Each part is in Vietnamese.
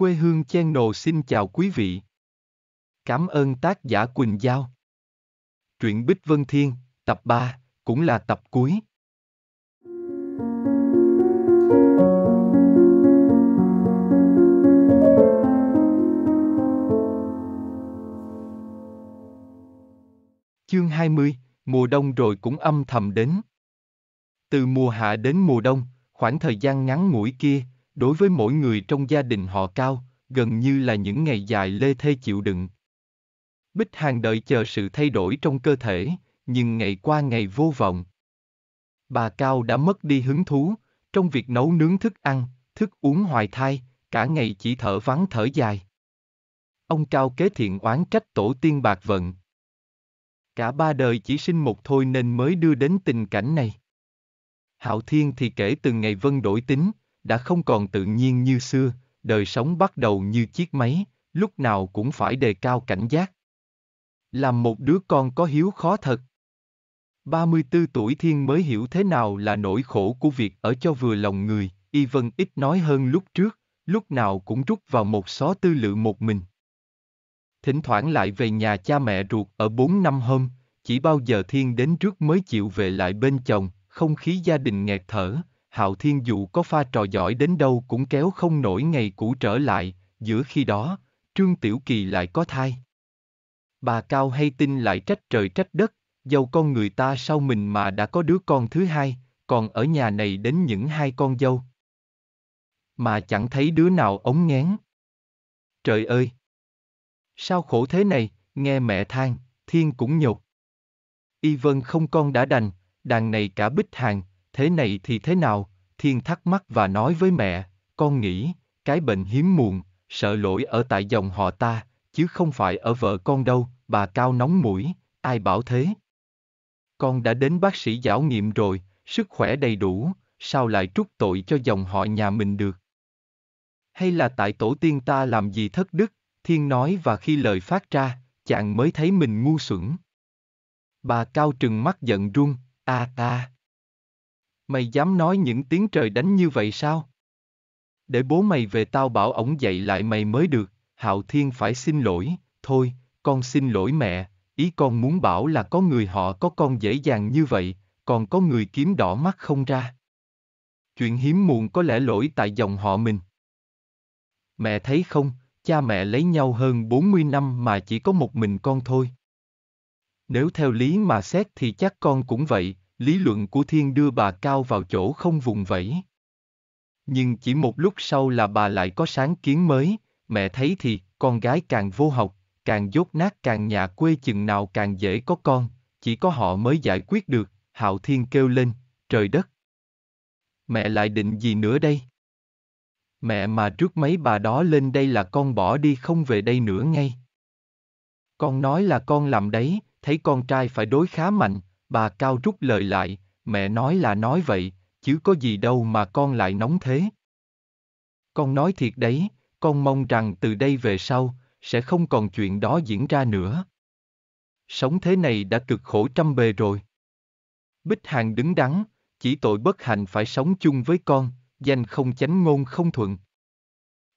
Quê hương Channel xin chào quý vị. Cảm ơn tác giả Quỳnh Giao. Truyện Bích Vân Thiên, tập 3, cũng là tập cuối. Chương 20, mùa đông rồi cũng âm thầm đến. Từ mùa hạ đến mùa đông, khoảng thời gian ngắn ngủi kia, đối với mỗi người trong gia đình họ cao, gần như là những ngày dài lê thê chịu đựng. Bích hàng đợi chờ sự thay đổi trong cơ thể, nhưng ngày qua ngày vô vọng. Bà Cao đã mất đi hứng thú, trong việc nấu nướng thức ăn, thức uống hoài thai, cả ngày chỉ thở vắng thở dài. Ông Cao kế thiện oán trách tổ tiên bạc vận. Cả ba đời chỉ sinh một thôi nên mới đưa đến tình cảnh này. Hạo Thiên thì kể từ ngày Vân đổi tính, đã không còn tự nhiên như xưa, đời sống bắt đầu như chiếc máy, lúc nào cũng phải đề cao cảnh giác. Làm một đứa con có hiếu khó thật. 34 tuổi Thiên mới hiểu thế nào là nỗi khổ của việc ở cho vừa lòng người, y vân ít nói hơn lúc trước, lúc nào cũng rút vào một xó tư lự một mình. Thỉnh thoảng lại về nhà cha mẹ ruột ở 4 năm hôm, chỉ bao giờ Thiên đến trước mới chịu về lại bên chồng, không khí gia đình nghẹt thở, Hạo Thiên dù có pha trò giỏi đến đâu cũng kéo không nổi ngày cũ trở lại, giữa khi đó, Trương Tiểu Kỳ lại có thai. Bà Cao hay tin lại trách trời trách đất, dâu con người ta sau mình mà đã có đứa con thứ hai, còn ở nhà này đến những hai con dâu. Mà chẳng thấy đứa nào ống ngén. Trời ơi! Sao khổ thế này, nghe mẹ than, thiên cũng nhục. Y vân không con đã đành, đàn này cả bích hàng, thế này thì thế nào? Thiên thắc mắc và nói với mẹ, con nghĩ, cái bệnh hiếm muộn, sợ lỗi ở tại dòng họ ta, chứ không phải ở vợ con đâu, bà Cao nóng mũi, ai bảo thế? Con đã đến bác sĩ giảo nghiệm rồi, sức khỏe đầy đủ, sao lại trút tội cho dòng họ nhà mình được? Hay là tại tổ tiên ta làm gì thất đức, thiên nói và khi lời phát ra, chàng mới thấy mình ngu xuẩn. Bà Cao trừng mắt giận run, a à, a. À. Mày dám nói những tiếng trời đánh như vậy sao? Để bố mày về tao bảo ổng dạy lại mày mới được, Hạo Thiên phải xin lỗi, thôi, con xin lỗi mẹ, ý con muốn bảo là có người họ có con dễ dàng như vậy, còn có người kiếm đỏ mắt không ra. Chuyện hiếm muộn có lẽ lỗi tại dòng họ mình. Mẹ thấy không, cha mẹ lấy nhau hơn 40 năm mà chỉ có một mình con thôi. Nếu theo lý mà xét thì chắc con cũng vậy, lý luận của thiên đưa bà cao vào chỗ không vùng vẫy. Nhưng chỉ một lúc sau là bà lại có sáng kiến mới, mẹ thấy thì con gái càng vô học, càng dốt nát càng nhà quê chừng nào càng dễ có con, chỉ có họ mới giải quyết được, Hạo Thiên kêu lên, trời đất. Mẹ lại định gì nữa đây? Mẹ mà trước mấy bà đó lên đây là con bỏ đi không về đây nữa ngay. Con nói là con làm đấy, thấy con trai phải đối khá mạnh, Bà Cao rút lời lại, mẹ nói là nói vậy, chứ có gì đâu mà con lại nóng thế. Con nói thiệt đấy, con mong rằng từ đây về sau, sẽ không còn chuyện đó diễn ra nữa. Sống thế này đã cực khổ trăm bề rồi. Bích Hàng đứng đắn, chỉ tội bất hạnh phải sống chung với con, danh không chánh ngôn không thuận.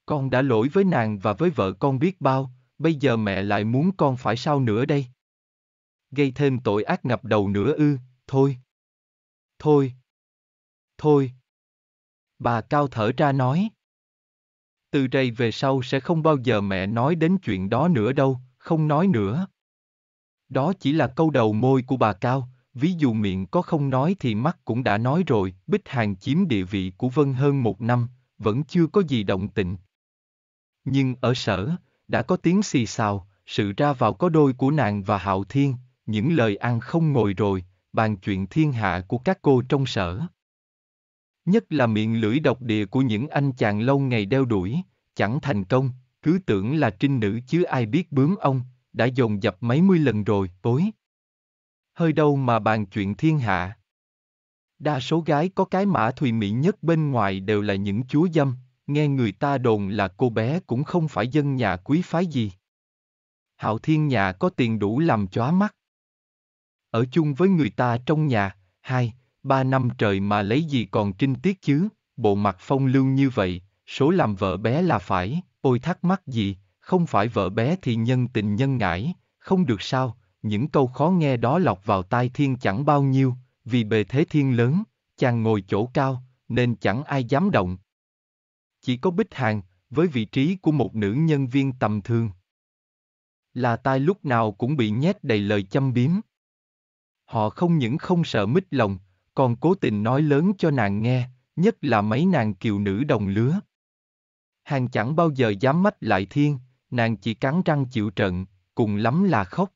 Con đã lỗi với nàng và với vợ con biết bao, bây giờ mẹ lại muốn con phải sao nữa đây? gây thêm tội ác ngập đầu nữa ư, thôi. Thôi. Thôi. Bà Cao thở ra nói. Từ đây về sau sẽ không bao giờ mẹ nói đến chuyện đó nữa đâu, không nói nữa. Đó chỉ là câu đầu môi của bà Cao, ví dụ miệng có không nói thì mắt cũng đã nói rồi, Bích Hàng chiếm địa vị của Vân hơn một năm, vẫn chưa có gì động tĩnh. Nhưng ở sở, đã có tiếng xì xào, sự ra vào có đôi của nàng và Hạo Thiên, những lời ăn không ngồi rồi, bàn chuyện thiên hạ của các cô trong sở. Nhất là miệng lưỡi độc địa của những anh chàng lâu ngày đeo đuổi, chẳng thành công, cứ tưởng là trinh nữ chứ ai biết bướm ông, đã dồn dập mấy mươi lần rồi, tối. Hơi đâu mà bàn chuyện thiên hạ. Đa số gái có cái mã thùy mỹ nhất bên ngoài đều là những chúa dâm, nghe người ta đồn là cô bé cũng không phải dân nhà quý phái gì. Hạo thiên nhà có tiền đủ làm chóa mắt ở chung với người ta trong nhà, hai, ba năm trời mà lấy gì còn trinh tiết chứ, bộ mặt phong lưu như vậy, số làm vợ bé là phải, ôi thắc mắc gì, không phải vợ bé thì nhân tình nhân ngãi, không được sao, những câu khó nghe đó lọc vào tai thiên chẳng bao nhiêu, vì bề thế thiên lớn, chàng ngồi chỗ cao, nên chẳng ai dám động. Chỉ có Bích Hàng, với vị trí của một nữ nhân viên tầm thường. Là tai lúc nào cũng bị nhét đầy lời châm biếm. Họ không những không sợ mít lòng, còn cố tình nói lớn cho nàng nghe, nhất là mấy nàng kiều nữ đồng lứa. Hàng chẳng bao giờ dám mách lại thiên, nàng chỉ cắn răng chịu trận, cùng lắm là khóc.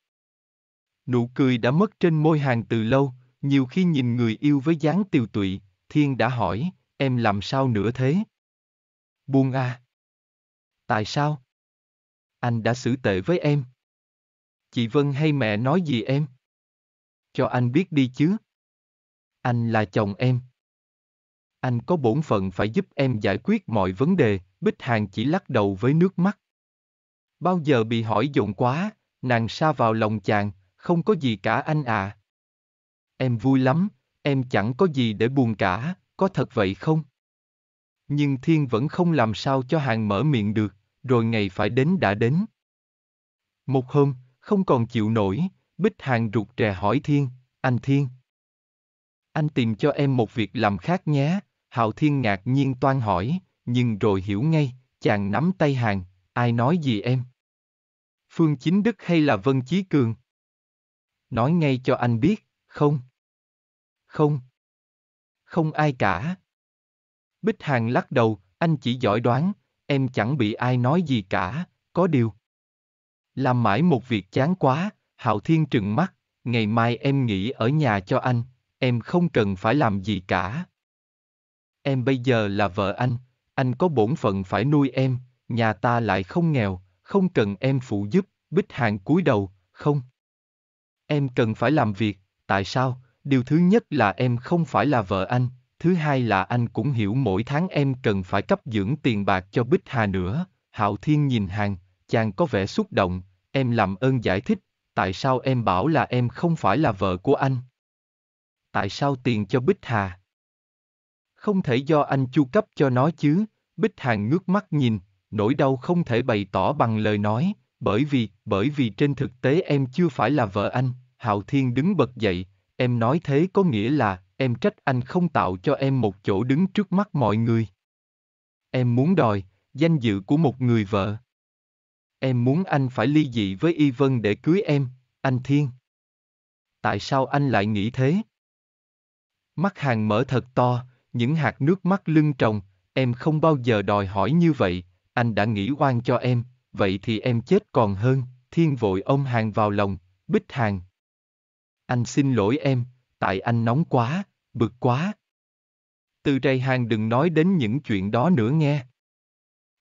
Nụ cười đã mất trên môi hàng từ lâu, nhiều khi nhìn người yêu với dáng tiều tụy, thiên đã hỏi, em làm sao nữa thế? Buông à? Tại sao? Anh đã xử tệ với em. Chị Vân hay mẹ nói gì em? Cho anh biết đi chứ. Anh là chồng em. Anh có bổn phận phải giúp em giải quyết mọi vấn đề, Bích Hàng chỉ lắc đầu với nước mắt. Bao giờ bị hỏi dồn quá, nàng sa vào lòng chàng, không có gì cả anh à. Em vui lắm, em chẳng có gì để buồn cả, có thật vậy không? Nhưng Thiên vẫn không làm sao cho hàng mở miệng được, rồi ngày phải đến đã đến. Một hôm, không còn chịu nổi, Bích Hàng rụt rè hỏi Thiên, anh Thiên. Anh tìm cho em một việc làm khác nhé, Hạo Thiên ngạc nhiên toan hỏi, nhưng rồi hiểu ngay, chàng nắm tay Hàng, ai nói gì em? Phương Chính Đức hay là Vân Chí Cường? Nói ngay cho anh biết, không? Không. Không ai cả. Bích Hàng lắc đầu, anh chỉ giỏi đoán, em chẳng bị ai nói gì cả, có điều. Làm mãi một việc chán quá, Hạo Thiên trừng mắt, ngày mai em nghỉ ở nhà cho anh, em không cần phải làm gì cả. Em bây giờ là vợ anh, anh có bổn phận phải nuôi em, nhà ta lại không nghèo, không cần em phụ giúp, bích hạng cúi đầu, không. Em cần phải làm việc, tại sao? Điều thứ nhất là em không phải là vợ anh, thứ hai là anh cũng hiểu mỗi tháng em cần phải cấp dưỡng tiền bạc cho Bích Hà nữa. Hạo Thiên nhìn hàng, chàng có vẻ xúc động, em làm ơn giải thích, tại sao em bảo là em không phải là vợ của anh? Tại sao tiền cho Bích Hà? Không thể do anh chu cấp cho nó chứ, Bích Hà ngước mắt nhìn, nỗi đau không thể bày tỏ bằng lời nói, bởi vì, bởi vì trên thực tế em chưa phải là vợ anh, Hạo Thiên đứng bật dậy, em nói thế có nghĩa là, em trách anh không tạo cho em một chỗ đứng trước mắt mọi người. Em muốn đòi, danh dự của một người vợ. Em muốn anh phải ly dị với Y Vân để cưới em, anh Thiên. Tại sao anh lại nghĩ thế? Mắt hàng mở thật to, những hạt nước mắt lưng trồng. em không bao giờ đòi hỏi như vậy, anh đã nghĩ oan cho em, vậy thì em chết còn hơn, thiên vội ôm hàng vào lòng, bích hàng. Anh xin lỗi em, tại anh nóng quá, bực quá. Từ trầy hàng đừng nói đến những chuyện đó nữa nghe.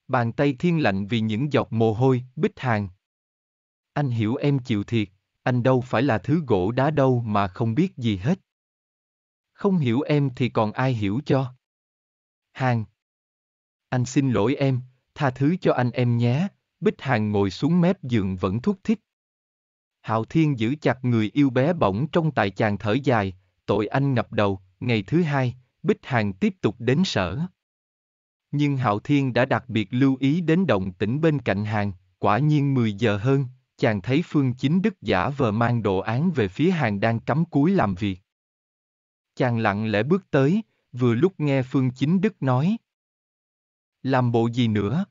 Bàn tay thiên lạnh vì những giọt mồ hôi, bích hàng. Anh hiểu em chịu thiệt, anh đâu phải là thứ gỗ đá đâu mà không biết gì hết. Không hiểu em thì còn ai hiểu cho. Hàng. Anh xin lỗi em, tha thứ cho anh em nhé. Bích Hàng ngồi xuống mép giường vẫn thúc thích. Hạo Thiên giữ chặt người yêu bé bỏng trong tài chàng thở dài, tội anh ngập đầu, ngày thứ hai, Bích Hàng tiếp tục đến sở nhưng Hạo Thiên đã đặc biệt lưu ý đến động tĩnh bên cạnh hàng, quả nhiên 10 giờ hơn, chàng thấy Phương Chính Đức giả vờ mang đồ án về phía hàng đang cắm cúi làm việc. Chàng lặng lẽ bước tới, vừa lúc nghe Phương Chính Đức nói. Làm bộ gì nữa?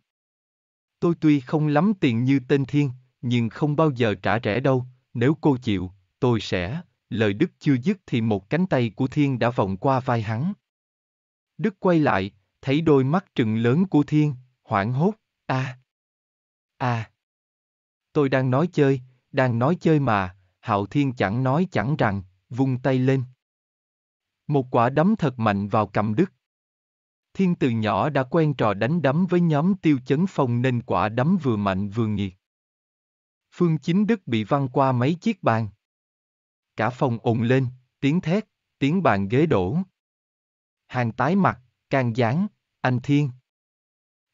Tôi tuy không lắm tiền như tên Thiên, nhưng không bao giờ trả rẻ đâu, nếu cô chịu, tôi sẽ, lời Đức chưa dứt thì một cánh tay của Thiên đã vòng qua vai hắn. Đức quay lại, thấy đôi mắt trừng lớn của thiên, hoảng hốt, a à, a à. Tôi đang nói chơi, đang nói chơi mà, hạo thiên chẳng nói chẳng rằng, vung tay lên. Một quả đấm thật mạnh vào cầm đức. Thiên từ nhỏ đã quen trò đánh đấm với nhóm tiêu chấn phong nên quả đấm vừa mạnh vừa nghiệt. Phương Chính Đức bị văng qua mấy chiếc bàn. Cả phòng ồn lên, tiếng thét, tiếng bàn ghế đổ. Hàng tái mặt, Can gián, anh Thiên.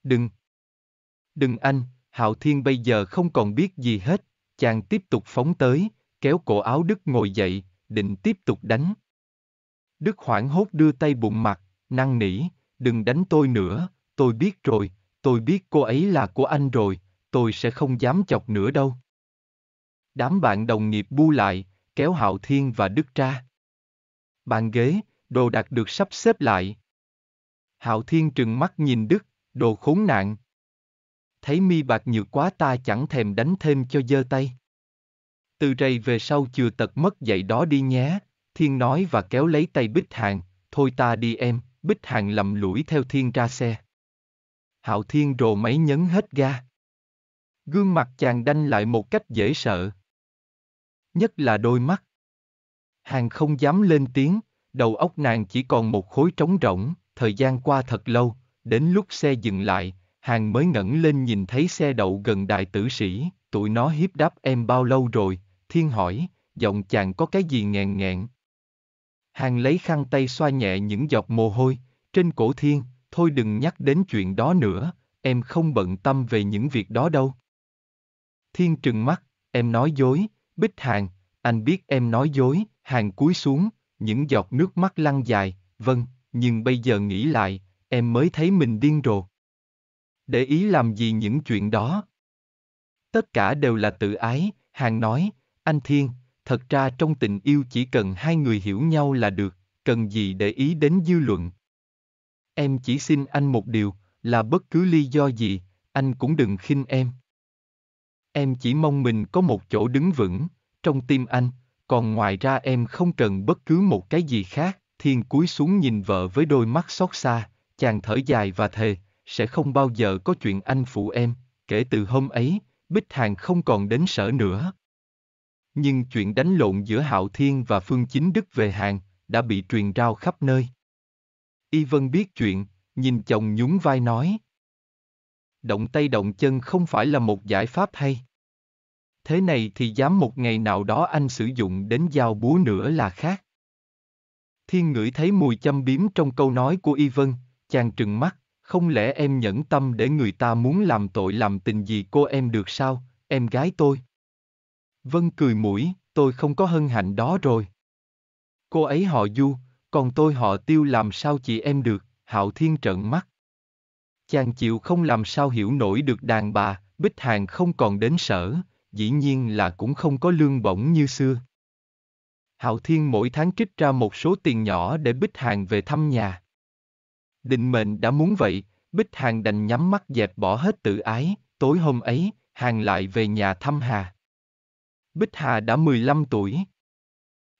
Đừng. Đừng anh, Hạo Thiên bây giờ không còn biết gì hết, chàng tiếp tục phóng tới, kéo cổ áo Đức ngồi dậy, định tiếp tục đánh. Đức hoảng hốt đưa tay bụng mặt, năn nỉ, đừng đánh tôi nữa, tôi biết rồi, tôi biết cô ấy là của anh rồi, tôi sẽ không dám chọc nữa đâu. Đám bạn đồng nghiệp bu lại, kéo Hạo Thiên và Đức ra. Bàn ghế, đồ đạc được sắp xếp lại. Hạo Thiên trừng mắt nhìn Đức, đồ khốn nạn. Thấy mi bạc nhược quá ta chẳng thèm đánh thêm cho dơ tay. Từ rầy về sau chừa tật mất dậy đó đi nhé, Thiên nói và kéo lấy tay Bích Hàng, thôi ta đi em, Bích Hàng lầm lũi theo Thiên ra xe. Hạo Thiên rồ máy nhấn hết ga. Gương mặt chàng đanh lại một cách dễ sợ. Nhất là đôi mắt. Hàng không dám lên tiếng, đầu óc nàng chỉ còn một khối trống rỗng thời gian qua thật lâu, đến lúc xe dừng lại, hàng mới ngẩng lên nhìn thấy xe đậu gần đại tử sĩ, tụi nó hiếp đáp em bao lâu rồi, thiên hỏi, giọng chàng có cái gì nghẹn nghẹn. Hàng lấy khăn tay xoa nhẹ những giọt mồ hôi, trên cổ thiên, thôi đừng nhắc đến chuyện đó nữa, em không bận tâm về những việc đó đâu. Thiên trừng mắt, em nói dối, bích hàng, anh biết em nói dối, hàng cúi xuống, những giọt nước mắt lăn dài, vâng, nhưng bây giờ nghĩ lại, em mới thấy mình điên rồ. Để ý làm gì những chuyện đó? Tất cả đều là tự ái, Hàng nói, anh Thiên, thật ra trong tình yêu chỉ cần hai người hiểu nhau là được, cần gì để ý đến dư luận. Em chỉ xin anh một điều, là bất cứ lý do gì, anh cũng đừng khinh em. Em chỉ mong mình có một chỗ đứng vững, trong tim anh, còn ngoài ra em không cần bất cứ một cái gì khác. Thiên cúi xuống nhìn vợ với đôi mắt xót xa, chàng thở dài và thề, sẽ không bao giờ có chuyện anh phụ em, kể từ hôm ấy, Bích Hàng không còn đến sở nữa. Nhưng chuyện đánh lộn giữa Hạo Thiên và Phương Chính Đức về hàng, đã bị truyền rao khắp nơi. Y Vân biết chuyện, nhìn chồng nhún vai nói. Động tay động chân không phải là một giải pháp hay. Thế này thì dám một ngày nào đó anh sử dụng đến dao búa nữa là khác. Thiên ngửi thấy mùi châm biếm trong câu nói của Y Vân, chàng trừng mắt, không lẽ em nhẫn tâm để người ta muốn làm tội làm tình gì cô em được sao, em gái tôi. Vân cười mũi, tôi không có hân hạnh đó rồi. Cô ấy họ du, còn tôi họ tiêu làm sao chị em được, hạo thiên trợn mắt. Chàng chịu không làm sao hiểu nổi được đàn bà, bích hàng không còn đến sở, dĩ nhiên là cũng không có lương bổng như xưa. Hạo Thiên mỗi tháng trích ra một số tiền nhỏ để Bích Hàng về thăm nhà. Định mệnh đã muốn vậy, Bích Hàng đành nhắm mắt dẹp bỏ hết tự ái, tối hôm ấy, Hàng lại về nhà thăm Hà. Bích Hà đã 15 tuổi.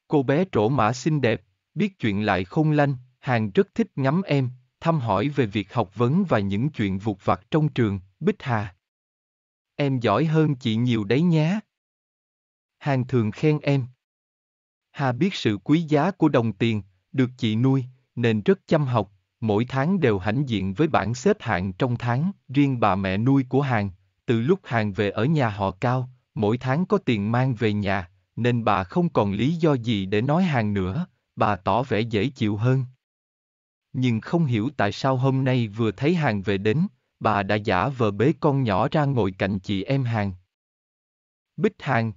Cô bé trổ mã xinh đẹp, biết chuyện lại không lanh, Hàng rất thích ngắm em, thăm hỏi về việc học vấn và những chuyện vụt vặt trong trường, Bích Hà. Em giỏi hơn chị nhiều đấy nhé. Hàng thường khen em. Hà biết sự quý giá của đồng tiền, được chị nuôi, nên rất chăm học, mỗi tháng đều hãnh diện với bảng xếp hạng trong tháng, riêng bà mẹ nuôi của Hàng, từ lúc Hàng về ở nhà họ Cao, mỗi tháng có tiền mang về nhà, nên bà không còn lý do gì để nói Hàng nữa, bà tỏ vẻ dễ chịu hơn. Nhưng không hiểu tại sao hôm nay vừa thấy Hàng về đến, bà đã giả vờ bế con nhỏ ra ngồi cạnh chị em Hàng. Bích Hàng,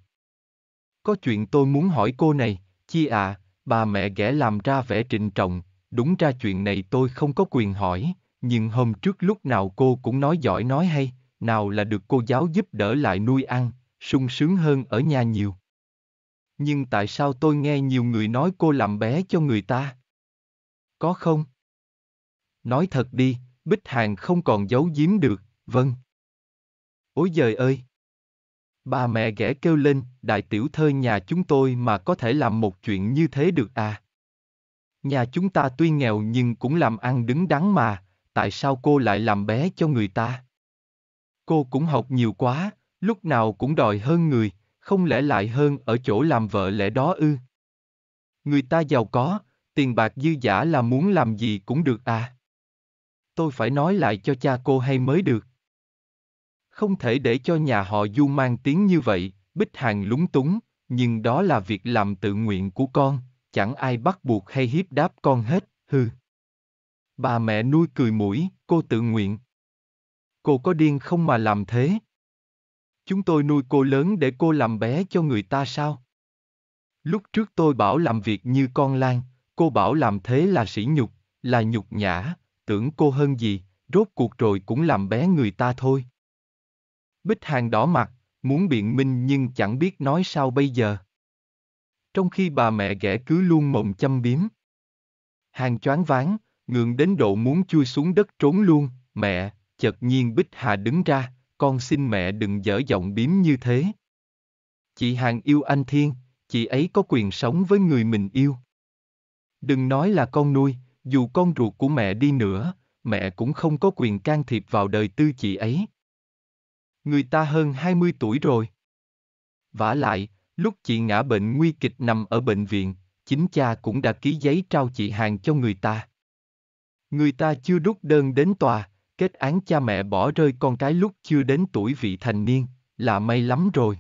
có chuyện tôi muốn hỏi cô này, chi à, bà mẹ ghẻ làm ra vẻ trịnh trọng, đúng ra chuyện này tôi không có quyền hỏi, nhưng hôm trước lúc nào cô cũng nói giỏi nói hay, nào là được cô giáo giúp đỡ lại nuôi ăn, sung sướng hơn ở nhà nhiều. Nhưng tại sao tôi nghe nhiều người nói cô làm bé cho người ta? Có không? Nói thật đi, Bích Hàng không còn giấu giếm được, vâng. Ôi giời ơi! Ba mẹ ghẻ kêu lên, đại tiểu thơ nhà chúng tôi mà có thể làm một chuyện như thế được à? Nhà chúng ta tuy nghèo nhưng cũng làm ăn đứng đắn mà, tại sao cô lại làm bé cho người ta? Cô cũng học nhiều quá, lúc nào cũng đòi hơn người, không lẽ lại hơn ở chỗ làm vợ lẽ đó ư? Người ta giàu có, tiền bạc dư giả là muốn làm gì cũng được à? Tôi phải nói lại cho cha cô hay mới được. Không thể để cho nhà họ Du mang tiếng như vậy, Bích Hàng lúng túng, nhưng đó là việc làm tự nguyện của con, chẳng ai bắt buộc hay hiếp đáp con hết, hư. Bà mẹ nuôi cười mũi, cô tự nguyện. Cô có điên không mà làm thế? Chúng tôi nuôi cô lớn để cô làm bé cho người ta sao? Lúc trước tôi bảo làm việc như con Lan, cô bảo làm thế là sỉ nhục, là nhục nhã, tưởng cô hơn gì, rốt cuộc rồi cũng làm bé người ta thôi. Bích Hàng đỏ mặt, muốn biện minh nhưng chẳng biết nói sao bây giờ. Trong khi bà mẹ ghẻ cứ luôn mộng châm biếm. Hàng choáng váng, ngượng đến độ muốn chui xuống đất trốn luôn, mẹ, chợt nhiên Bích Hà đứng ra, con xin mẹ đừng dở giọng biếm như thế. Chị Hàng yêu anh Thiên, chị ấy có quyền sống với người mình yêu. Đừng nói là con nuôi, dù con ruột của mẹ đi nữa, mẹ cũng không có quyền can thiệp vào đời tư chị ấy người ta hơn 20 tuổi rồi. Vả lại, lúc chị ngã bệnh nguy kịch nằm ở bệnh viện, chính cha cũng đã ký giấy trao chị hàng cho người ta. Người ta chưa đút đơn đến tòa, kết án cha mẹ bỏ rơi con cái lúc chưa đến tuổi vị thành niên, là may lắm rồi.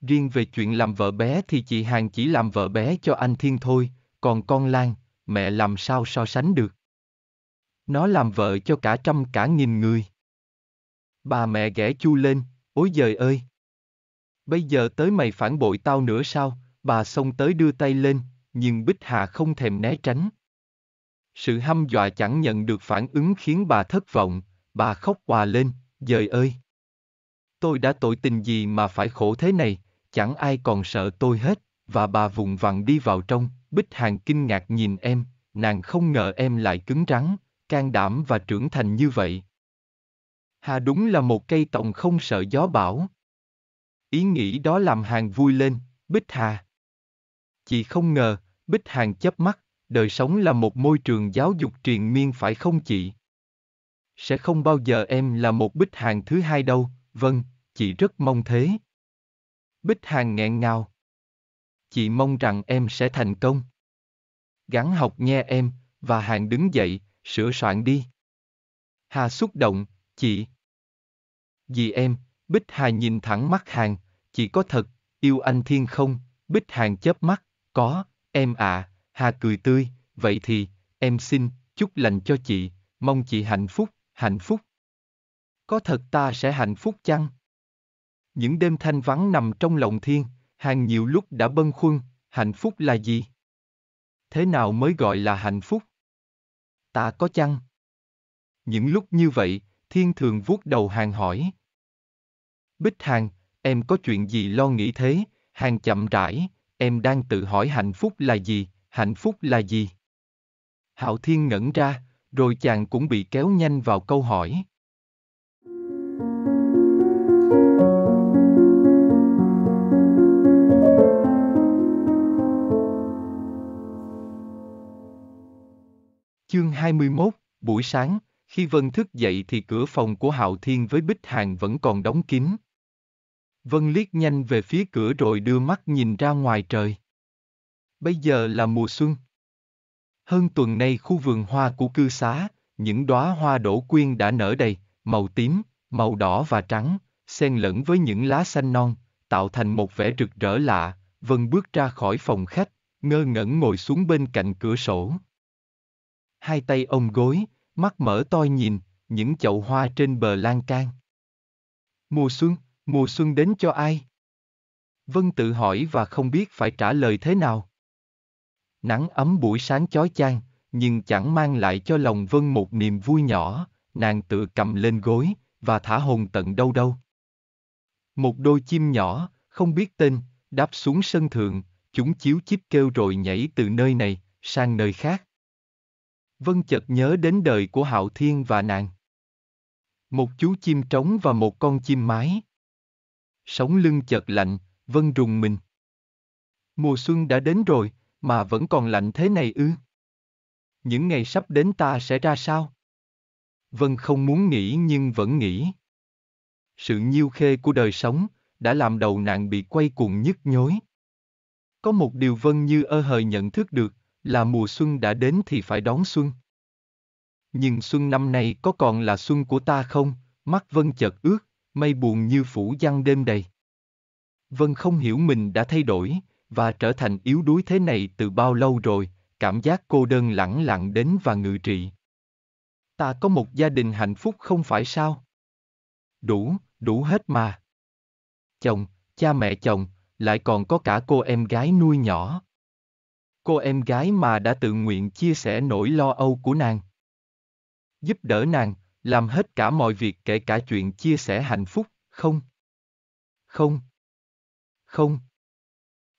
Riêng về chuyện làm vợ bé thì chị Hàng chỉ làm vợ bé cho anh Thiên thôi, còn con Lan, mẹ làm sao so sánh được. Nó làm vợ cho cả trăm cả nghìn người. Bà mẹ ghẻ chu lên, ối giời ơi! Bây giờ tới mày phản bội tao nữa sao? Bà xông tới đưa tay lên, nhưng Bích Hà không thèm né tránh. Sự hăm dọa chẳng nhận được phản ứng khiến bà thất vọng, bà khóc hòa lên, giời ơi! Tôi đã tội tình gì mà phải khổ thế này, chẳng ai còn sợ tôi hết, và bà vùng vằng đi vào trong, Bích Hàng kinh ngạc nhìn em, nàng không ngờ em lại cứng rắn, can đảm và trưởng thành như vậy. Hà đúng là một cây tòng không sợ gió bão. Ý nghĩ đó làm hàng vui lên, Bích Hà. Chị không ngờ, Bích Hàng chớp mắt, đời sống là một môi trường giáo dục triền miên phải không chị? Sẽ không bao giờ em là một Bích Hàng thứ hai đâu, vâng, chị rất mong thế. Bích Hàng nghẹn ngào. Chị mong rằng em sẽ thành công. Gắn học nghe em, và Hàng đứng dậy, sửa soạn đi. Hà xúc động, chị, vì em, Bích Hà nhìn thẳng mắt hàng, chỉ có thật, yêu anh thiên không, Bích Hàng chớp mắt, có, em ạ, à, Hà cười tươi, vậy thì, em xin, chúc lành cho chị, mong chị hạnh phúc, hạnh phúc. Có thật ta sẽ hạnh phúc chăng? Những đêm thanh vắng nằm trong lòng thiên, Hàng nhiều lúc đã bâng khuâng, hạnh phúc là gì? Thế nào mới gọi là hạnh phúc? Ta có chăng? Những lúc như vậy, thiên thường vuốt đầu hàng hỏi. Bích Hàng, em có chuyện gì lo nghĩ thế? Hàng chậm rãi, em đang tự hỏi hạnh phúc là gì, hạnh phúc là gì? Hạo Thiên ngẩn ra, rồi chàng cũng bị kéo nhanh vào câu hỏi. Chương 21, buổi sáng, khi Vân thức dậy thì cửa phòng của Hạo Thiên với Bích Hàng vẫn còn đóng kín. Vân liếc nhanh về phía cửa rồi đưa mắt nhìn ra ngoài trời. Bây giờ là mùa xuân. Hơn tuần nay khu vườn hoa của cư xá, những đóa hoa đổ quyên đã nở đầy, màu tím, màu đỏ và trắng, xen lẫn với những lá xanh non, tạo thành một vẻ rực rỡ lạ, Vân bước ra khỏi phòng khách, ngơ ngẩn ngồi xuống bên cạnh cửa sổ. Hai tay ông gối, mắt mở to nhìn, những chậu hoa trên bờ lan can. Mùa xuân Mùa xuân đến cho ai? Vân tự hỏi và không biết phải trả lời thế nào. Nắng ấm buổi sáng chói chang, nhưng chẳng mang lại cho lòng Vân một niềm vui nhỏ, nàng tự cầm lên gối, và thả hồn tận đâu đâu. Một đôi chim nhỏ, không biết tên, đáp xuống sân thượng, chúng chiếu chíp kêu rồi nhảy từ nơi này, sang nơi khác. Vân chợt nhớ đến đời của Hạo Thiên và nàng. Một chú chim trống và một con chim mái sống lưng chợt lạnh, vân rùng mình. Mùa xuân đã đến rồi, mà vẫn còn lạnh thế này ư? Những ngày sắp đến ta sẽ ra sao? Vân không muốn nghĩ nhưng vẫn nghĩ. Sự nhiêu khê của đời sống đã làm đầu nạn bị quay cuồng nhức nhối. Có một điều Vân như ơ hời nhận thức được là mùa xuân đã đến thì phải đón xuân. Nhưng xuân năm nay có còn là xuân của ta không? Mắt Vân chợt ướt, mây buồn như phủ giăng đêm đầy. Vân không hiểu mình đã thay đổi, và trở thành yếu đuối thế này từ bao lâu rồi, cảm giác cô đơn lẳng lặng đến và ngự trị. Ta có một gia đình hạnh phúc không phải sao? Đủ, đủ hết mà. Chồng, cha mẹ chồng, lại còn có cả cô em gái nuôi nhỏ. Cô em gái mà đã tự nguyện chia sẻ nỗi lo âu của nàng. Giúp đỡ nàng, làm hết cả mọi việc kể cả chuyện chia sẻ hạnh phúc, không? Không. Không.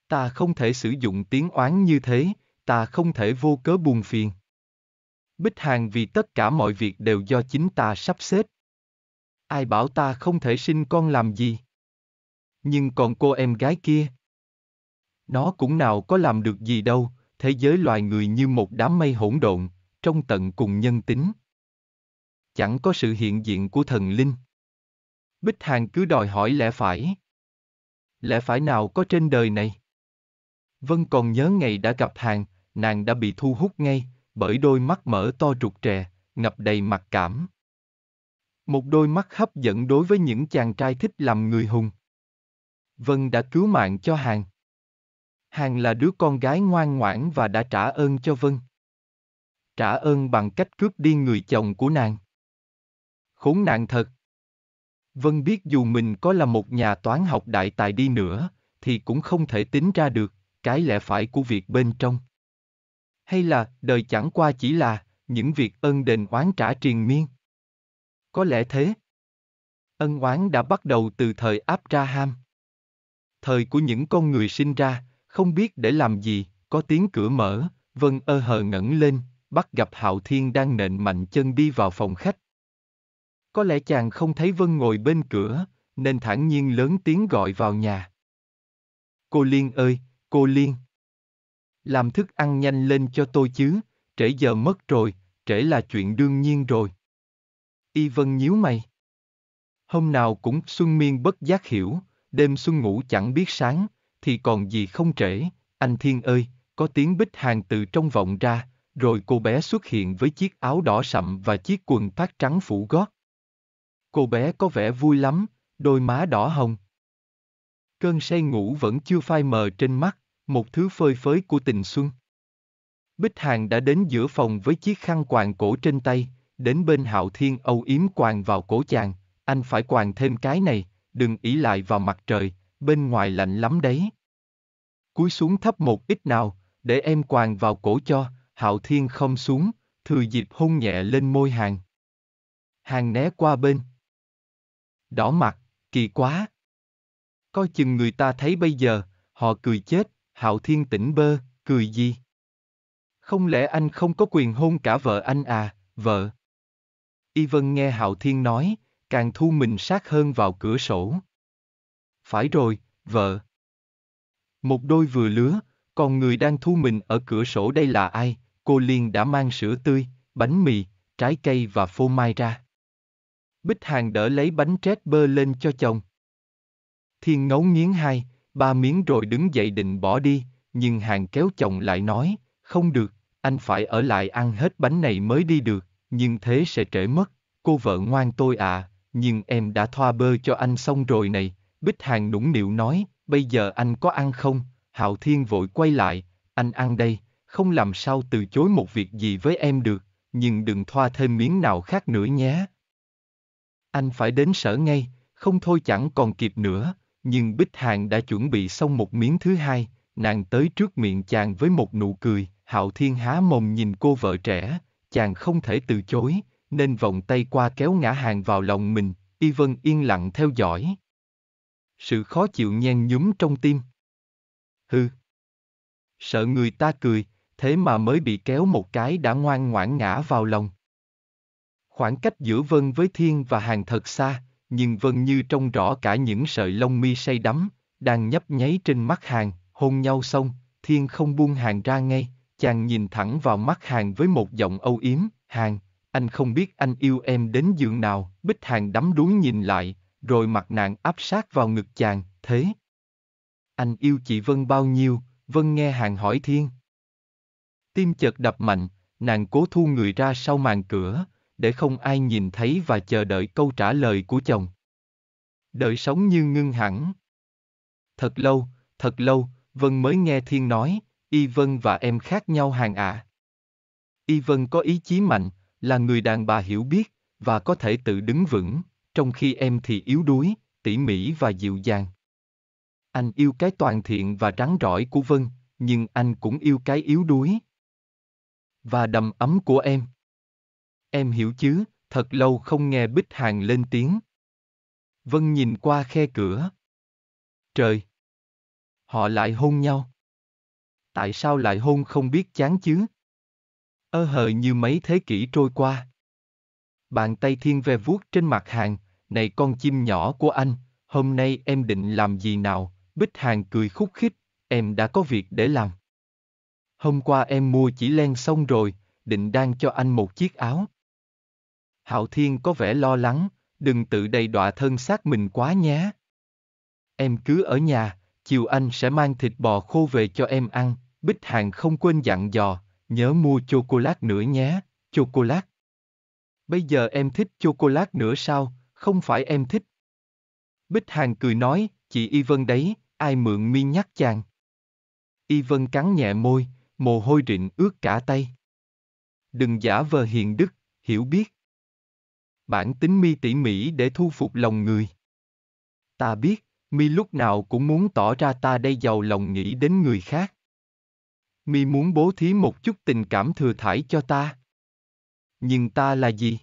Ta không thể sử dụng tiếng oán như thế, ta không thể vô cớ buồn phiền. Bích Hàng vì tất cả mọi việc đều do chính ta sắp xếp. Ai bảo ta không thể sinh con làm gì? Nhưng còn cô em gái kia? Nó cũng nào có làm được gì đâu, thế giới loài người như một đám mây hỗn độn, trong tận cùng nhân tính chẳng có sự hiện diện của thần linh. Bích Hàng cứ đòi hỏi lẽ phải. Lẽ phải nào có trên đời này? Vân còn nhớ ngày đã gặp Hàng, nàng đã bị thu hút ngay, bởi đôi mắt mở to trục trè, ngập đầy mặt cảm. Một đôi mắt hấp dẫn đối với những chàng trai thích làm người hùng. Vân đã cứu mạng cho Hàng. Hàng là đứa con gái ngoan ngoãn và đã trả ơn cho Vân. Trả ơn bằng cách cướp đi người chồng của nàng khốn nạn thật. Vân biết dù mình có là một nhà toán học đại tài đi nữa, thì cũng không thể tính ra được cái lẽ phải của việc bên trong. Hay là đời chẳng qua chỉ là những việc ân đền oán trả triền miên. Có lẽ thế. Ân oán đã bắt đầu từ thời Abraham. Thời của những con người sinh ra, không biết để làm gì, có tiếng cửa mở, Vân ơ hờ ngẩng lên, bắt gặp Hạo Thiên đang nện mạnh chân đi vào phòng khách, có lẽ chàng không thấy Vân ngồi bên cửa, nên thản nhiên lớn tiếng gọi vào nhà. Cô Liên ơi, cô Liên. Làm thức ăn nhanh lên cho tôi chứ, trễ giờ mất rồi, trễ là chuyện đương nhiên rồi. Y Vân nhíu mày. Hôm nào cũng Xuân Miên bất giác hiểu, đêm Xuân ngủ chẳng biết sáng, thì còn gì không trễ, anh Thiên ơi, có tiếng bích hàng từ trong vọng ra, rồi cô bé xuất hiện với chiếc áo đỏ sậm và chiếc quần thắt trắng phủ gót. Cô bé có vẻ vui lắm, đôi má đỏ hồng. Cơn say ngủ vẫn chưa phai mờ trên mắt, một thứ phơi phới của tình xuân. Bích hàn đã đến giữa phòng với chiếc khăn quàng cổ trên tay, đến bên Hạo Thiên âu yếm quàng vào cổ chàng, anh phải quàng thêm cái này, đừng ý lại vào mặt trời, bên ngoài lạnh lắm đấy. Cúi xuống thấp một ít nào, để em quàng vào cổ cho, Hạo Thiên không xuống, thừa dịp hôn nhẹ lên môi Hàng. Hàng né qua bên, đỏ mặt, kỳ quá. Coi chừng người ta thấy bây giờ, họ cười chết, hạo thiên tỉnh bơ, cười gì? Không lẽ anh không có quyền hôn cả vợ anh à, vợ? Y Vân nghe Hạo Thiên nói, càng thu mình sát hơn vào cửa sổ. Phải rồi, vợ. Một đôi vừa lứa, còn người đang thu mình ở cửa sổ đây là ai, cô Liên đã mang sữa tươi, bánh mì, trái cây và phô mai ra. Bích Hàng đỡ lấy bánh trét bơ lên cho chồng. Thiên ngấu nghiến hai, ba miếng rồi đứng dậy định bỏ đi, nhưng Hàng kéo chồng lại nói, không được, anh phải ở lại ăn hết bánh này mới đi được, nhưng thế sẽ trễ mất, cô vợ ngoan tôi à, nhưng em đã thoa bơ cho anh xong rồi này, Bích Hàng nũng nịu nói, bây giờ anh có ăn không? Hạo Thiên vội quay lại, anh ăn đây, không làm sao từ chối một việc gì với em được, nhưng đừng thoa thêm miếng nào khác nữa nhé. Anh phải đến sở ngay, không thôi chẳng còn kịp nữa, nhưng Bích Hàng đã chuẩn bị xong một miếng thứ hai, nàng tới trước miệng chàng với một nụ cười, Hạo Thiên há mồm nhìn cô vợ trẻ, chàng không thể từ chối, nên vòng tay qua kéo ngã hàng vào lòng mình, Y Vân yên lặng theo dõi. Sự khó chịu nhen nhúm trong tim. Hừ. Sợ người ta cười, thế mà mới bị kéo một cái đã ngoan ngoãn ngã vào lòng. Khoảng cách giữa Vân với Thiên và Hàng thật xa, nhưng Vân như trông rõ cả những sợi lông mi say đắm, đang nhấp nháy trên mắt Hàng, hôn nhau xong, Thiên không buông Hàng ra ngay, chàng nhìn thẳng vào mắt Hàng với một giọng âu yếm, Hàng, anh không biết anh yêu em đến giường nào, Bích Hàng đắm đuối nhìn lại, rồi mặt nạn áp sát vào ngực chàng, thế. Anh yêu chị Vân bao nhiêu, Vân nghe Hàng hỏi Thiên. Tim chợt đập mạnh, nàng cố thu người ra sau màn cửa, để không ai nhìn thấy và chờ đợi câu trả lời của chồng. Đợi sống như ngưng hẳn. Thật lâu, thật lâu, Vân mới nghe Thiên nói, Y Vân và em khác nhau hàng ạ. À. Y Vân có ý chí mạnh, là người đàn bà hiểu biết, và có thể tự đứng vững, trong khi em thì yếu đuối, tỉ mỉ và dịu dàng. Anh yêu cái toàn thiện và trắng rỏi của Vân, nhưng anh cũng yêu cái yếu đuối. Và đầm ấm của em. Em hiểu chứ, thật lâu không nghe Bích Hàng lên tiếng. Vân nhìn qua khe cửa. Trời! Họ lại hôn nhau. Tại sao lại hôn không biết chán chứ? Ơ hờ như mấy thế kỷ trôi qua. Bàn tay thiên ve vuốt trên mặt hàng, này con chim nhỏ của anh, hôm nay em định làm gì nào? Bích Hàng cười khúc khích, em đã có việc để làm. Hôm qua em mua chỉ len xong rồi, định đang cho anh một chiếc áo, Hạo Thiên có vẻ lo lắng, đừng tự đầy đọa thân xác mình quá nhé. Em cứ ở nhà, chiều anh sẽ mang thịt bò khô về cho em ăn, Bích Hàng không quên dặn dò, nhớ mua chocolate nữa nhé, chocolate. Bây giờ em thích chocolate nữa sao, không phải em thích. Bích Hàng cười nói, chị Y Vân đấy, ai mượn mi nhắc chàng. Y Vân cắn nhẹ môi, mồ hôi rịn ướt cả tay. Đừng giả vờ hiền đức, hiểu biết bản tính mi tỉ mỉ để thu phục lòng người. Ta biết, mi lúc nào cũng muốn tỏ ra ta đây giàu lòng nghĩ đến người khác. Mi muốn bố thí một chút tình cảm thừa thải cho ta. Nhưng ta là gì?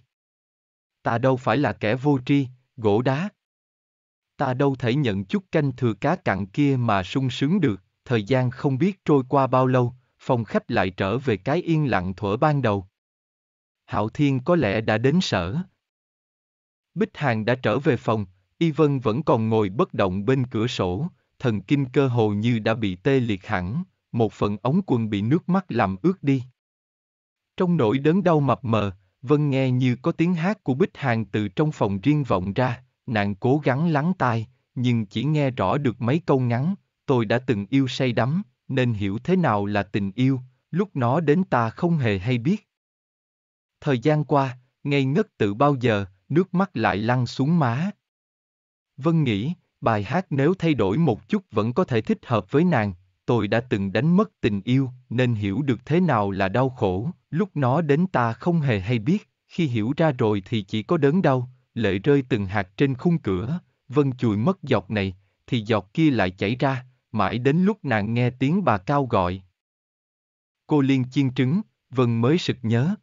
Ta đâu phải là kẻ vô tri, gỗ đá. Ta đâu thể nhận chút canh thừa cá cặn kia mà sung sướng được, thời gian không biết trôi qua bao lâu, phòng khách lại trở về cái yên lặng thuở ban đầu. Hạo Thiên có lẽ đã đến sở. Bích Hàng đã trở về phòng, Y Vân vẫn còn ngồi bất động bên cửa sổ, thần kinh cơ hồ như đã bị tê liệt hẳn, một phần ống quần bị nước mắt làm ướt đi. Trong nỗi đớn đau mập mờ, Vân nghe như có tiếng hát của Bích Hàng từ trong phòng riêng vọng ra, nàng cố gắng lắng tai, nhưng chỉ nghe rõ được mấy câu ngắn, tôi đã từng yêu say đắm, nên hiểu thế nào là tình yêu, lúc nó đến ta không hề hay biết. Thời gian qua, ngây ngất tự bao giờ, nước mắt lại lăn xuống má. Vân nghĩ, bài hát nếu thay đổi một chút vẫn có thể thích hợp với nàng, tôi đã từng đánh mất tình yêu, nên hiểu được thế nào là đau khổ, lúc nó đến ta không hề hay biết, khi hiểu ra rồi thì chỉ có đớn đau, lệ rơi từng hạt trên khung cửa, Vân chùi mất giọt này, thì giọt kia lại chảy ra, mãi đến lúc nàng nghe tiếng bà cao gọi. Cô Liên chiên trứng, Vân mới sực nhớ.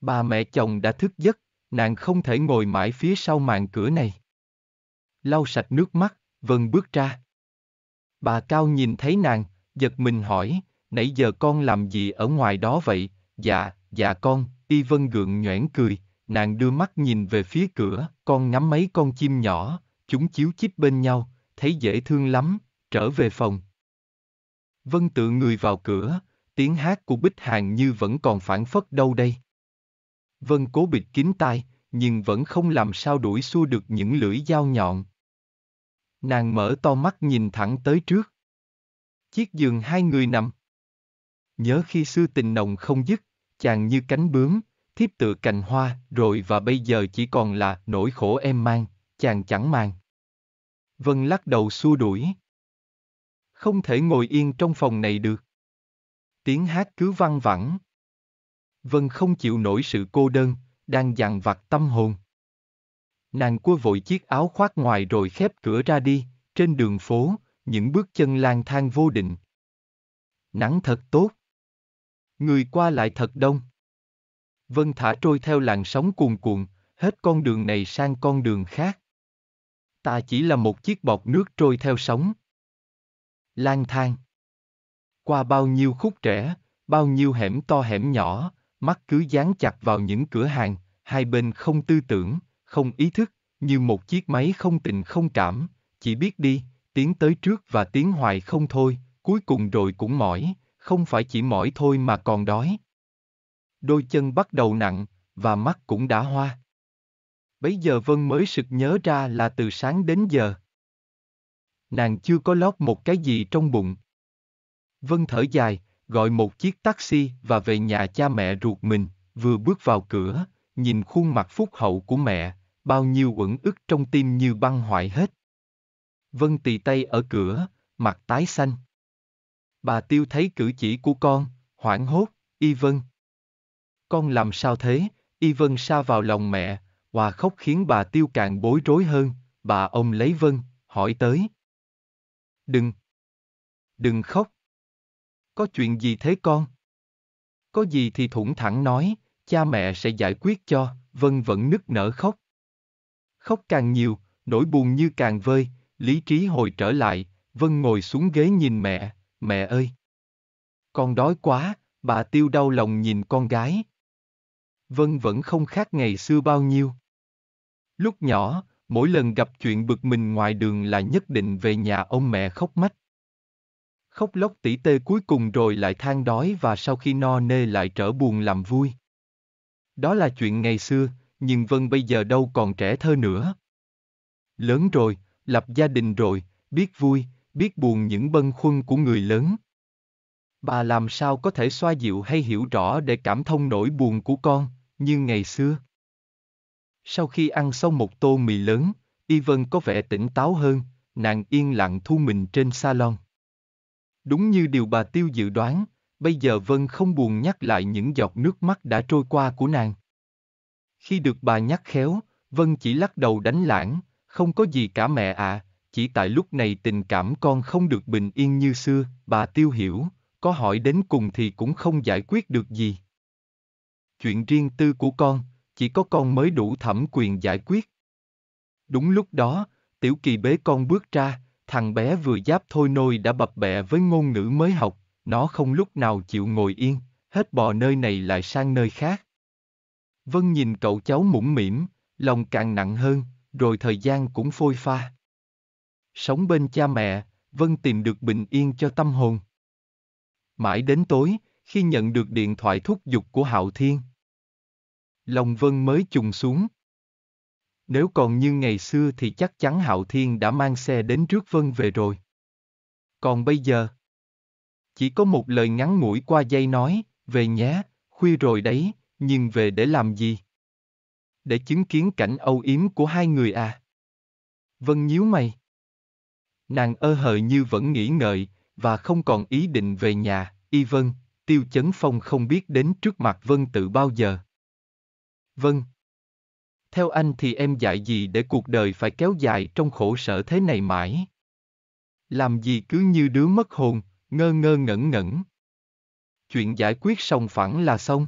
Ba mẹ chồng đã thức giấc, nàng không thể ngồi mãi phía sau màn cửa này. Lau sạch nước mắt, Vân bước ra. Bà Cao nhìn thấy nàng, giật mình hỏi, nãy giờ con làm gì ở ngoài đó vậy? Dạ, dạ con, Y Vân gượng nhoẻn cười, nàng đưa mắt nhìn về phía cửa, con ngắm mấy con chim nhỏ, chúng chiếu chít bên nhau, thấy dễ thương lắm, trở về phòng. Vân tự người vào cửa, tiếng hát của Bích Hàng như vẫn còn phản phất đâu đây. Vân cố bịt kín tai, nhưng vẫn không làm sao đuổi xua được những lưỡi dao nhọn. Nàng mở to mắt nhìn thẳng tới trước. Chiếc giường hai người nằm. Nhớ khi xưa tình nồng không dứt, chàng như cánh bướm, thiếp tựa cành hoa, rồi và bây giờ chỉ còn là nỗi khổ em mang, chàng chẳng mang. Vân lắc đầu xua đuổi. Không thể ngồi yên trong phòng này được. Tiếng hát cứ văng vẳng. Vân không chịu nổi sự cô đơn, đang dằn vặt tâm hồn. Nàng cua vội chiếc áo khoác ngoài rồi khép cửa ra đi, trên đường phố, những bước chân lang thang vô định. Nắng thật tốt. Người qua lại thật đông. Vân thả trôi theo làn sóng cuồn cuộn, hết con đường này sang con đường khác. Ta chỉ là một chiếc bọt nước trôi theo sóng. Lang thang. Qua bao nhiêu khúc trẻ bao nhiêu hẻm to hẻm nhỏ, mắt cứ dán chặt vào những cửa hàng, hai bên không tư tưởng, không ý thức, như một chiếc máy không tình không cảm, chỉ biết đi, tiến tới trước và tiến hoài không thôi, cuối cùng rồi cũng mỏi, không phải chỉ mỏi thôi mà còn đói. Đôi chân bắt đầu nặng, và mắt cũng đã hoa. Bấy giờ Vân mới sực nhớ ra là từ sáng đến giờ. Nàng chưa có lót một cái gì trong bụng. Vân thở dài, gọi một chiếc taxi và về nhà cha mẹ ruột mình, vừa bước vào cửa, nhìn khuôn mặt phúc hậu của mẹ, bao nhiêu uẩn ức trong tim như băng hoại hết. Vân tì tay ở cửa, mặt tái xanh. Bà Tiêu thấy cử chỉ của con, hoảng hốt, y vân. Con làm sao thế, y vân sa vào lòng mẹ, hòa khóc khiến bà Tiêu càng bối rối hơn, bà ông lấy vân, hỏi tới. Đừng. Đừng khóc, có chuyện gì thế con? Có gì thì thủng thẳng nói, cha mẹ sẽ giải quyết cho, Vân vẫn nức nở khóc. Khóc càng nhiều, nỗi buồn như càng vơi, lý trí hồi trở lại, Vân ngồi xuống ghế nhìn mẹ, mẹ ơi! Con đói quá, bà tiêu đau lòng nhìn con gái. Vân vẫn không khác ngày xưa bao nhiêu. Lúc nhỏ, mỗi lần gặp chuyện bực mình ngoài đường là nhất định về nhà ông mẹ khóc mắt khóc lóc tỉ tê cuối cùng rồi lại than đói và sau khi no nê lại trở buồn làm vui. Đó là chuyện ngày xưa, nhưng Vân bây giờ đâu còn trẻ thơ nữa. Lớn rồi, lập gia đình rồi, biết vui, biết buồn những bâng khuâng của người lớn. Bà làm sao có thể xoa dịu hay hiểu rõ để cảm thông nỗi buồn của con, như ngày xưa. Sau khi ăn xong một tô mì lớn, Y Vân có vẻ tỉnh táo hơn, nàng yên lặng thu mình trên salon. Đúng như điều bà Tiêu dự đoán, bây giờ Vân không buồn nhắc lại những giọt nước mắt đã trôi qua của nàng. Khi được bà nhắc khéo, Vân chỉ lắc đầu đánh lãng, không có gì cả mẹ ạ, à, chỉ tại lúc này tình cảm con không được bình yên như xưa, bà Tiêu hiểu, có hỏi đến cùng thì cũng không giải quyết được gì. Chuyện riêng tư của con, chỉ có con mới đủ thẩm quyền giải quyết. Đúng lúc đó, Tiểu Kỳ bế con bước ra, thằng bé vừa giáp thôi nôi đã bập bẹ với ngôn ngữ mới học, nó không lúc nào chịu ngồi yên, hết bò nơi này lại sang nơi khác. Vân nhìn cậu cháu mũm mỉm, lòng càng nặng hơn, rồi thời gian cũng phôi pha. Sống bên cha mẹ, Vân tìm được bình yên cho tâm hồn. Mãi đến tối, khi nhận được điện thoại thúc giục của Hạo Thiên. Lòng Vân mới trùng xuống. Nếu còn như ngày xưa thì chắc chắn Hạo Thiên đã mang xe đến trước Vân về rồi. Còn bây giờ, chỉ có một lời ngắn ngủi qua dây nói, về nhé, khuya rồi đấy, nhưng về để làm gì? Để chứng kiến cảnh âu yếm của hai người à? Vân nhíu mày. Nàng ơ hờ như vẫn nghĩ ngợi, và không còn ý định về nhà, y vân, tiêu chấn phong không biết đến trước mặt vân tự bao giờ. Vâng, theo anh thì em dạy gì để cuộc đời phải kéo dài trong khổ sở thế này mãi. Làm gì cứ như đứa mất hồn, ngơ ngơ ngẩn ngẩn. Chuyện giải quyết xong phẳng là xong.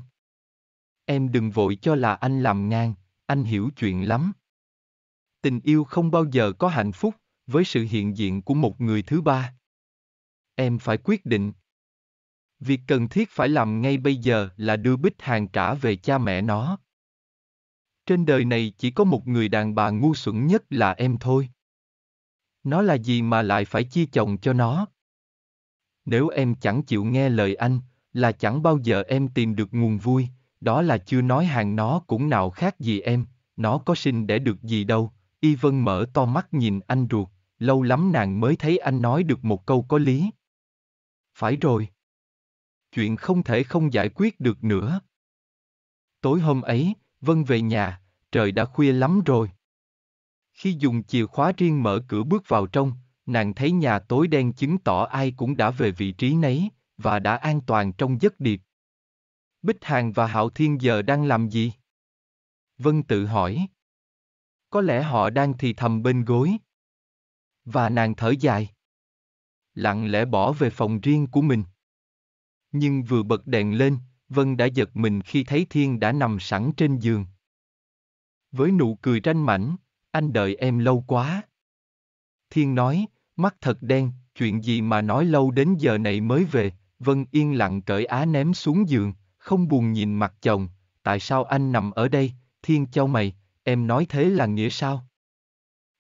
Em đừng vội cho là anh làm ngang, anh hiểu chuyện lắm. Tình yêu không bao giờ có hạnh phúc với sự hiện diện của một người thứ ba. Em phải quyết định. Việc cần thiết phải làm ngay bây giờ là đưa Bích Hàng trả về cha mẹ nó trên đời này chỉ có một người đàn bà ngu xuẩn nhất là em thôi. Nó là gì mà lại phải chia chồng cho nó? Nếu em chẳng chịu nghe lời anh, là chẳng bao giờ em tìm được nguồn vui, đó là chưa nói hàng nó cũng nào khác gì em, nó có sinh để được gì đâu. Y Vân mở to mắt nhìn anh ruột, lâu lắm nàng mới thấy anh nói được một câu có lý. Phải rồi. Chuyện không thể không giải quyết được nữa. Tối hôm ấy, Vân về nhà, trời đã khuya lắm rồi. Khi dùng chìa khóa riêng mở cửa bước vào trong, nàng thấy nhà tối đen chứng tỏ ai cũng đã về vị trí nấy, và đã an toàn trong giấc điệp. Bích Hàng và Hạo Thiên giờ đang làm gì? Vân tự hỏi. Có lẽ họ đang thì thầm bên gối. Và nàng thở dài. Lặng lẽ bỏ về phòng riêng của mình. Nhưng vừa bật đèn lên, Vân đã giật mình khi thấy Thiên đã nằm sẵn trên giường. Với nụ cười ranh mảnh, anh đợi em lâu quá. Thiên nói, mắt thật đen, chuyện gì mà nói lâu đến giờ này mới về, Vân yên lặng cởi á ném xuống giường, không buồn nhìn mặt chồng, tại sao anh nằm ở đây, Thiên cho mày, em nói thế là nghĩa sao?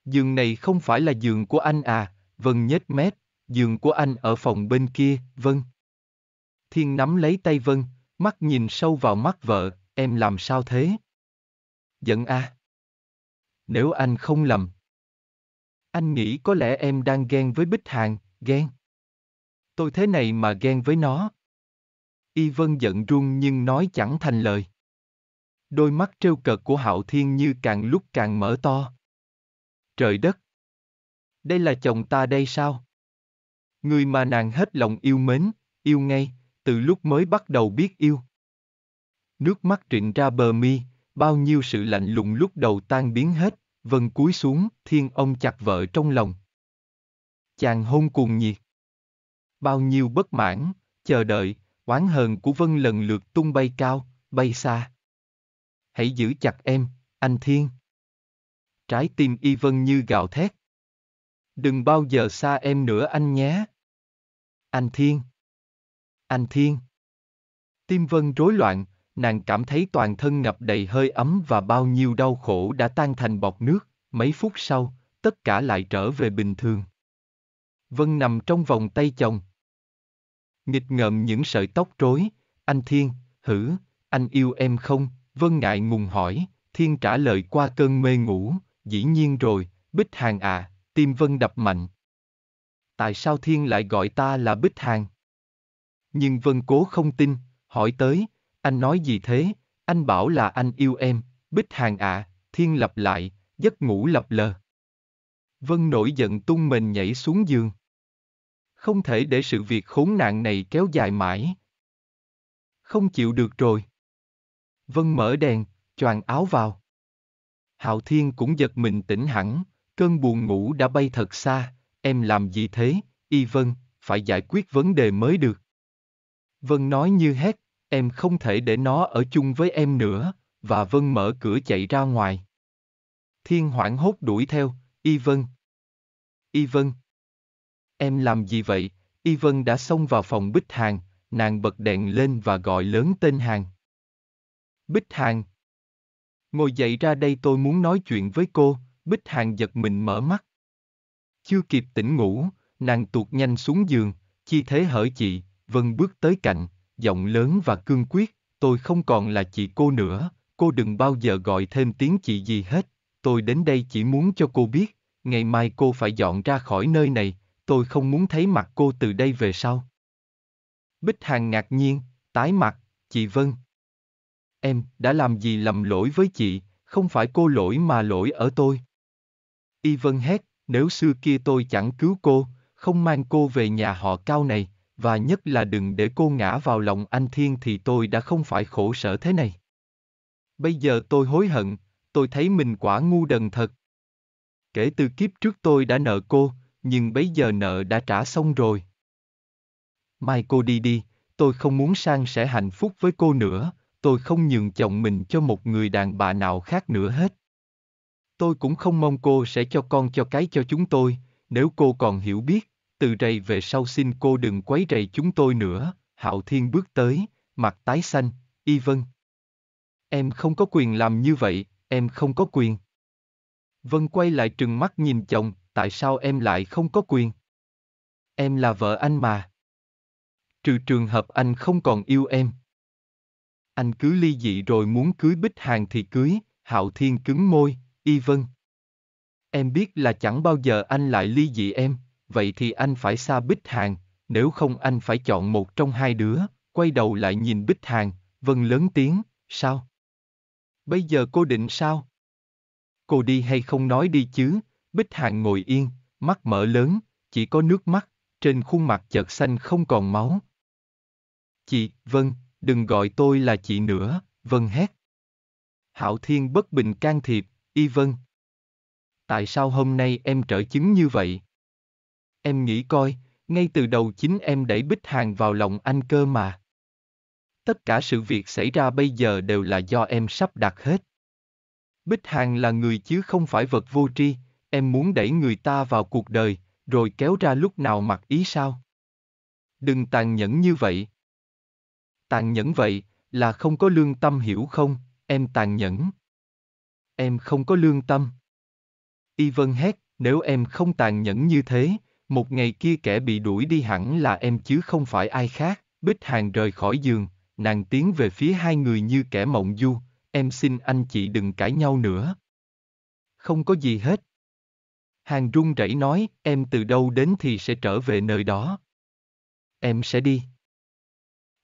Giường này không phải là giường của anh à, Vân nhếch mép, giường của anh ở phòng bên kia, Vân. Thiên nắm lấy tay Vân, mắt nhìn sâu vào mắt vợ, em làm sao thế? Giận a. À? Nếu anh không lầm. Anh nghĩ có lẽ em đang ghen với Bích hàn, ghen. Tôi thế này mà ghen với nó. Y Vân giận run nhưng nói chẳng thành lời. Đôi mắt trêu cợt của Hạo Thiên như càng lúc càng mở to. Trời đất! Đây là chồng ta đây sao? Người mà nàng hết lòng yêu mến, yêu ngay, từ lúc mới bắt đầu biết yêu. Nước mắt trịnh ra bờ mi, bao nhiêu sự lạnh lùng lúc đầu tan biến hết, vân cúi xuống, thiên ông chặt vợ trong lòng. Chàng hôn cuồng nhiệt. Bao nhiêu bất mãn, chờ đợi, oán hờn của vân lần lượt tung bay cao, bay xa. Hãy giữ chặt em, anh thiên. Trái tim y vân như gạo thét. Đừng bao giờ xa em nữa anh nhé. Anh thiên. Anh Thiên. Tim Vân rối loạn, nàng cảm thấy toàn thân ngập đầy hơi ấm và bao nhiêu đau khổ đã tan thành bọt nước, mấy phút sau, tất cả lại trở về bình thường. Vân nằm trong vòng tay chồng. Nghịch ngợm những sợi tóc rối, anh Thiên, hử, anh yêu em không? Vân ngại ngùng hỏi, Thiên trả lời qua cơn mê ngủ, dĩ nhiên rồi, Bích Hàng à, tim Vân đập mạnh. Tại sao Thiên lại gọi ta là Bích Hàng? Nhưng Vân Cố không tin, hỏi tới, anh nói gì thế, anh bảo là anh yêu em, Bích Hàng ạ, à, Thiên lặp lại, giấc ngủ lập lờ. Vân nổi giận tung mình nhảy xuống giường. Không thể để sự việc khốn nạn này kéo dài mãi. Không chịu được rồi. Vân mở đèn, choàng áo vào. Hạo Thiên cũng giật mình tỉnh hẳn, cơn buồn ngủ đã bay thật xa, em làm gì thế, Y Vân, phải giải quyết vấn đề mới được. Vân nói như hét, em không thể để nó ở chung với em nữa, và Vân mở cửa chạy ra ngoài. Thiên hoảng hốt đuổi theo, Y Vân. Y Vân. Em làm gì vậy? Y Vân đã xông vào phòng Bích Hàng, nàng bật đèn lên và gọi lớn tên Hàng. Bích Hàng. Ngồi dậy ra đây tôi muốn nói chuyện với cô, Bích Hàng giật mình mở mắt. Chưa kịp tỉnh ngủ, nàng tuột nhanh xuống giường, chi thế hở chị, Vân bước tới cạnh, giọng lớn và cương quyết, tôi không còn là chị cô nữa, cô đừng bao giờ gọi thêm tiếng chị gì hết, tôi đến đây chỉ muốn cho cô biết, ngày mai cô phải dọn ra khỏi nơi này, tôi không muốn thấy mặt cô từ đây về sau. Bích Hàn ngạc nhiên, tái mặt, chị Vân. Em, đã làm gì lầm lỗi với chị, không phải cô lỗi mà lỗi ở tôi. Y Vân hét, nếu xưa kia tôi chẳng cứu cô, không mang cô về nhà họ cao này, và nhất là đừng để cô ngã vào lòng anh Thiên thì tôi đã không phải khổ sở thế này. Bây giờ tôi hối hận, tôi thấy mình quả ngu đần thật. Kể từ kiếp trước tôi đã nợ cô, nhưng bây giờ nợ đã trả xong rồi. Mai cô đi đi, tôi không muốn sang sẽ hạnh phúc với cô nữa, tôi không nhường chồng mình cho một người đàn bà nào khác nữa hết. Tôi cũng không mong cô sẽ cho con cho cái cho chúng tôi, nếu cô còn hiểu biết, từ rầy về sau xin cô đừng quấy rầy chúng tôi nữa, Hạo Thiên bước tới, mặt tái xanh, y vân. Em không có quyền làm như vậy, em không có quyền. Vân quay lại trừng mắt nhìn chồng, tại sao em lại không có quyền? Em là vợ anh mà. Trừ trường hợp anh không còn yêu em. Anh cứ ly dị rồi muốn cưới Bích Hàng thì cưới, Hạo Thiên cứng môi, y vân. Em biết là chẳng bao giờ anh lại ly dị em vậy thì anh phải xa Bích Hàng, nếu không anh phải chọn một trong hai đứa, quay đầu lại nhìn Bích Hàng, vâng lớn tiếng, sao? Bây giờ cô định sao? Cô đi hay không nói đi chứ, Bích Hàng ngồi yên, mắt mở lớn, chỉ có nước mắt, trên khuôn mặt chợt xanh không còn máu. Chị, vâng, đừng gọi tôi là chị nữa, vâng hét. Hạo Thiên bất bình can thiệp, y vâng. Tại sao hôm nay em trở chứng như vậy? Em nghĩ coi, ngay từ đầu chính em đẩy Bích Hàng vào lòng anh cơ mà. Tất cả sự việc xảy ra bây giờ đều là do em sắp đặt hết. Bích Hàng là người chứ không phải vật vô tri, em muốn đẩy người ta vào cuộc đời, rồi kéo ra lúc nào mặc ý sao? Đừng tàn nhẫn như vậy. Tàn nhẫn vậy là không có lương tâm hiểu không, em tàn nhẫn. Em không có lương tâm. Y Vân hét, nếu em không tàn nhẫn như thế, một ngày kia kẻ bị đuổi đi hẳn là em chứ không phải ai khác, Bích Hàng rời khỏi giường, nàng tiến về phía hai người như kẻ mộng du, em xin anh chị đừng cãi nhau nữa. Không có gì hết. Hàng run rẩy nói, em từ đâu đến thì sẽ trở về nơi đó. Em sẽ đi.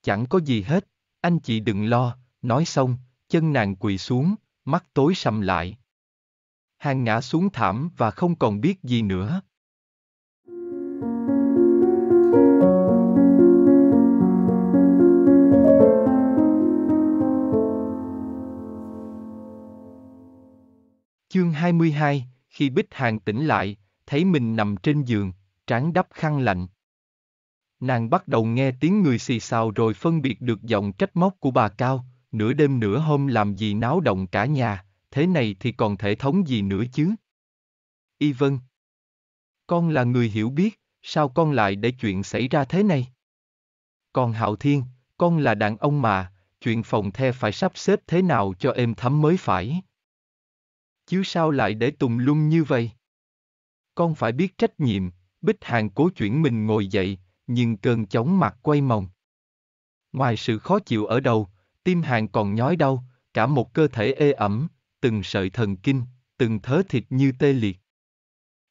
Chẳng có gì hết, anh chị đừng lo, nói xong, chân nàng quỳ xuống, mắt tối sầm lại. Hàng ngã xuống thảm và không còn biết gì nữa. 22, khi Bích Hàng tỉnh lại, thấy mình nằm trên giường, trán đắp khăn lạnh. Nàng bắt đầu nghe tiếng người xì xào rồi phân biệt được giọng trách móc của bà Cao, nửa đêm nửa hôm làm gì náo động cả nhà, thế này thì còn thể thống gì nữa chứ? Y vân. Con là người hiểu biết, sao con lại để chuyện xảy ra thế này? Còn Hạo Thiên, con là đàn ông mà, chuyện phòng the phải sắp xếp thế nào cho êm thấm mới phải chứ sao lại để tùng lung như vậy? Con phải biết trách nhiệm, Bích Hàng cố chuyển mình ngồi dậy, nhưng cơn chóng mặt quay mồng. Ngoài sự khó chịu ở đầu, tim Hàng còn nhói đau, cả một cơ thể ê ẩm, từng sợi thần kinh, từng thớ thịt như tê liệt.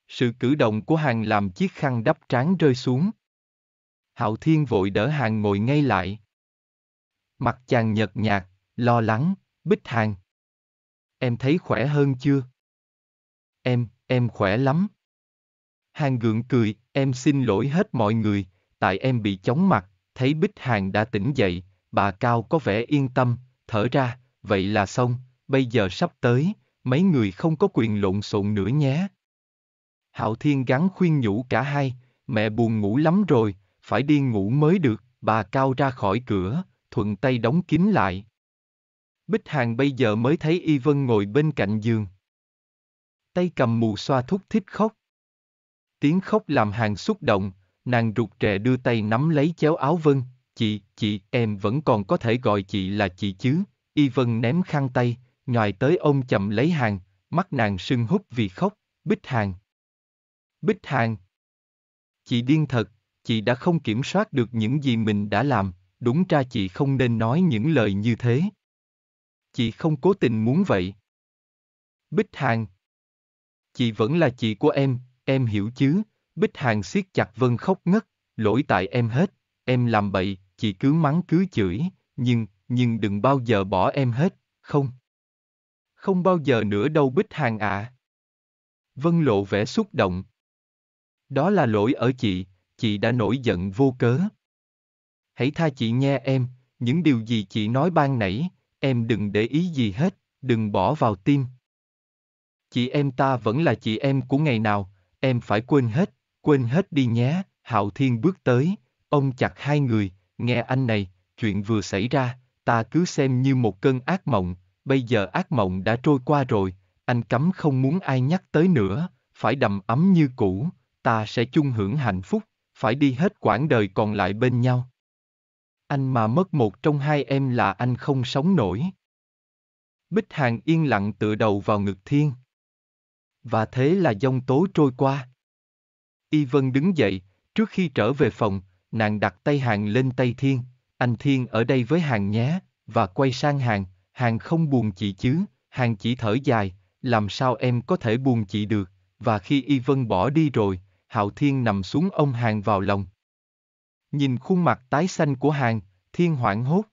Sự cử động của Hàng làm chiếc khăn đắp trán rơi xuống. Hạo Thiên vội đỡ Hàng ngồi ngay lại. Mặt chàng nhợt nhạt, lo lắng, Bích Hàng. Em thấy khỏe hơn chưa? Em, em khỏe lắm. Hàng gượng cười, em xin lỗi hết mọi người, tại em bị chóng mặt, thấy Bích Hàng đã tỉnh dậy, bà Cao có vẻ yên tâm, thở ra, vậy là xong, bây giờ sắp tới, mấy người không có quyền lộn xộn nữa nhé. Hạo Thiên gắng khuyên nhủ cả hai, mẹ buồn ngủ lắm rồi, phải đi ngủ mới được, bà Cao ra khỏi cửa, thuận tay đóng kín lại, Bích Hàng bây giờ mới thấy Y Vân ngồi bên cạnh giường. Tay cầm mù xoa thúc thích khóc. Tiếng khóc làm Hàng xúc động, nàng rụt rè đưa tay nắm lấy chéo áo Vân. Chị, chị, em vẫn còn có thể gọi chị là chị chứ. Y Vân ném khăn tay, nhòi tới ông chậm lấy Hàng, mắt nàng sưng húp vì khóc. Bích Hàng. Bích Hàng. Chị điên thật, chị đã không kiểm soát được những gì mình đã làm, đúng ra chị không nên nói những lời như thế. Chị không cố tình muốn vậy. Bích Hàng. Chị vẫn là chị của em, em hiểu chứ? Bích Hàng siết chặt Vân khóc ngất, lỗi tại em hết, em làm bậy, chị cứ mắng cứ chửi, nhưng, nhưng đừng bao giờ bỏ em hết, không. Không bao giờ nữa đâu Bích Hàng ạ. À. Vân lộ vẻ xúc động. Đó là lỗi ở chị, chị đã nổi giận vô cớ. Hãy tha chị nghe em, những điều gì chị nói ban nãy, em đừng để ý gì hết, đừng bỏ vào tim. Chị em ta vẫn là chị em của ngày nào, em phải quên hết, quên hết đi nhé, Hạo Thiên bước tới, ông chặt hai người, nghe anh này, chuyện vừa xảy ra, ta cứ xem như một cơn ác mộng, bây giờ ác mộng đã trôi qua rồi, anh cấm không muốn ai nhắc tới nữa, phải đầm ấm như cũ, ta sẽ chung hưởng hạnh phúc, phải đi hết quãng đời còn lại bên nhau anh mà mất một trong hai em là anh không sống nổi. Bích Hàng yên lặng tựa đầu vào ngực thiên. Và thế là dông tố trôi qua. Y Vân đứng dậy, trước khi trở về phòng, nàng đặt tay Hàng lên tay Thiên, anh Thiên ở đây với Hàng nhé, và quay sang Hàng, Hàng không buồn chị chứ, Hàng chỉ thở dài, làm sao em có thể buồn chị được, và khi Y Vân bỏ đi rồi, Hạo Thiên nằm xuống ôm Hàng vào lòng, Nhìn khuôn mặt tái xanh của hàng, thiên hoảng hốt.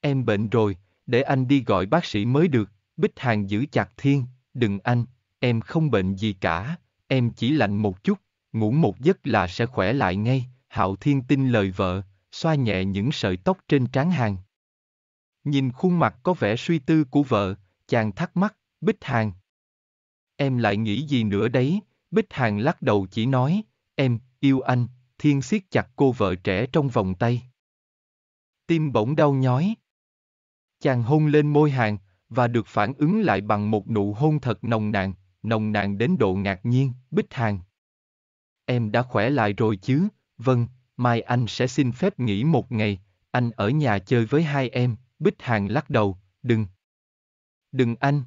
Em bệnh rồi, để anh đi gọi bác sĩ mới được, bích hàng giữ chặt thiên, đừng anh, em không bệnh gì cả, em chỉ lạnh một chút, ngủ một giấc là sẽ khỏe lại ngay, hạo thiên tin lời vợ, xoa nhẹ những sợi tóc trên trán hàng. Nhìn khuôn mặt có vẻ suy tư của vợ, chàng thắc mắc, Bích Hàng. Em lại nghĩ gì nữa đấy, Bích Hàng lắc đầu chỉ nói, em, yêu anh, Thiên siết chặt cô vợ trẻ trong vòng tay. Tim bỗng đau nhói. Chàng hôn lên môi hàng, và được phản ứng lại bằng một nụ hôn thật nồng nàn, nồng nàn đến độ ngạc nhiên, bích hàng. Em đã khỏe lại rồi chứ, vâng, mai anh sẽ xin phép nghỉ một ngày, anh ở nhà chơi với hai em, bích hàng lắc đầu, đừng. Đừng anh.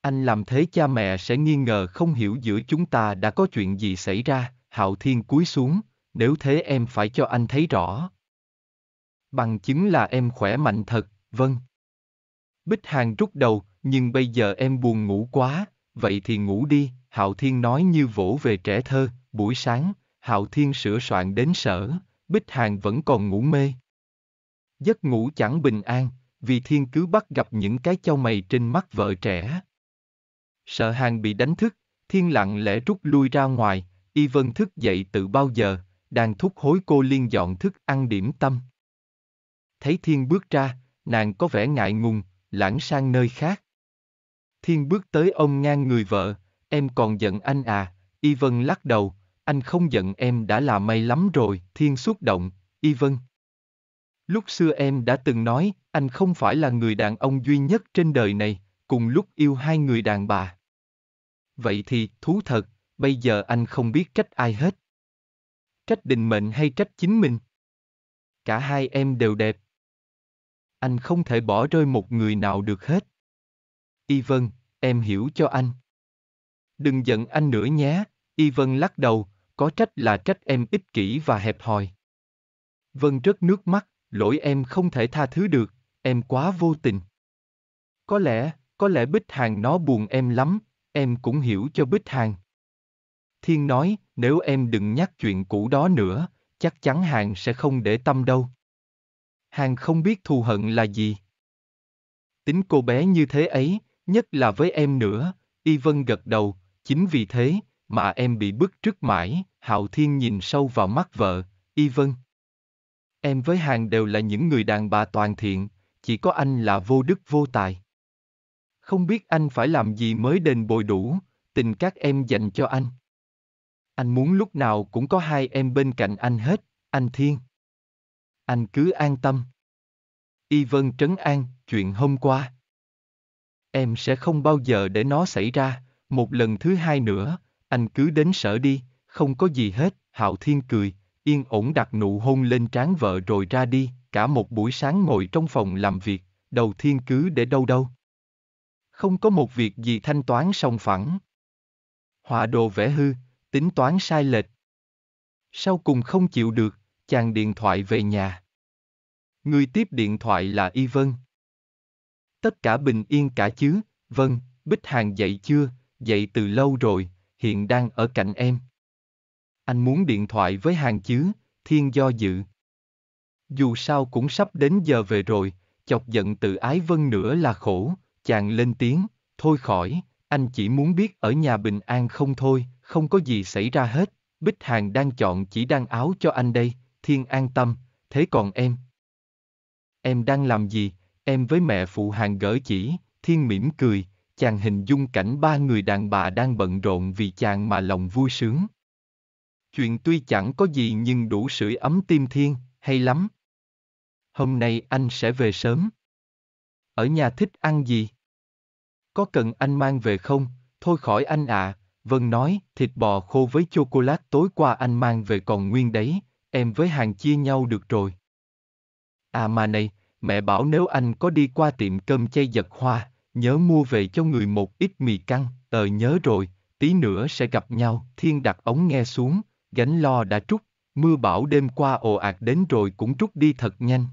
Anh làm thế cha mẹ sẽ nghi ngờ không hiểu giữa chúng ta đã có chuyện gì xảy ra. Hạo Thiên cúi xuống, nếu thế em phải cho anh thấy rõ. Bằng chứng là em khỏe mạnh thật, vâng. Bích Hàng rút đầu, nhưng bây giờ em buồn ngủ quá, vậy thì ngủ đi, Hạo Thiên nói như vỗ về trẻ thơ, buổi sáng, Hạo Thiên sửa soạn đến sở, Bích Hàng vẫn còn ngủ mê. Giấc ngủ chẳng bình an, vì Thiên cứ bắt gặp những cái châu mày trên mắt vợ trẻ. Sợ Hàng bị đánh thức, Thiên lặng lẽ rút lui ra ngoài, Y Vân thức dậy từ bao giờ, đang thúc hối cô Liên dọn thức ăn điểm tâm. Thấy Thiên bước ra, nàng có vẻ ngại ngùng, lãng sang nơi khác. Thiên bước tới ông ngang người vợ, em còn giận anh à, Y Vân lắc đầu, anh không giận em đã là may lắm rồi, Thiên xúc động, Y Vân. Lúc xưa em đã từng nói, anh không phải là người đàn ông duy nhất trên đời này, cùng lúc yêu hai người đàn bà. Vậy thì, thú thật, bây giờ anh không biết trách ai hết. Trách định mệnh hay trách chính mình? Cả hai em đều đẹp. Anh không thể bỏ rơi một người nào được hết. Y Vân, em hiểu cho anh. Đừng giận anh nữa nhé, Y Vân lắc đầu, có trách là trách em ích kỷ và hẹp hòi. Vân rất nước mắt, lỗi em không thể tha thứ được, em quá vô tình. Có lẽ, có lẽ Bích Hàng nó buồn em lắm, em cũng hiểu cho Bích Hàng. Thiên nói, nếu em đừng nhắc chuyện cũ đó nữa, chắc chắn hàng sẽ không để tâm đâu. Hàng không biết thù hận là gì. Tính cô bé như thế ấy, nhất là với em nữa, Y Vân gật đầu, chính vì thế, mà em bị bức trước mãi, Hạo Thiên nhìn sâu vào mắt vợ, Y Vân. Em với Hàng đều là những người đàn bà toàn thiện, chỉ có anh là vô đức vô tài. Không biết anh phải làm gì mới đền bồi đủ, tình các em dành cho anh. Anh muốn lúc nào cũng có hai em bên cạnh anh hết, anh Thiên. Anh cứ an tâm. Y Vân trấn an, chuyện hôm qua. Em sẽ không bao giờ để nó xảy ra, một lần thứ hai nữa, anh cứ đến sở đi, không có gì hết, Hạo Thiên cười, yên ổn đặt nụ hôn lên trán vợ rồi ra đi, cả một buổi sáng ngồi trong phòng làm việc, đầu thiên cứ để đâu đâu. Không có một việc gì thanh toán xong phẳng. Họa đồ vẽ hư, tính toán sai lệch. Sau cùng không chịu được, chàng điện thoại về nhà. Người tiếp điện thoại là Y Vân. Tất cả bình yên cả chứ, Vân, Bích Hàng dậy chưa, dậy từ lâu rồi, hiện đang ở cạnh em. Anh muốn điện thoại với Hàng chứ, thiên do dự. Dù sao cũng sắp đến giờ về rồi, chọc giận tự ái vân nữa là khổ, chàng lên tiếng, thôi khỏi, anh chỉ muốn biết ở nhà bình an không thôi, không có gì xảy ra hết, Bích Hàng đang chọn chỉ đan áo cho anh đây, Thiên an tâm, thế còn em? Em đang làm gì? Em với mẹ phụ hàng gỡ chỉ, Thiên mỉm cười, chàng hình dung cảnh ba người đàn bà đang bận rộn vì chàng mà lòng vui sướng. Chuyện tuy chẳng có gì nhưng đủ sưởi ấm tim Thiên, hay lắm. Hôm nay anh sẽ về sớm. Ở nhà thích ăn gì? Có cần anh mang về không? Thôi khỏi anh ạ, à, Vân nói, thịt bò khô với chocolate tối qua anh mang về còn nguyên đấy, em với hàng chia nhau được rồi. À mà này, mẹ bảo nếu anh có đi qua tiệm cơm chay giật hoa, nhớ mua về cho người một ít mì căng, tờ nhớ rồi, tí nữa sẽ gặp nhau, thiên đặt ống nghe xuống, gánh lo đã trút, mưa bão đêm qua ồ ạt đến rồi cũng trút đi thật nhanh.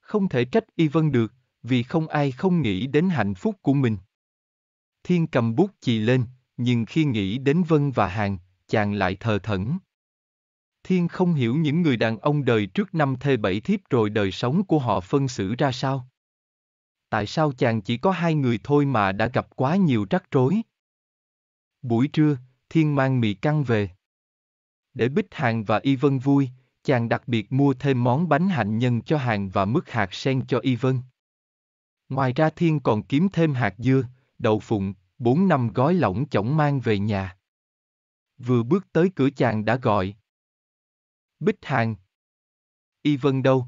Không thể trách Y Vân được, vì không ai không nghĩ đến hạnh phúc của mình. Thiên cầm bút chì lên, nhưng khi nghĩ đến Vân và Hàng, chàng lại thờ thẫn. Thiên không hiểu những người đàn ông đời trước năm thê bảy thiếp rồi đời sống của họ phân xử ra sao. Tại sao chàng chỉ có hai người thôi mà đã gặp quá nhiều rắc rối? Buổi trưa, Thiên mang mì căng về. Để Bích Hàng và Y Vân vui, chàng đặc biệt mua thêm món bánh hạnh nhân cho Hàng và mứt hạt sen cho Y Vân. Ngoài ra Thiên còn kiếm thêm hạt dưa, đậu phụng, bốn năm gói lỏng chổng mang về nhà. Vừa bước tới cửa chàng đã gọi. Bích Hàng. Y Vân đâu?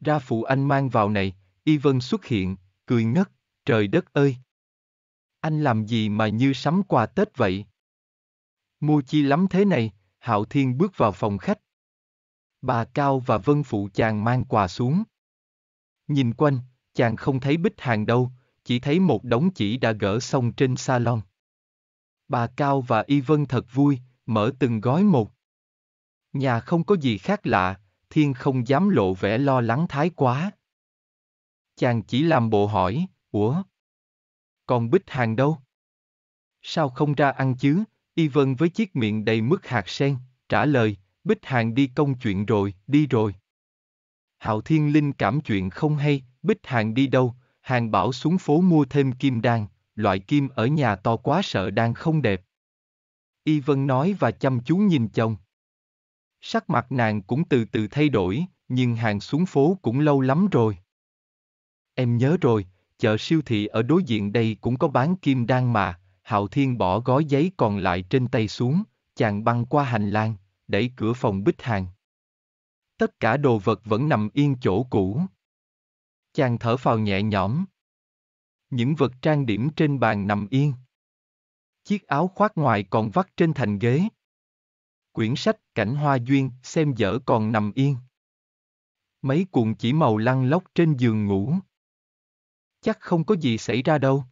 Ra phụ anh mang vào này, Y Vân xuất hiện, cười ngất, trời đất ơi. Anh làm gì mà như sắm quà Tết vậy? Mua chi lắm thế này, Hạo Thiên bước vào phòng khách. Bà Cao và Vân Phụ chàng mang quà xuống. Nhìn quanh, chàng không thấy Bích Hàng đâu, chỉ thấy một đống chỉ đã gỡ xong trên salon. Bà Cao và Y Vân thật vui, mở từng gói một. Nhà không có gì khác lạ, Thiên không dám lộ vẻ lo lắng thái quá. Chàng chỉ làm bộ hỏi, ủa? Còn Bích Hàng đâu? Sao không ra ăn chứ? Y Vân với chiếc miệng đầy mứt hạt sen, trả lời, Bích Hàng đi công chuyện rồi, đi rồi. Hạo Thiên Linh cảm chuyện không hay, Bích Hàng đi đâu, Hàng bảo xuống phố mua thêm kim đan, loại kim ở nhà to quá sợ đan không đẹp. Y Vân nói và chăm chú nhìn chồng. Sắc mặt nàng cũng từ từ thay đổi, nhưng hàng xuống phố cũng lâu lắm rồi. Em nhớ rồi, chợ siêu thị ở đối diện đây cũng có bán kim đan mà, Hạo Thiên bỏ gói giấy còn lại trên tay xuống, chàng băng qua hành lang, đẩy cửa phòng bích hàng. Tất cả đồ vật vẫn nằm yên chỗ cũ. Chàng thở phào nhẹ nhõm. Những vật trang điểm trên bàn nằm yên. Chiếc áo khoác ngoài còn vắt trên thành ghế. Quyển sách Cảnh Hoa Duyên xem dở còn nằm yên. Mấy cuộn chỉ màu lăn lóc trên giường ngủ. Chắc không có gì xảy ra đâu.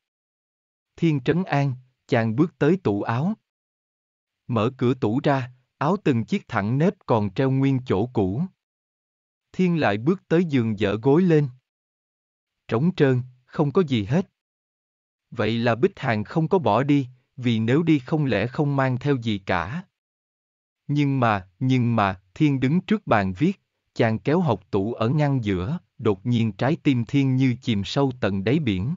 Thiên Trấn An, chàng bước tới tủ áo. Mở cửa tủ ra, áo từng chiếc thẳng nếp còn treo nguyên chỗ cũ. Thiên lại bước tới giường dở gối lên trống trơn, không có gì hết. Vậy là Bích Hàng không có bỏ đi, vì nếu đi không lẽ không mang theo gì cả. Nhưng mà, nhưng mà, Thiên đứng trước bàn viết, chàng kéo học tủ ở ngăn giữa, đột nhiên trái tim Thiên như chìm sâu tận đáy biển.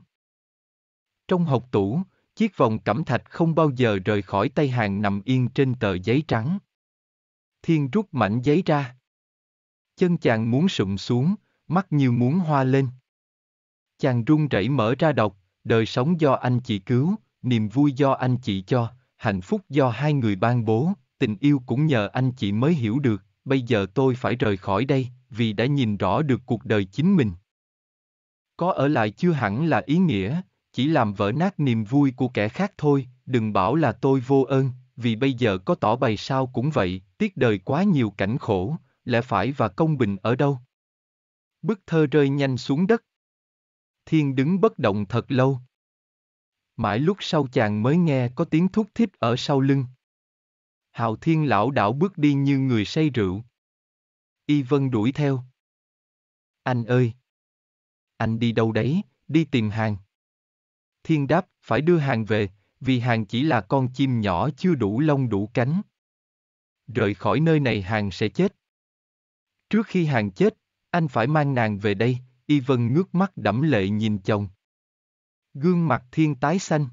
Trong học tủ, chiếc vòng cẩm thạch không bao giờ rời khỏi tay hàng nằm yên trên tờ giấy trắng. Thiên rút mảnh giấy ra. Chân chàng muốn sụm xuống, mắt như muốn hoa lên chàng run rẩy mở ra đọc, đời sống do anh chị cứu, niềm vui do anh chị cho, hạnh phúc do hai người ban bố, tình yêu cũng nhờ anh chị mới hiểu được, bây giờ tôi phải rời khỏi đây, vì đã nhìn rõ được cuộc đời chính mình. Có ở lại chưa hẳn là ý nghĩa, chỉ làm vỡ nát niềm vui của kẻ khác thôi, đừng bảo là tôi vô ơn, vì bây giờ có tỏ bày sao cũng vậy, tiếc đời quá nhiều cảnh khổ, lẽ phải và công bình ở đâu. Bức thơ rơi nhanh xuống đất, thiên đứng bất động thật lâu. Mãi lúc sau chàng mới nghe có tiếng thúc thích ở sau lưng. Hào thiên lão đảo bước đi như người say rượu. Y vân đuổi theo. Anh ơi! Anh đi đâu đấy, đi tìm hàng. Thiên đáp, phải đưa hàng về, vì hàng chỉ là con chim nhỏ chưa đủ lông đủ cánh. Rời khỏi nơi này hàng sẽ chết. Trước khi hàng chết, anh phải mang nàng về đây, Y Vân ngước mắt đẫm lệ nhìn chồng. Gương mặt Thiên tái xanh.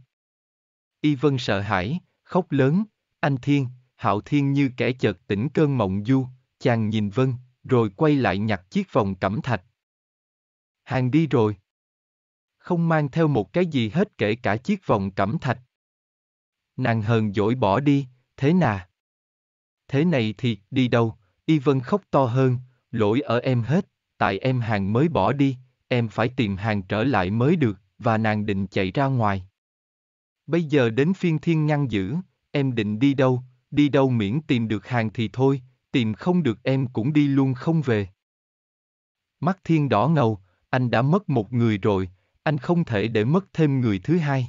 Y Vân sợ hãi, khóc lớn, anh Thiên, Hạo Thiên như kẻ chợt tỉnh cơn mộng du, chàng nhìn Vân, rồi quay lại nhặt chiếc vòng cẩm thạch. Hàng đi rồi. Không mang theo một cái gì hết kể cả chiếc vòng cẩm thạch. Nàng hờn dỗi bỏ đi, thế nà. Thế này thì đi đâu, Y Vân khóc to hơn, lỗi ở em hết tại em hàng mới bỏ đi, em phải tìm hàng trở lại mới được, và nàng định chạy ra ngoài. Bây giờ đến phiên thiên ngăn giữ, em định đi đâu, đi đâu miễn tìm được hàng thì thôi, tìm không được em cũng đi luôn không về. Mắt thiên đỏ ngầu, anh đã mất một người rồi, anh không thể để mất thêm người thứ hai.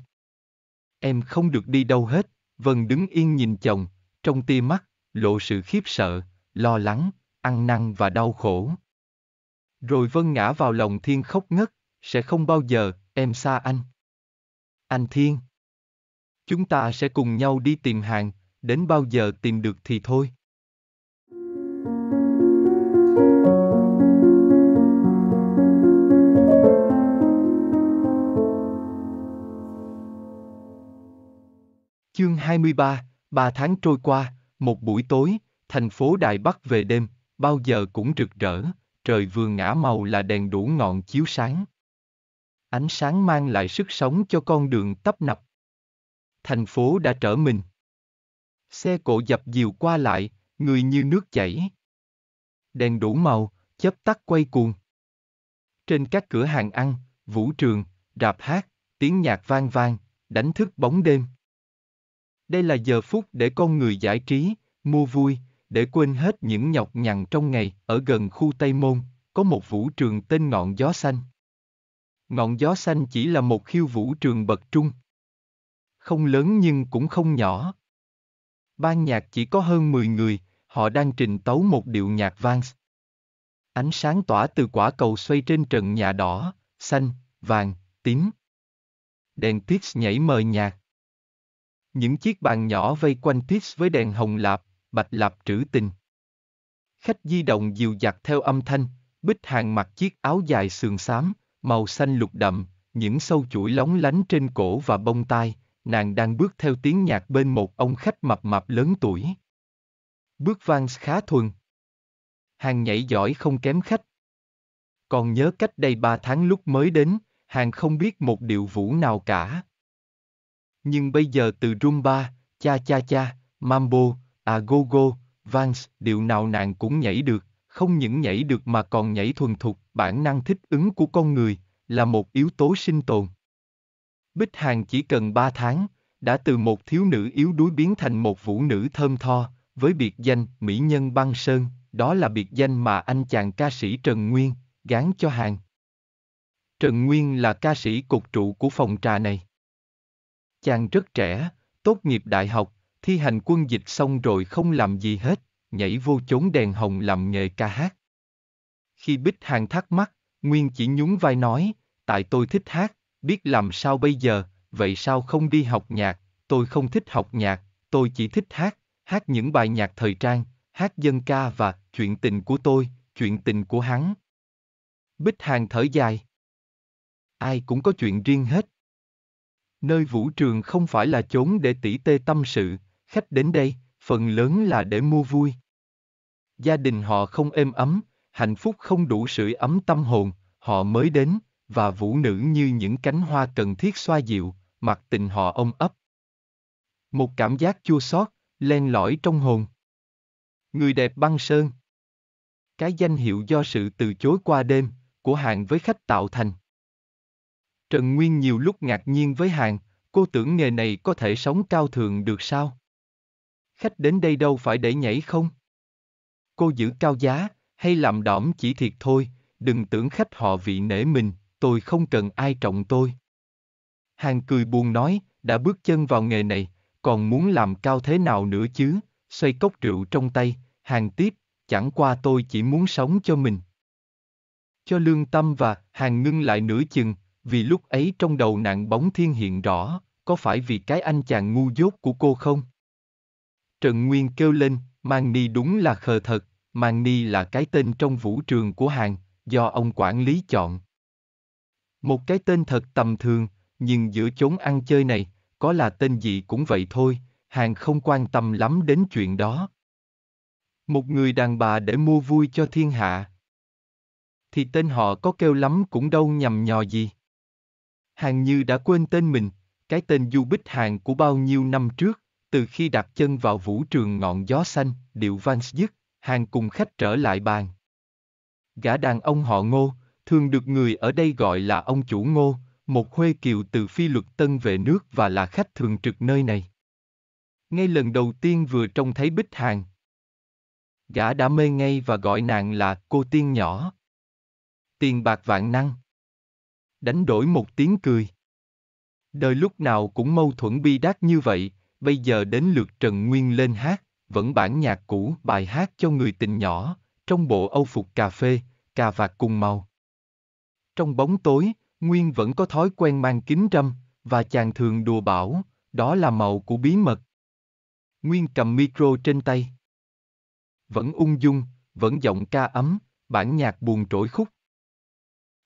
Em không được đi đâu hết, Vân đứng yên nhìn chồng, trong tia mắt, lộ sự khiếp sợ, lo lắng, ăn năn và đau khổ. Rồi Vân ngã vào lòng Thiên khóc ngất, sẽ không bao giờ, em xa anh. Anh Thiên. Chúng ta sẽ cùng nhau đi tìm hàng, đến bao giờ tìm được thì thôi. Chương 23, 3 tháng trôi qua, một buổi tối, thành phố Đài Bắc về đêm, bao giờ cũng rực rỡ trời vừa ngã màu là đèn đủ ngọn chiếu sáng. Ánh sáng mang lại sức sống cho con đường tấp nập. Thành phố đã trở mình. Xe cộ dập dìu qua lại, người như nước chảy. Đèn đủ màu, chớp tắt quay cuồng. Trên các cửa hàng ăn, vũ trường, rạp hát, tiếng nhạc vang vang, đánh thức bóng đêm. Đây là giờ phút để con người giải trí, mua vui, để quên hết những nhọc nhằn trong ngày, ở gần khu Tây Môn, có một vũ trường tên Ngọn Gió Xanh. Ngọn Gió Xanh chỉ là một khiêu vũ trường bậc trung. Không lớn nhưng cũng không nhỏ. Ban nhạc chỉ có hơn 10 người, họ đang trình tấu một điệu nhạc vang. Ánh sáng tỏa từ quả cầu xoay trên trần nhà đỏ, xanh, vàng, tím. Đèn Tix nhảy mời nhạc. Những chiếc bàn nhỏ vây quanh Tix với đèn hồng lạp, bạch lạp trữ tình. Khách di động dịu dặt theo âm thanh, bích hàng mặc chiếc áo dài sườn xám, màu xanh lục đậm, những sâu chuỗi lóng lánh trên cổ và bông tai, nàng đang bước theo tiếng nhạc bên một ông khách mập mập lớn tuổi. Bước vang khá thuần. Hàng nhảy giỏi không kém khách. Còn nhớ cách đây ba tháng lúc mới đến, hàng không biết một điệu vũ nào cả. Nhưng bây giờ từ rumba, cha cha cha, mambo, à Gogo, Vans, điệu nào nàng cũng nhảy được, không những nhảy được mà còn nhảy thuần thục, bản năng thích ứng của con người, là một yếu tố sinh tồn. Bích Hàng chỉ cần 3 tháng, đã từ một thiếu nữ yếu đuối biến thành một vũ nữ thơm tho, với biệt danh Mỹ Nhân Băng Sơn, đó là biệt danh mà anh chàng ca sĩ Trần Nguyên, gán cho Hàng. Trần Nguyên là ca sĩ cột trụ của phòng trà này. Chàng rất trẻ, tốt nghiệp đại học, thi hành quân dịch xong rồi không làm gì hết, nhảy vô chốn đèn hồng làm nghề ca hát. Khi Bích Hàng thắc mắc, Nguyên chỉ nhún vai nói, tại tôi thích hát, biết làm sao bây giờ, vậy sao không đi học nhạc, tôi không thích học nhạc, tôi chỉ thích hát, hát những bài nhạc thời trang, hát dân ca và chuyện tình của tôi, chuyện tình của hắn. Bích Hàng thở dài. Ai cũng có chuyện riêng hết. Nơi vũ trường không phải là chốn để tỉ tê tâm sự, Khách đến đây, phần lớn là để mua vui. Gia đình họ không êm ấm, hạnh phúc không đủ sưởi ấm tâm hồn, họ mới đến, và vũ nữ như những cánh hoa cần thiết xoa dịu, mặc tình họ ôm ấp. Một cảm giác chua xót len lỏi trong hồn. Người đẹp băng sơn. Cái danh hiệu do sự từ chối qua đêm của hàng với khách tạo thành. Trần Nguyên nhiều lúc ngạc nhiên với hàng, cô tưởng nghề này có thể sống cao thượng được sao? khách đến đây đâu phải để nhảy không? Cô giữ cao giá, hay làm đỏm chỉ thiệt thôi, đừng tưởng khách họ vị nể mình, tôi không cần ai trọng tôi. Hàng cười buồn nói, đã bước chân vào nghề này, còn muốn làm cao thế nào nữa chứ, xoay cốc rượu trong tay, hàng tiếp, chẳng qua tôi chỉ muốn sống cho mình. Cho lương tâm và hàng ngưng lại nửa chừng, vì lúc ấy trong đầu nạn bóng thiên hiện rõ, có phải vì cái anh chàng ngu dốt của cô không? Trần Nguyên kêu lên, Mang Ni đúng là khờ thật, Mang Ni là cái tên trong vũ trường của hàng, do ông quản lý chọn. Một cái tên thật tầm thường, nhưng giữa chốn ăn chơi này, có là tên gì cũng vậy thôi, hàng không quan tâm lắm đến chuyện đó. Một người đàn bà để mua vui cho thiên hạ. Thì tên họ có kêu lắm cũng đâu nhầm nhò gì. Hàng như đã quên tên mình, cái tên du bích hàng của bao nhiêu năm trước, từ khi đặt chân vào vũ trường ngọn gió xanh, điệu Vance dứt, hàng cùng khách trở lại bàn. Gã đàn ông họ ngô, thường được người ở đây gọi là ông chủ ngô, một huê kiều từ phi luật tân về nước và là khách thường trực nơi này. Ngay lần đầu tiên vừa trông thấy Bích Hàng, gã đã mê ngay và gọi nàng là cô tiên nhỏ. Tiền bạc vạn năng. Đánh đổi một tiếng cười. Đời lúc nào cũng mâu thuẫn bi đát như vậy, bây giờ đến lượt Trần Nguyên lên hát, vẫn bản nhạc cũ bài hát cho người tình nhỏ, trong bộ âu phục cà phê, cà vạt cùng màu. Trong bóng tối, Nguyên vẫn có thói quen mang kính râm, và chàng thường đùa bảo, đó là màu của bí mật. Nguyên cầm micro trên tay. Vẫn ung dung, vẫn giọng ca ấm, bản nhạc buồn trỗi khúc.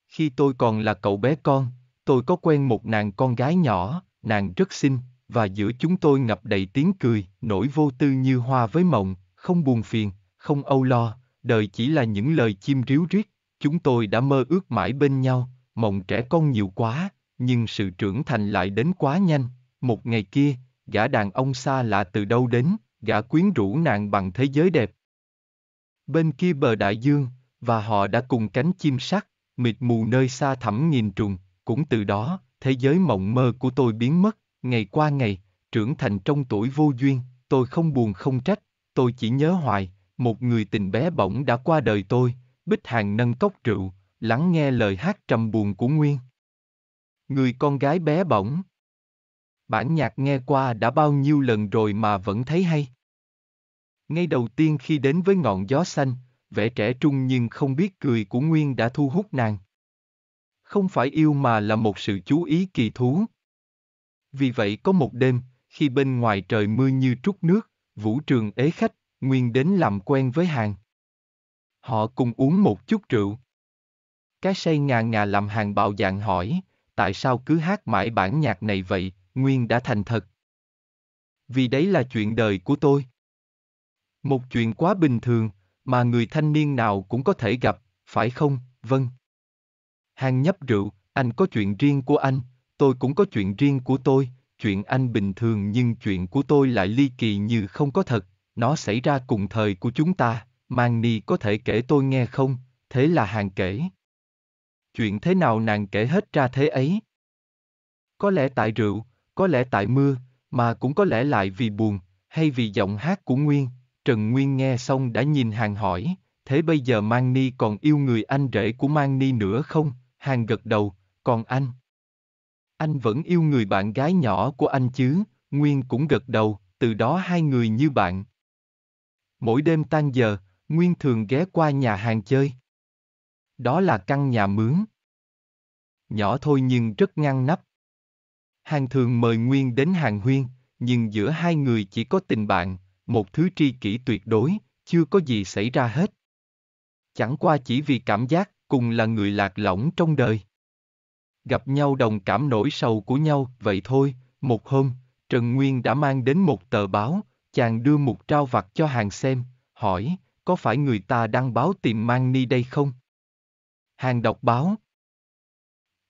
Khi tôi còn là cậu bé con, tôi có quen một nàng con gái nhỏ, nàng rất xinh, và giữa chúng tôi ngập đầy tiếng cười, nỗi vô tư như hoa với mộng, không buồn phiền, không âu lo, đời chỉ là những lời chim ríu riết, chúng tôi đã mơ ước mãi bên nhau, mộng trẻ con nhiều quá, nhưng sự trưởng thành lại đến quá nhanh, một ngày kia, gã đàn ông xa lạ từ đâu đến, gã quyến rũ nàng bằng thế giới đẹp. Bên kia bờ đại dương, và họ đã cùng cánh chim sắt, mịt mù nơi xa thẳm nghìn trùng, cũng từ đó, thế giới mộng mơ của tôi biến mất, ngày qua ngày, trưởng thành trong tuổi vô duyên, tôi không buồn không trách, tôi chỉ nhớ hoài, một người tình bé bỏng đã qua đời tôi, Bích Hàng nâng cốc rượu, lắng nghe lời hát trầm buồn của Nguyên. Người con gái bé bỏng. Bản nhạc nghe qua đã bao nhiêu lần rồi mà vẫn thấy hay. Ngay đầu tiên khi đến với ngọn gió xanh, vẻ trẻ trung nhưng không biết cười của Nguyên đã thu hút nàng. Không phải yêu mà là một sự chú ý kỳ thú, vì vậy có một đêm, khi bên ngoài trời mưa như trút nước, vũ trường ế khách, Nguyên đến làm quen với hàng. Họ cùng uống một chút rượu. Cái say ngà ngà làm hàng bạo dạng hỏi, tại sao cứ hát mãi bản nhạc này vậy, Nguyên đã thành thật. Vì đấy là chuyện đời của tôi. Một chuyện quá bình thường, mà người thanh niên nào cũng có thể gặp, phải không, vâng. Hàng nhấp rượu, anh có chuyện riêng của anh, tôi cũng có chuyện riêng của tôi, chuyện anh bình thường nhưng chuyện của tôi lại ly kỳ như không có thật, nó xảy ra cùng thời của chúng ta, Mang Ni có thể kể tôi nghe không, thế là hàng kể. Chuyện thế nào nàng kể hết ra thế ấy? Có lẽ tại rượu, có lẽ tại mưa, mà cũng có lẽ lại vì buồn, hay vì giọng hát của Nguyên, Trần Nguyên nghe xong đã nhìn hàng hỏi, thế bây giờ Mang Ni còn yêu người anh rể của Mang Ni nữa không? Hàng gật đầu, còn anh? anh vẫn yêu người bạn gái nhỏ của anh chứ, Nguyên cũng gật đầu, từ đó hai người như bạn. Mỗi đêm tan giờ, Nguyên thường ghé qua nhà hàng chơi. Đó là căn nhà mướn. Nhỏ thôi nhưng rất ngăn nắp. Hàng thường mời Nguyên đến hàng huyên, nhưng giữa hai người chỉ có tình bạn, một thứ tri kỷ tuyệt đối, chưa có gì xảy ra hết. Chẳng qua chỉ vì cảm giác cùng là người lạc lõng trong đời gặp nhau đồng cảm nỗi sầu của nhau, vậy thôi, một hôm, Trần Nguyên đã mang đến một tờ báo, chàng đưa một trao vặt cho hàng xem, hỏi, có phải người ta đăng báo tìm mang ni đây không? Hàng đọc báo.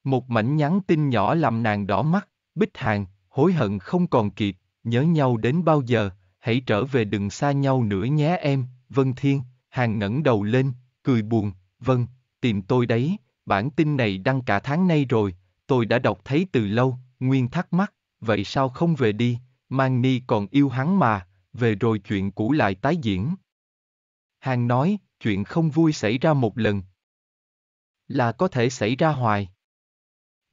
Một mảnh nhắn tin nhỏ làm nàng đỏ mắt, bích hàng, hối hận không còn kịp, nhớ nhau đến bao giờ, hãy trở về đừng xa nhau nữa nhé em, Vân Thiên, hàng ngẩng đầu lên, cười buồn, vâng, tìm tôi đấy, Bản tin này đăng cả tháng nay rồi, tôi đã đọc thấy từ lâu, Nguyên thắc mắc, vậy sao không về đi, Mang Ni còn yêu hắn mà, về rồi chuyện cũ lại tái diễn. Hàng nói, chuyện không vui xảy ra một lần. Là có thể xảy ra hoài.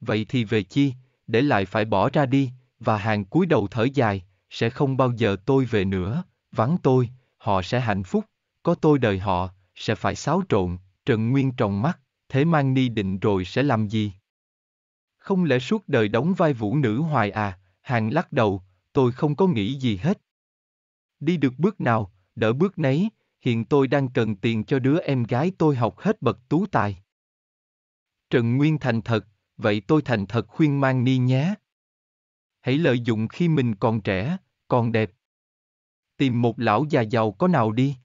Vậy thì về chi, để lại phải bỏ ra đi, và hàng cúi đầu thở dài, sẽ không bao giờ tôi về nữa, vắng tôi, họ sẽ hạnh phúc, có tôi đời họ, sẽ phải xáo trộn, Trần Nguyên tròng mắt, thế mang ni định rồi sẽ làm gì? Không lẽ suốt đời đóng vai vũ nữ hoài à, hàng lắc đầu, tôi không có nghĩ gì hết. Đi được bước nào, đỡ bước nấy, hiện tôi đang cần tiền cho đứa em gái tôi học hết bậc tú tài. Trần Nguyên thành thật, vậy tôi thành thật khuyên mang ni nhé. Hãy lợi dụng khi mình còn trẻ, còn đẹp. Tìm một lão già giàu có nào đi.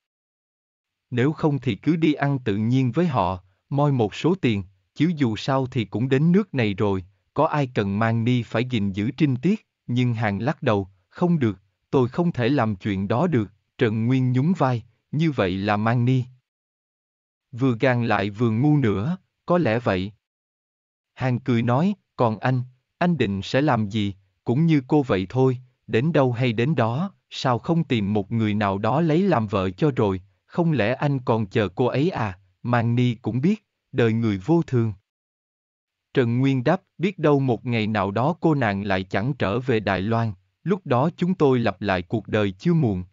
Nếu không thì cứ đi ăn tự nhiên với họ, moi một số tiền, chứ dù sao thì cũng đến nước này rồi, có ai cần mang ni phải gìn giữ trinh tiết, nhưng hàng lắc đầu, không được, tôi không thể làm chuyện đó được, Trần Nguyên nhún vai, như vậy là mang ni. Vừa gan lại vừa ngu nữa, có lẽ vậy. Hàng cười nói, còn anh, anh định sẽ làm gì, cũng như cô vậy thôi, đến đâu hay đến đó, sao không tìm một người nào đó lấy làm vợ cho rồi, không lẽ anh còn chờ cô ấy à, Mang Ni cũng biết, đời người vô thường. Trần Nguyên đáp, biết đâu một ngày nào đó cô nàng lại chẳng trở về Đài Loan, lúc đó chúng tôi lặp lại cuộc đời chưa muộn.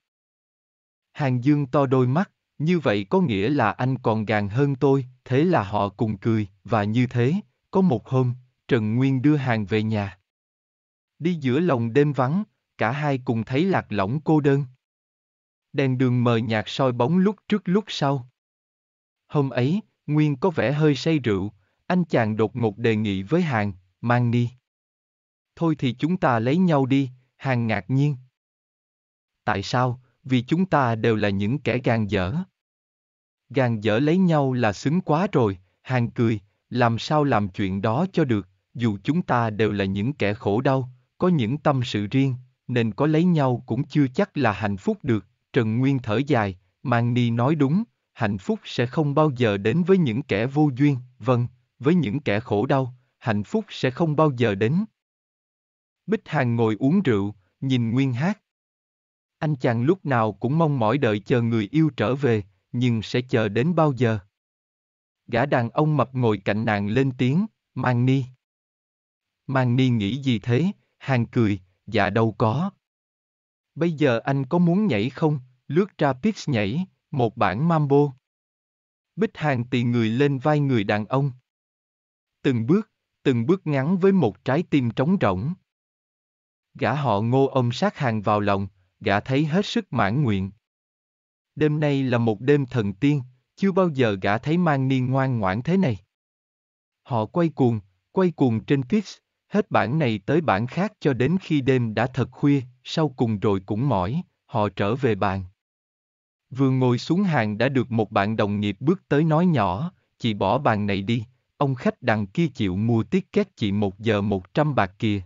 Hàng Dương to đôi mắt, như vậy có nghĩa là anh còn gàng hơn tôi, thế là họ cùng cười, và như thế, có một hôm, Trần Nguyên đưa hàng về nhà. Đi giữa lòng đêm vắng, cả hai cùng thấy lạc lõng cô đơn. Đèn đường mờ nhạt soi bóng lúc trước lúc sau. Hôm ấy, Nguyên có vẻ hơi say rượu, anh chàng đột ngột đề nghị với Hàng, mang ni. Thôi thì chúng ta lấy nhau đi, Hàng ngạc nhiên. Tại sao? Vì chúng ta đều là những kẻ gan dở. Gan dở lấy nhau là xứng quá rồi, Hàng cười, làm sao làm chuyện đó cho được, dù chúng ta đều là những kẻ khổ đau, có những tâm sự riêng, nên có lấy nhau cũng chưa chắc là hạnh phúc được, Trần Nguyên thở dài, Mang Ni nói đúng, hạnh phúc sẽ không bao giờ đến với những kẻ vô duyên, vâng, với những kẻ khổ đau, hạnh phúc sẽ không bao giờ đến. Bích Hàng ngồi uống rượu, nhìn Nguyên Hát. Anh chàng lúc nào cũng mong mỏi đợi chờ người yêu trở về, nhưng sẽ chờ đến bao giờ? Gã đàn ông mập ngồi cạnh nàng lên tiếng, Mang Ni. Mang Ni nghĩ gì thế, Hàng cười, dạ đâu có. Bây giờ anh có muốn nhảy không, lướt ra Pix nhảy, một bản mambo. Bích hàng tì người lên vai người đàn ông. Từng bước, từng bước ngắn với một trái tim trống rỗng. Gã họ ngô ông sát hàng vào lòng, gã thấy hết sức mãn nguyện. Đêm nay là một đêm thần tiên, chưa bao giờ gã thấy mang niên ngoan ngoãn thế này. Họ quay cuồng, quay cuồng trên Pix, hết bản này tới bản khác cho đến khi đêm đã thật khuya, sau cùng rồi cũng mỏi, họ trở về bàn. Vừa ngồi xuống hàng đã được một bạn đồng nghiệp bước tới nói nhỏ, chị bỏ bàn này đi, ông khách đằng kia chịu mua tiết két chị một giờ một trăm bạc kia.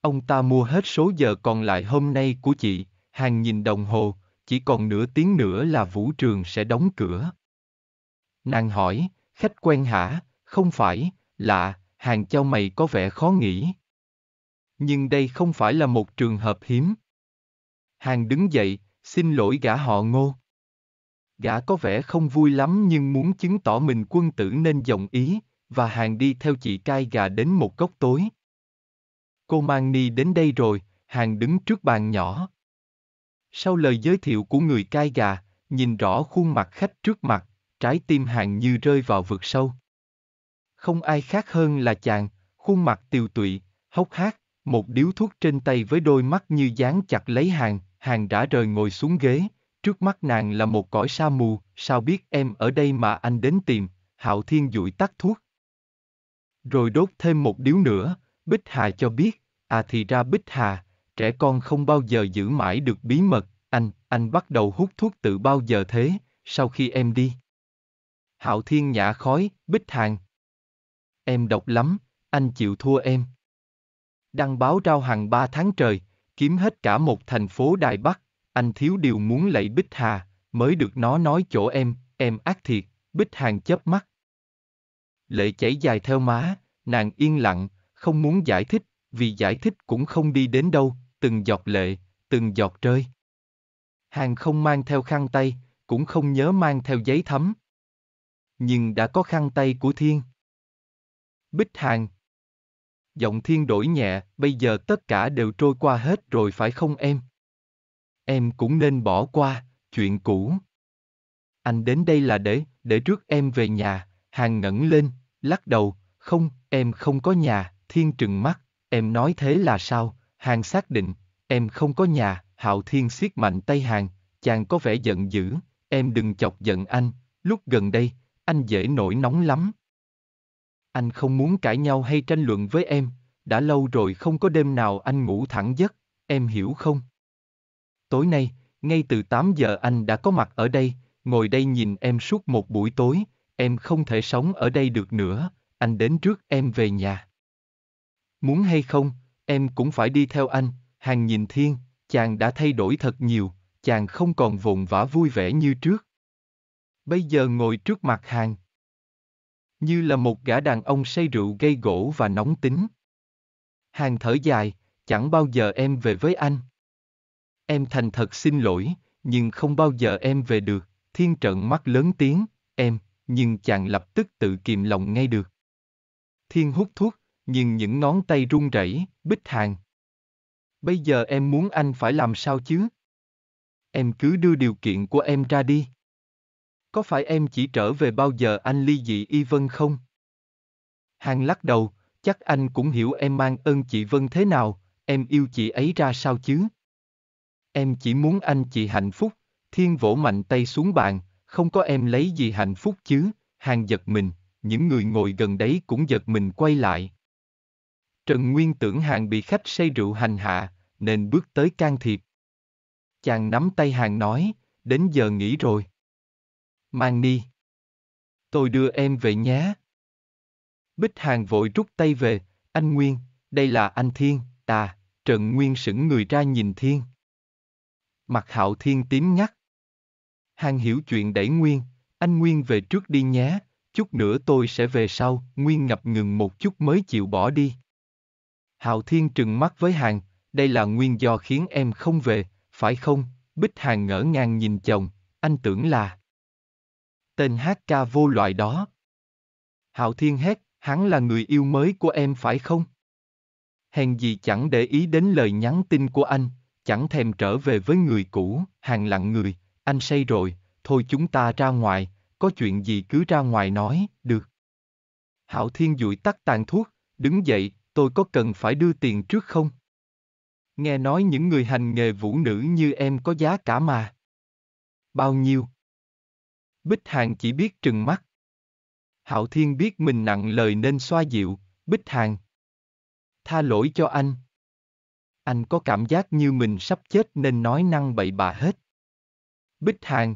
Ông ta mua hết số giờ còn lại hôm nay của chị, hàng nhìn đồng hồ, chỉ còn nửa tiếng nữa là vũ trường sẽ đóng cửa. Nàng hỏi, khách quen hả, không phải, lạ, hàng cho mày có vẻ khó nghĩ. Nhưng đây không phải là một trường hợp hiếm. Hàng đứng dậy, xin lỗi gã họ ngô. Gã có vẻ không vui lắm nhưng muốn chứng tỏ mình quân tử nên dòng ý, và hàng đi theo chị cai gà đến một góc tối. Cô mang ni đến đây rồi, hàng đứng trước bàn nhỏ. Sau lời giới thiệu của người cai gà, nhìn rõ khuôn mặt khách trước mặt, trái tim hàng như rơi vào vực sâu. Không ai khác hơn là chàng, khuôn mặt tiều tụy, hốc hác, một điếu thuốc trên tay với đôi mắt như dán chặt lấy hàng, hàng rã rời ngồi xuống ghế, trước mắt nàng là một cõi sa mù, sao biết em ở đây mà anh đến tìm, hạo thiên dụi tắt thuốc. Rồi đốt thêm một điếu nữa, Bích Hà cho biết, à thì ra Bích Hà, trẻ con không bao giờ giữ mãi được bí mật, anh, anh bắt đầu hút thuốc từ bao giờ thế, sau khi em đi. Hạo Thiên nhả khói, Bích Hàng. Em độc lắm, anh chịu thua em. Đăng báo rao hàng ba tháng trời, kiếm hết cả một thành phố Đài Bắc, anh thiếu điều muốn lạy Bích Hà, mới được nó nói chỗ em, em ác thiệt, Bích Hàng chớp mắt. Lệ chảy dài theo má, nàng yên lặng, không muốn giải thích, vì giải thích cũng không đi đến đâu, từng giọt lệ, từng giọt rơi. Hàng không mang theo khăn tay, cũng không nhớ mang theo giấy thấm. Nhưng đã có khăn tay của thiên. Bích Hàng, Giọng thiên đổi nhẹ, bây giờ tất cả đều trôi qua hết rồi phải không em? Em cũng nên bỏ qua, chuyện cũ. Anh đến đây là để, để trước em về nhà, hàng ngẩn lên, lắc đầu, không, em không có nhà, thiên trừng mắt, em nói thế là sao, hàng xác định, em không có nhà, hạo thiên siết mạnh tay hàng, chàng có vẻ giận dữ, em đừng chọc giận anh, lúc gần đây, anh dễ nổi nóng lắm, anh không muốn cãi nhau hay tranh luận với em, đã lâu rồi không có đêm nào anh ngủ thẳng giấc, em hiểu không? Tối nay, ngay từ 8 giờ anh đã có mặt ở đây, ngồi đây nhìn em suốt một buổi tối, em không thể sống ở đây được nữa, anh đến trước em về nhà. Muốn hay không, em cũng phải đi theo anh, hàng nhìn thiên, chàng đã thay đổi thật nhiều, chàng không còn vồn vã vui vẻ như trước. Bây giờ ngồi trước mặt hàng. Như là một gã đàn ông say rượu gây gỗ và nóng tính. Hàng thở dài, chẳng bao giờ em về với anh. Em thành thật xin lỗi, nhưng không bao giờ em về được. Thiên trận mắt lớn tiếng, em, nhưng chàng lập tức tự kiềm lòng ngay được. Thiên hút thuốc, nhưng những ngón tay run rẩy, bích hàng. Bây giờ em muốn anh phải làm sao chứ? Em cứ đưa điều kiện của em ra đi. Có phải em chỉ trở về bao giờ anh ly dị Y Vân không? Hàng lắc đầu, chắc anh cũng hiểu em mang ơn chị Vân thế nào, em yêu chị ấy ra sao chứ? Em chỉ muốn anh chị hạnh phúc, thiên vỗ mạnh tay xuống bàn, không có em lấy gì hạnh phúc chứ, hàng giật mình, những người ngồi gần đấy cũng giật mình quay lại. Trần Nguyên tưởng hàng bị khách say rượu hành hạ, nên bước tới can thiệp. Chàng nắm tay hàng nói, đến giờ nghỉ rồi mang đi. Tôi đưa em về nhé. Bích Hàng vội rút tay về, anh Nguyên, đây là anh Thiên, Ta, Trần Nguyên sững người ra nhìn Thiên. Mặt hạo Thiên tím nhắc. Hàng hiểu chuyện đẩy Nguyên, anh Nguyên về trước đi nhé, chút nữa tôi sẽ về sau, Nguyên ngập ngừng một chút mới chịu bỏ đi. Hạo Thiên trừng mắt với Hàng, đây là nguyên do khiến em không về, phải không? Bích Hàng ngỡ ngàng nhìn chồng, anh tưởng là tên hát ca vô loại đó. Hạo Thiên hét, hắn là người yêu mới của em phải không? Hèn gì chẳng để ý đến lời nhắn tin của anh, chẳng thèm trở về với người cũ, hàng lặng người, anh say rồi, thôi chúng ta ra ngoài, có chuyện gì cứ ra ngoài nói, được. Hạo Thiên dụi tắt tàn thuốc, đứng dậy, tôi có cần phải đưa tiền trước không? Nghe nói những người hành nghề vũ nữ như em có giá cả mà. Bao nhiêu? Bích Hàng chỉ biết trừng mắt. Hạo Thiên biết mình nặng lời nên xoa dịu, Bích Hàng. Tha lỗi cho anh. Anh có cảm giác như mình sắp chết nên nói năng bậy bạ hết. Bích Hàng.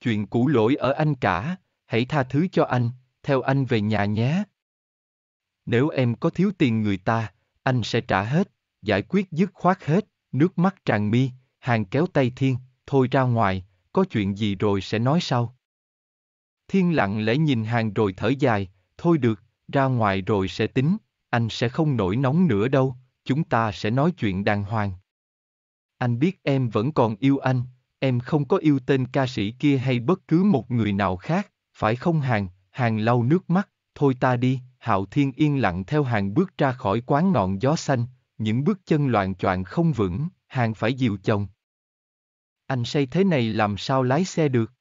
Chuyện cũ lỗi ở anh cả, hãy tha thứ cho anh, theo anh về nhà nhé. Nếu em có thiếu tiền người ta, anh sẽ trả hết, giải quyết dứt khoát hết, nước mắt tràn mi, hàng kéo tay thiên, thôi ra ngoài, có chuyện gì rồi sẽ nói sau. Thiên lặng lẽ nhìn hàng rồi thở dài, thôi được, ra ngoài rồi sẽ tính, anh sẽ không nổi nóng nữa đâu, chúng ta sẽ nói chuyện đàng hoàng. Anh biết em vẫn còn yêu anh, em không có yêu tên ca sĩ kia hay bất cứ một người nào khác, phải không hàng, hàng lau nước mắt, thôi ta đi, hạo thiên yên lặng theo hàng bước ra khỏi quán ngọn gió xanh, những bước chân loạn choạng không vững, hàng phải dìu chồng, anh say thế này làm sao lái xe được?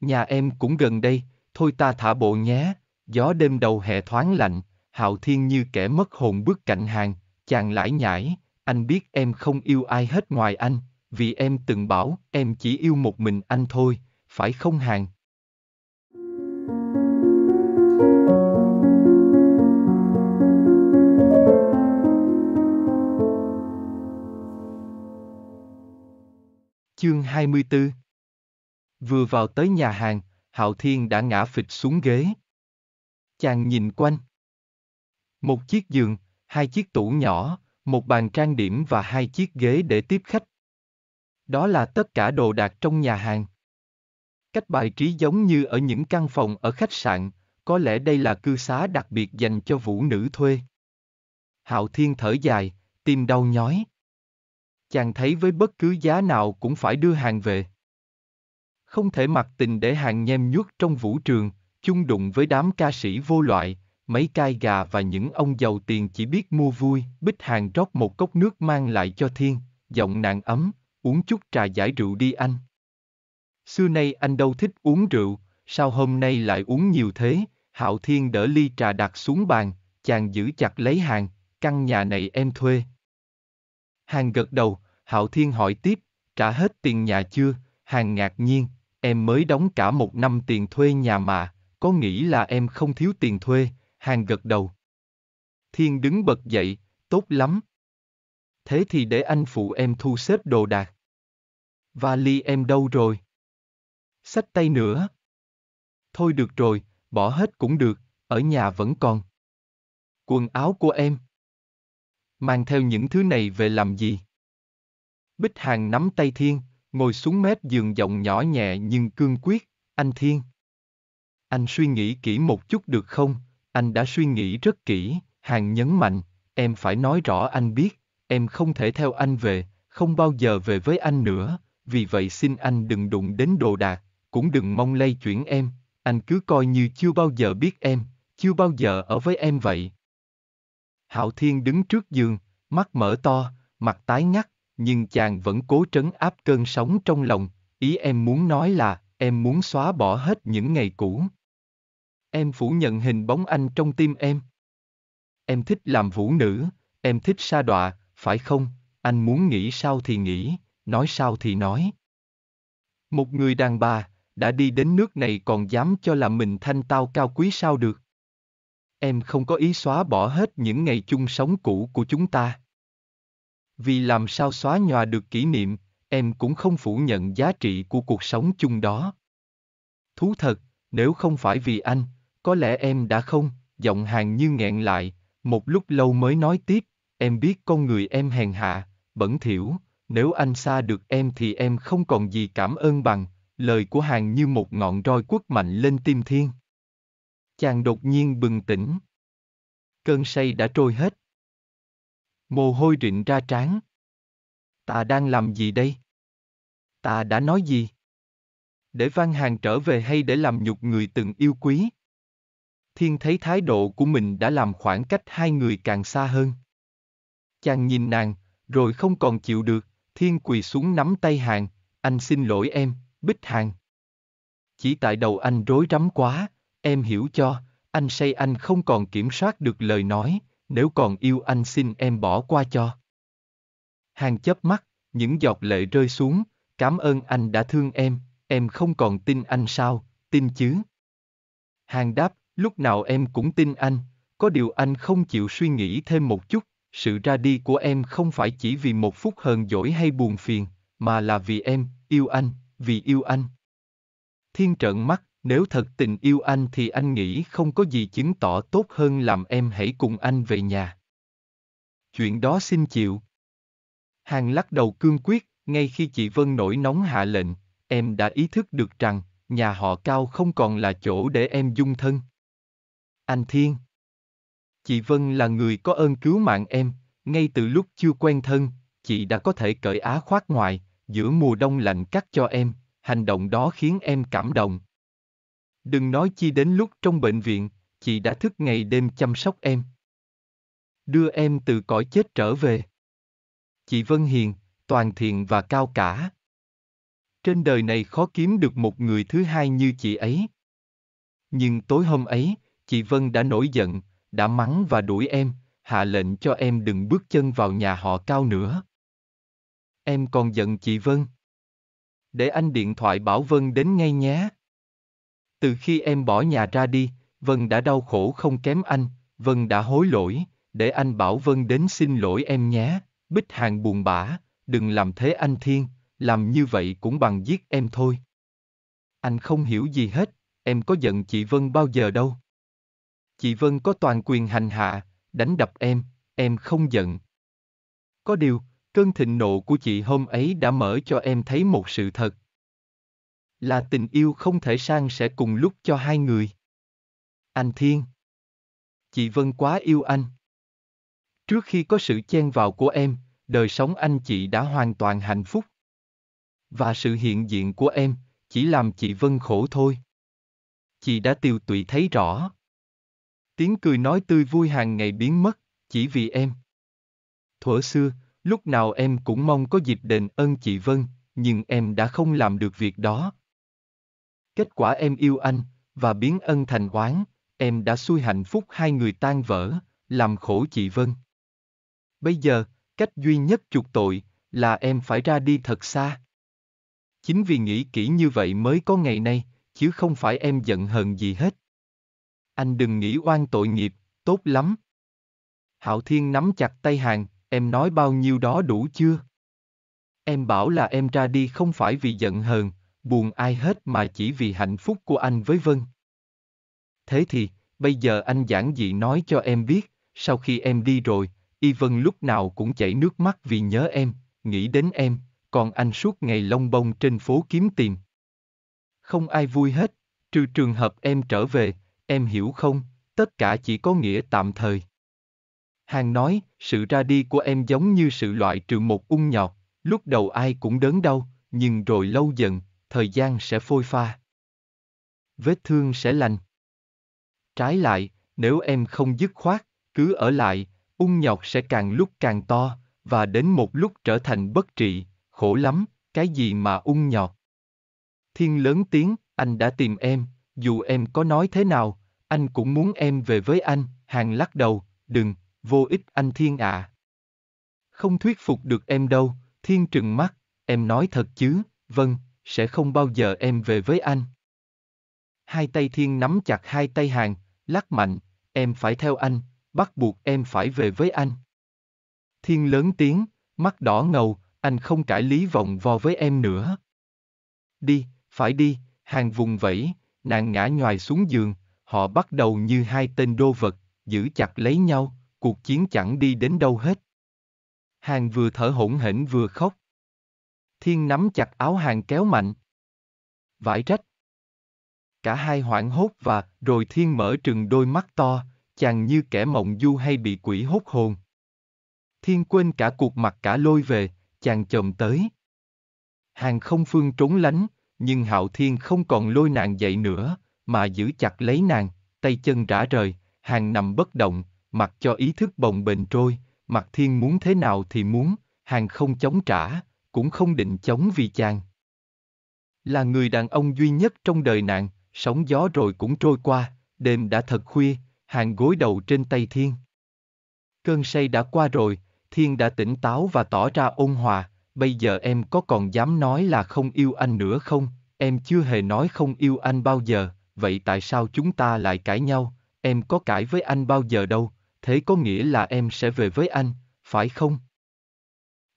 Nhà em cũng gần đây, thôi ta thả bộ nhé, gió đêm đầu hè thoáng lạnh, hạo thiên như kẻ mất hồn bước cạnh hàng, chàng lải nhải, anh biết em không yêu ai hết ngoài anh, vì em từng bảo em chỉ yêu một mình anh thôi, phải không hàng? Chương 24 Vừa vào tới nhà hàng, Hạo Thiên đã ngã phịch xuống ghế. Chàng nhìn quanh. Một chiếc giường, hai chiếc tủ nhỏ, một bàn trang điểm và hai chiếc ghế để tiếp khách. Đó là tất cả đồ đạc trong nhà hàng. Cách bài trí giống như ở những căn phòng ở khách sạn, có lẽ đây là cư xá đặc biệt dành cho vũ nữ thuê. Hạo Thiên thở dài, tim đau nhói chàng thấy với bất cứ giá nào cũng phải đưa hàng về. Không thể mặc tình để hàng nhem nhuốc trong vũ trường, chung đụng với đám ca sĩ vô loại, mấy cai gà và những ông giàu tiền chỉ biết mua vui, bích hàng rót một cốc nước mang lại cho thiên, giọng nàng ấm, uống chút trà giải rượu đi anh. Xưa nay anh đâu thích uống rượu, sao hôm nay lại uống nhiều thế, hạo thiên đỡ ly trà đặt xuống bàn, chàng giữ chặt lấy hàng, căn nhà này em thuê. Hàng gật đầu, Hạo Thiên hỏi tiếp, trả hết tiền nhà chưa? Hàng ngạc nhiên, em mới đóng cả một năm tiền thuê nhà mà, có nghĩ là em không thiếu tiền thuê? Hàng gật đầu. Thiên đứng bật dậy, tốt lắm. Thế thì để anh phụ em thu xếp đồ đạc. Vali em đâu rồi? Sách tay nữa. Thôi được rồi, bỏ hết cũng được, ở nhà vẫn còn. Quần áo của em. Mang theo những thứ này về làm gì? Bích Hàng nắm tay Thiên, ngồi xuống mép giường giọng nhỏ nhẹ nhưng cương quyết, anh Thiên. Anh suy nghĩ kỹ một chút được không? Anh đã suy nghĩ rất kỹ, Hàng nhấn mạnh, em phải nói rõ anh biết, em không thể theo anh về, không bao giờ về với anh nữa, vì vậy xin anh đừng đụng đến đồ đạc, cũng đừng mong lay chuyển em, anh cứ coi như chưa bao giờ biết em, chưa bao giờ ở với em vậy. Hạo Thiên đứng trước giường, mắt mở to, mặt tái ngắt, nhưng chàng vẫn cố trấn áp cơn sóng trong lòng, ý em muốn nói là, em muốn xóa bỏ hết những ngày cũ. Em phủ nhận hình bóng anh trong tim em. Em thích làm vũ nữ, em thích sa đọa, phải không, anh muốn nghĩ sao thì nghĩ, nói sao thì nói. Một người đàn bà, đã đi đến nước này còn dám cho là mình thanh tao cao quý sao được. Em không có ý xóa bỏ hết những ngày chung sống cũ của chúng ta vì làm sao xóa nhòa được kỷ niệm, em cũng không phủ nhận giá trị của cuộc sống chung đó. Thú thật, nếu không phải vì anh, có lẽ em đã không, giọng hàng như nghẹn lại, một lúc lâu mới nói tiếp, em biết con người em hèn hạ, bẩn thỉu, nếu anh xa được em thì em không còn gì cảm ơn bằng, lời của hàng như một ngọn roi quất mạnh lên tim thiên. Chàng đột nhiên bừng tỉnh. Cơn say đã trôi hết, Mồ hôi rịn ra trán. Ta đang làm gì đây? Ta đã nói gì? Để Văn Hàng trở về hay để làm nhục người từng yêu quý? Thiên thấy thái độ của mình đã làm khoảng cách hai người càng xa hơn. Chàng nhìn nàng, rồi không còn chịu được, Thiên quỳ xuống nắm tay Hàng, anh xin lỗi em, Bích Hàng. Chỉ tại đầu anh rối rắm quá, em hiểu cho, anh say anh không còn kiểm soát được lời nói, nếu còn yêu anh xin em bỏ qua cho. Hàng chớp mắt, những giọt lệ rơi xuống, cảm ơn anh đã thương em, em không còn tin anh sao, tin chứ. Hàng đáp, lúc nào em cũng tin anh, có điều anh không chịu suy nghĩ thêm một chút, sự ra đi của em không phải chỉ vì một phút hờn dỗi hay buồn phiền, mà là vì em, yêu anh, vì yêu anh. Thiên trợn mắt, nếu thật tình yêu anh thì anh nghĩ không có gì chứng tỏ tốt hơn làm em hãy cùng anh về nhà. Chuyện đó xin chịu. Hàng lắc đầu cương quyết, ngay khi chị Vân nổi nóng hạ lệnh, em đã ý thức được rằng, nhà họ cao không còn là chỗ để em dung thân. Anh Thiên Chị Vân là người có ơn cứu mạng em, ngay từ lúc chưa quen thân, chị đã có thể cởi á khoác ngoài, giữa mùa đông lạnh cắt cho em, hành động đó khiến em cảm động, Đừng nói chi đến lúc trong bệnh viện, chị đã thức ngày đêm chăm sóc em. Đưa em từ cõi chết trở về. Chị Vân Hiền, toàn thiện và cao cả. Trên đời này khó kiếm được một người thứ hai như chị ấy. Nhưng tối hôm ấy, chị Vân đã nổi giận, đã mắng và đuổi em, hạ lệnh cho em đừng bước chân vào nhà họ cao nữa. Em còn giận chị Vân. Để anh điện thoại bảo Vân đến ngay nhé. Từ khi em bỏ nhà ra đi, Vân đã đau khổ không kém anh, Vân đã hối lỗi, để anh bảo Vân đến xin lỗi em nhé. Bích Hàng buồn bã, đừng làm thế anh Thiên, làm như vậy cũng bằng giết em thôi. Anh không hiểu gì hết, em có giận chị Vân bao giờ đâu. Chị Vân có toàn quyền hành hạ, đánh đập em, em không giận. Có điều, cơn thịnh nộ của chị hôm ấy đã mở cho em thấy một sự thật, là tình yêu không thể sang sẽ cùng lúc cho hai người. Anh Thiên. Chị Vân quá yêu anh. Trước khi có sự chen vào của em, đời sống anh chị đã hoàn toàn hạnh phúc. Và sự hiện diện của em, chỉ làm chị Vân khổ thôi. Chị đã tiêu tụy thấy rõ. Tiếng cười nói tươi vui hàng ngày biến mất, chỉ vì em. Thuở xưa, lúc nào em cũng mong có dịp đền ơn chị Vân, nhưng em đã không làm được việc đó. Kết quả em yêu anh, và biến ân thành oán, em đã xui hạnh phúc hai người tan vỡ, làm khổ chị Vân. Bây giờ, cách duy nhất chuộc tội là em phải ra đi thật xa. Chính vì nghĩ kỹ như vậy mới có ngày nay, chứ không phải em giận hờn gì hết. Anh đừng nghĩ oan tội nghiệp, tốt lắm. Hạo Thiên nắm chặt tay hàng, em nói bao nhiêu đó đủ chưa? Em bảo là em ra đi không phải vì giận hờn, buồn ai hết mà chỉ vì hạnh phúc của anh với Vân. Thế thì, bây giờ anh giản dị nói cho em biết, sau khi em đi rồi, Y Vân lúc nào cũng chảy nước mắt vì nhớ em, nghĩ đến em, còn anh suốt ngày lông bông trên phố kiếm tìm. Không ai vui hết, trừ trường hợp em trở về, em hiểu không, tất cả chỉ có nghĩa tạm thời. Hàng nói, sự ra đi của em giống như sự loại trừ một ung nhọt, lúc đầu ai cũng đớn đau, nhưng rồi lâu dần, thời gian sẽ phôi pha. Vết thương sẽ lành. Trái lại, nếu em không dứt khoát, cứ ở lại, ung nhọt sẽ càng lúc càng to, và đến một lúc trở thành bất trị, khổ lắm, cái gì mà ung nhọt. Thiên lớn tiếng, anh đã tìm em, dù em có nói thế nào, anh cũng muốn em về với anh, hàng lắc đầu, đừng, vô ích anh Thiên ạ. À. Không thuyết phục được em đâu, Thiên trừng mắt, em nói thật chứ, vâng, sẽ không bao giờ em về với anh. Hai tay thiên nắm chặt hai tay hàng, lắc mạnh, em phải theo anh, bắt buộc em phải về với anh. Thiên lớn tiếng, mắt đỏ ngầu, anh không cãi lý vòng vò với em nữa. Đi, phải đi, hàng vùng vẫy, nàng ngã nhòi xuống giường, họ bắt đầu như hai tên đô vật, giữ chặt lấy nhau, cuộc chiến chẳng đi đến đâu hết. Hàng vừa thở hổn hển vừa khóc. Thiên nắm chặt áo hàng kéo mạnh. Vải rách. Cả hai hoảng hốt và rồi Thiên mở trừng đôi mắt to, chàng như kẻ mộng du hay bị quỷ hốt hồn. Thiên quên cả cuộc mặt cả lôi về, chàng chồm tới. Hàng không phương trốn lánh, nhưng hạo thiên không còn lôi nàng dậy nữa, mà giữ chặt lấy nàng, tay chân rã rời, hàng nằm bất động, mặc cho ý thức bồng bềnh trôi, mặc thiên muốn thế nào thì muốn, hàng không chống trả, cũng không định chống vì chàng. Là người đàn ông duy nhất trong đời nạn, sóng gió rồi cũng trôi qua, đêm đã thật khuya, hàng gối đầu trên tay thiên. Cơn say đã qua rồi, thiên đã tỉnh táo và tỏ ra ôn hòa, bây giờ em có còn dám nói là không yêu anh nữa không, em chưa hề nói không yêu anh bao giờ, vậy tại sao chúng ta lại cãi nhau, em có cãi với anh bao giờ đâu, thế có nghĩa là em sẽ về với anh, phải không?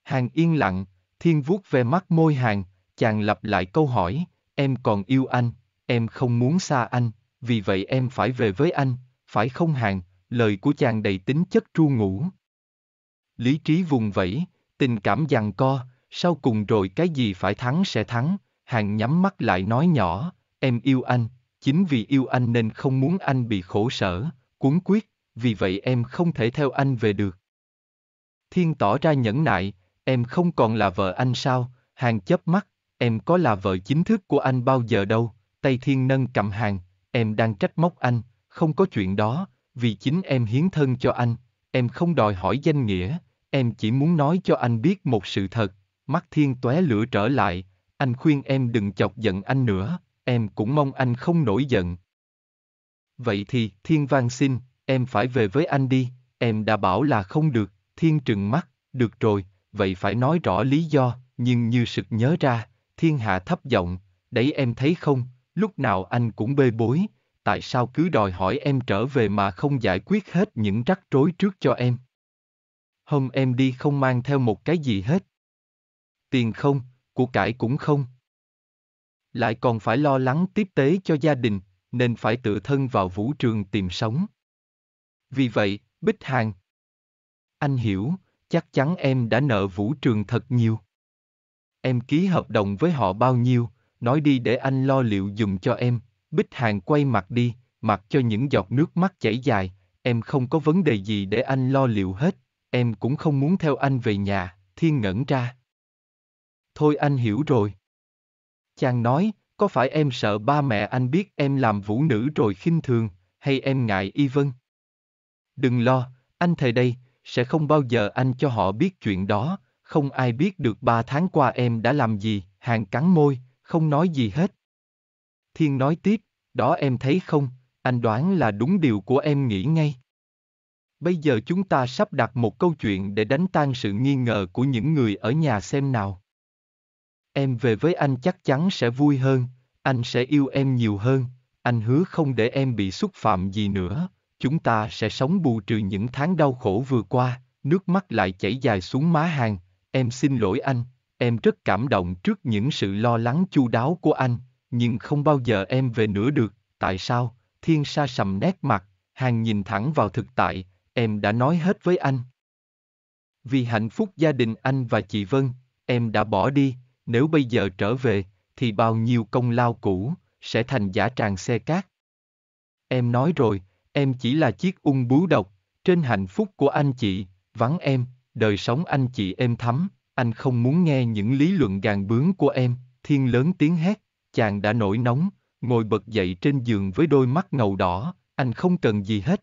Hàng yên lặng, Thiên vuốt ve mắt môi hàng, chàng lặp lại câu hỏi, em còn yêu anh, em không muốn xa anh, vì vậy em phải về với anh, phải không hàng, lời của chàng đầy tính chất tru ngủ. Lý trí vùng vẫy, tình cảm giằng co, sau cùng rồi cái gì phải thắng sẽ thắng, hàng nhắm mắt lại nói nhỏ, em yêu anh, chính vì yêu anh nên không muốn anh bị khổ sở, cuốn quyết, vì vậy em không thể theo anh về được. Thiên tỏ ra nhẫn nại, Em không còn là vợ anh sao, hàng chớp mắt, em có là vợ chính thức của anh bao giờ đâu, Tây Thiên Nâng cầm hàng, em đang trách móc anh, không có chuyện đó, vì chính em hiến thân cho anh, em không đòi hỏi danh nghĩa, em chỉ muốn nói cho anh biết một sự thật, mắt thiên tóe lửa trở lại, anh khuyên em đừng chọc giận anh nữa, em cũng mong anh không nổi giận. Vậy thì, thiên vang xin, em phải về với anh đi, em đã bảo là không được, thiên trừng mắt, được rồi, vậy phải nói rõ lý do, nhưng như sực nhớ ra, thiên hạ thấp giọng, đấy em thấy không, lúc nào anh cũng bê bối, tại sao cứ đòi hỏi em trở về mà không giải quyết hết những rắc rối trước cho em. Hôm em đi không mang theo một cái gì hết. Tiền không, của cải cũng không. Lại còn phải lo lắng tiếp tế cho gia đình, nên phải tự thân vào vũ trường tìm sống. Vì vậy, Bích Hàng. Anh hiểu, chắc chắn em đã nợ vũ trường thật nhiều. Em ký hợp đồng với họ bao nhiêu, nói đi để anh lo liệu dùm cho em, Bích Hàng quay mặt đi, mặc cho những giọt nước mắt chảy dài, em không có vấn đề gì để anh lo liệu hết, em cũng không muốn theo anh về nhà, thiên ngẩn ra. Thôi anh hiểu rồi. Chàng nói, có phải em sợ ba mẹ anh biết em làm vũ nữ rồi khinh thường, hay em ngại y vân? Đừng lo, anh thề đây, sẽ không bao giờ anh cho họ biết chuyện đó, không ai biết được ba tháng qua em đã làm gì, hàng cắn môi, không nói gì hết. Thiên nói tiếp, đó em thấy không, anh đoán là đúng điều của em nghĩ ngay. Bây giờ chúng ta sắp đặt một câu chuyện để đánh tan sự nghi ngờ của những người ở nhà xem nào. Em về với anh chắc chắn sẽ vui hơn, anh sẽ yêu em nhiều hơn, anh hứa không để em bị xúc phạm gì nữa chúng ta sẽ sống bù trừ những tháng đau khổ vừa qua, nước mắt lại chảy dài xuống má hàng, em xin lỗi anh, em rất cảm động trước những sự lo lắng chu đáo của anh, nhưng không bao giờ em về nữa được, tại sao, thiên sa sầm nét mặt, hàng nhìn thẳng vào thực tại, em đã nói hết với anh. Vì hạnh phúc gia đình anh và chị Vân, em đã bỏ đi, nếu bây giờ trở về, thì bao nhiêu công lao cũ, sẽ thành giả tràng xe cát. Em nói rồi, em chỉ là chiếc ung bướu độc, trên hạnh phúc của anh chị, vắng em, đời sống anh chị êm thấm, anh không muốn nghe những lý luận gàn bướng của em, thiên lớn tiếng hét, chàng đã nổi nóng, ngồi bật dậy trên giường với đôi mắt ngầu đỏ, anh không cần gì hết.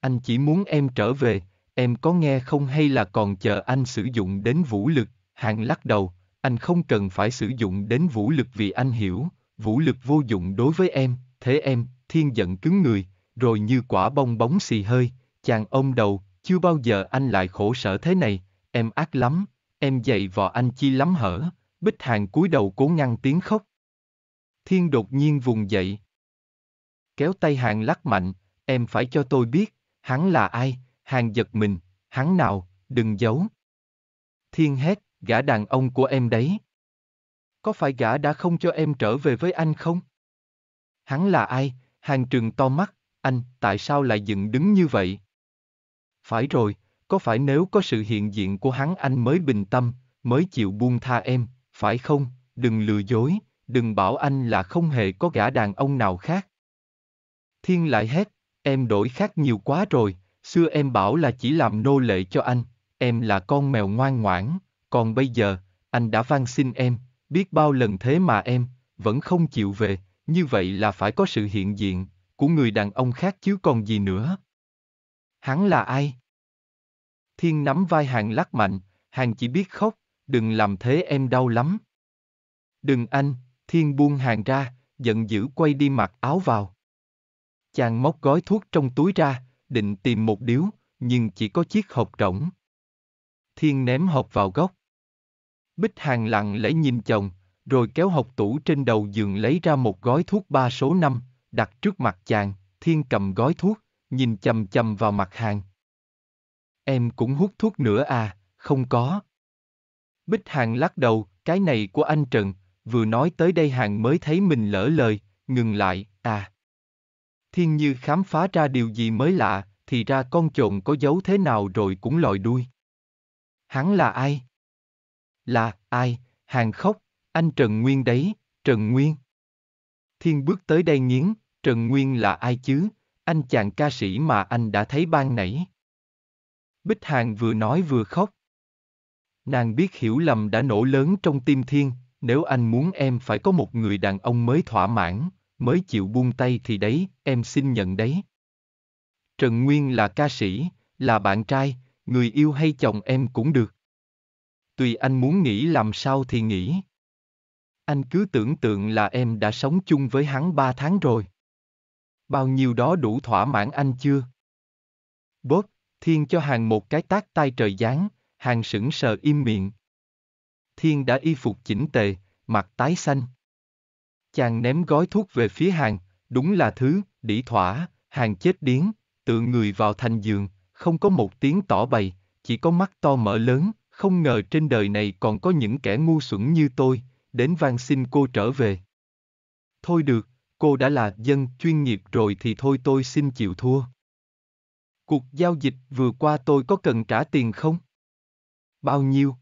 Anh chỉ muốn em trở về, em có nghe không hay là còn chờ anh sử dụng đến vũ lực, hạng lắc đầu, anh không cần phải sử dụng đến vũ lực vì anh hiểu, vũ lực vô dụng đối với em, thế em, thiên giận cứng người, rồi như quả bong bóng xì hơi, chàng ông đầu, chưa bao giờ anh lại khổ sở thế này, em ác lắm, em dạy vò anh chi lắm hở, bích hàng cúi đầu cố ngăn tiếng khóc. Thiên đột nhiên vùng dậy. Kéo tay hàng lắc mạnh, em phải cho tôi biết, hắn là ai, hàng giật mình, hắn nào, đừng giấu. Thiên hét, gã đàn ông của em đấy. Có phải gã đã không cho em trở về với anh không? Hắn là ai? Hàng trừng to mắt, anh, tại sao lại dựng đứng như vậy? Phải rồi, có phải nếu có sự hiện diện của hắn anh mới bình tâm, mới chịu buông tha em, phải không? Đừng lừa dối, đừng bảo anh là không hề có gã đàn ông nào khác. Thiên lại hét, em đổi khác nhiều quá rồi, xưa em bảo là chỉ làm nô lệ cho anh, em là con mèo ngoan ngoãn, còn bây giờ, anh đã van xin em, biết bao lần thế mà em, vẫn không chịu về, như vậy là phải có sự hiện diện, của người đàn ông khác chứ còn gì nữa. Hắn là ai? Thiên nắm vai hàng lắc mạnh, hàng chỉ biết khóc, đừng làm thế em đau lắm. Đừng anh, thiên buông hàng ra, giận dữ quay đi mặc áo vào. Chàng móc gói thuốc trong túi ra, định tìm một điếu, nhưng chỉ có chiếc hộp rỗng. Thiên ném hộp vào góc. Bích hàng lặng lẽ nhìn chồng, rồi kéo hộp tủ trên đầu giường lấy ra một gói thuốc ba số năm, đặt trước mặt chàng, thiên cầm gói thuốc, nhìn chầm chầm vào mặt hàng. Em cũng hút thuốc nữa à, không có. Bích hàng lắc đầu, cái này của anh Trần, vừa nói tới đây hàng mới thấy mình lỡ lời, ngừng lại, à. Thiên như khám phá ra điều gì mới lạ, thì ra con trộn có giấu thế nào rồi cũng lòi đuôi. Hắn là ai? Là ai? Hàng khóc, anh Trần Nguyên đấy, Trần Nguyên. Thiên bước tới đây nghiến, Trần Nguyên là ai chứ, anh chàng ca sĩ mà anh đã thấy ban nãy. Bích Hàng vừa nói vừa khóc. Nàng biết hiểu lầm đã nổ lớn trong tim thiên, nếu anh muốn em phải có một người đàn ông mới thỏa mãn, mới chịu buông tay thì đấy, em xin nhận đấy. Trần Nguyên là ca sĩ, là bạn trai, người yêu hay chồng em cũng được. Tùy anh muốn nghĩ làm sao thì nghĩ. Anh cứ tưởng tượng là em đã sống chung với hắn ba tháng rồi bao nhiêu đó đủ thỏa mãn anh chưa? Bóp, thiên cho hàng một cái tác tay trời giáng, hàng sững sờ im miệng. Thiên đã y phục chỉnh tề, mặt tái xanh. Chàng ném gói thuốc về phía hàng, đúng là thứ, đỉ thỏa, hàng chết điếng, tự người vào thành giường, không có một tiếng tỏ bày, chỉ có mắt to mở lớn, không ngờ trên đời này còn có những kẻ ngu xuẩn như tôi, đến van xin cô trở về. Thôi được, cô đã là dân chuyên nghiệp rồi thì thôi tôi xin chịu thua. Cuộc giao dịch vừa qua tôi có cần trả tiền không? Bao nhiêu?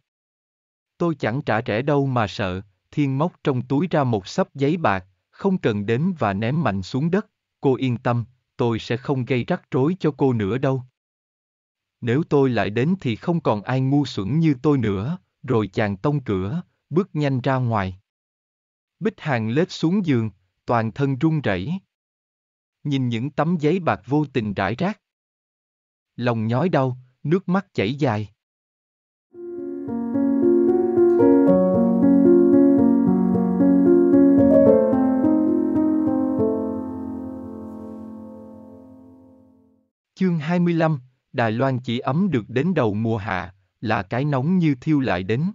Tôi chẳng trả trẻ đâu mà sợ, thiên móc trong túi ra một sấp giấy bạc, không cần đến và ném mạnh xuống đất, cô yên tâm, tôi sẽ không gây rắc rối cho cô nữa đâu. Nếu tôi lại đến thì không còn ai ngu xuẩn như tôi nữa, rồi chàng tông cửa, bước nhanh ra ngoài. Bích Hàng lết xuống giường, toàn thân run rẩy. Nhìn những tấm giấy bạc vô tình rải rác. Lòng nhói đau, nước mắt chảy dài. Chương 25, Đài Loan chỉ ấm được đến đầu mùa hạ, là cái nóng như thiêu lại đến.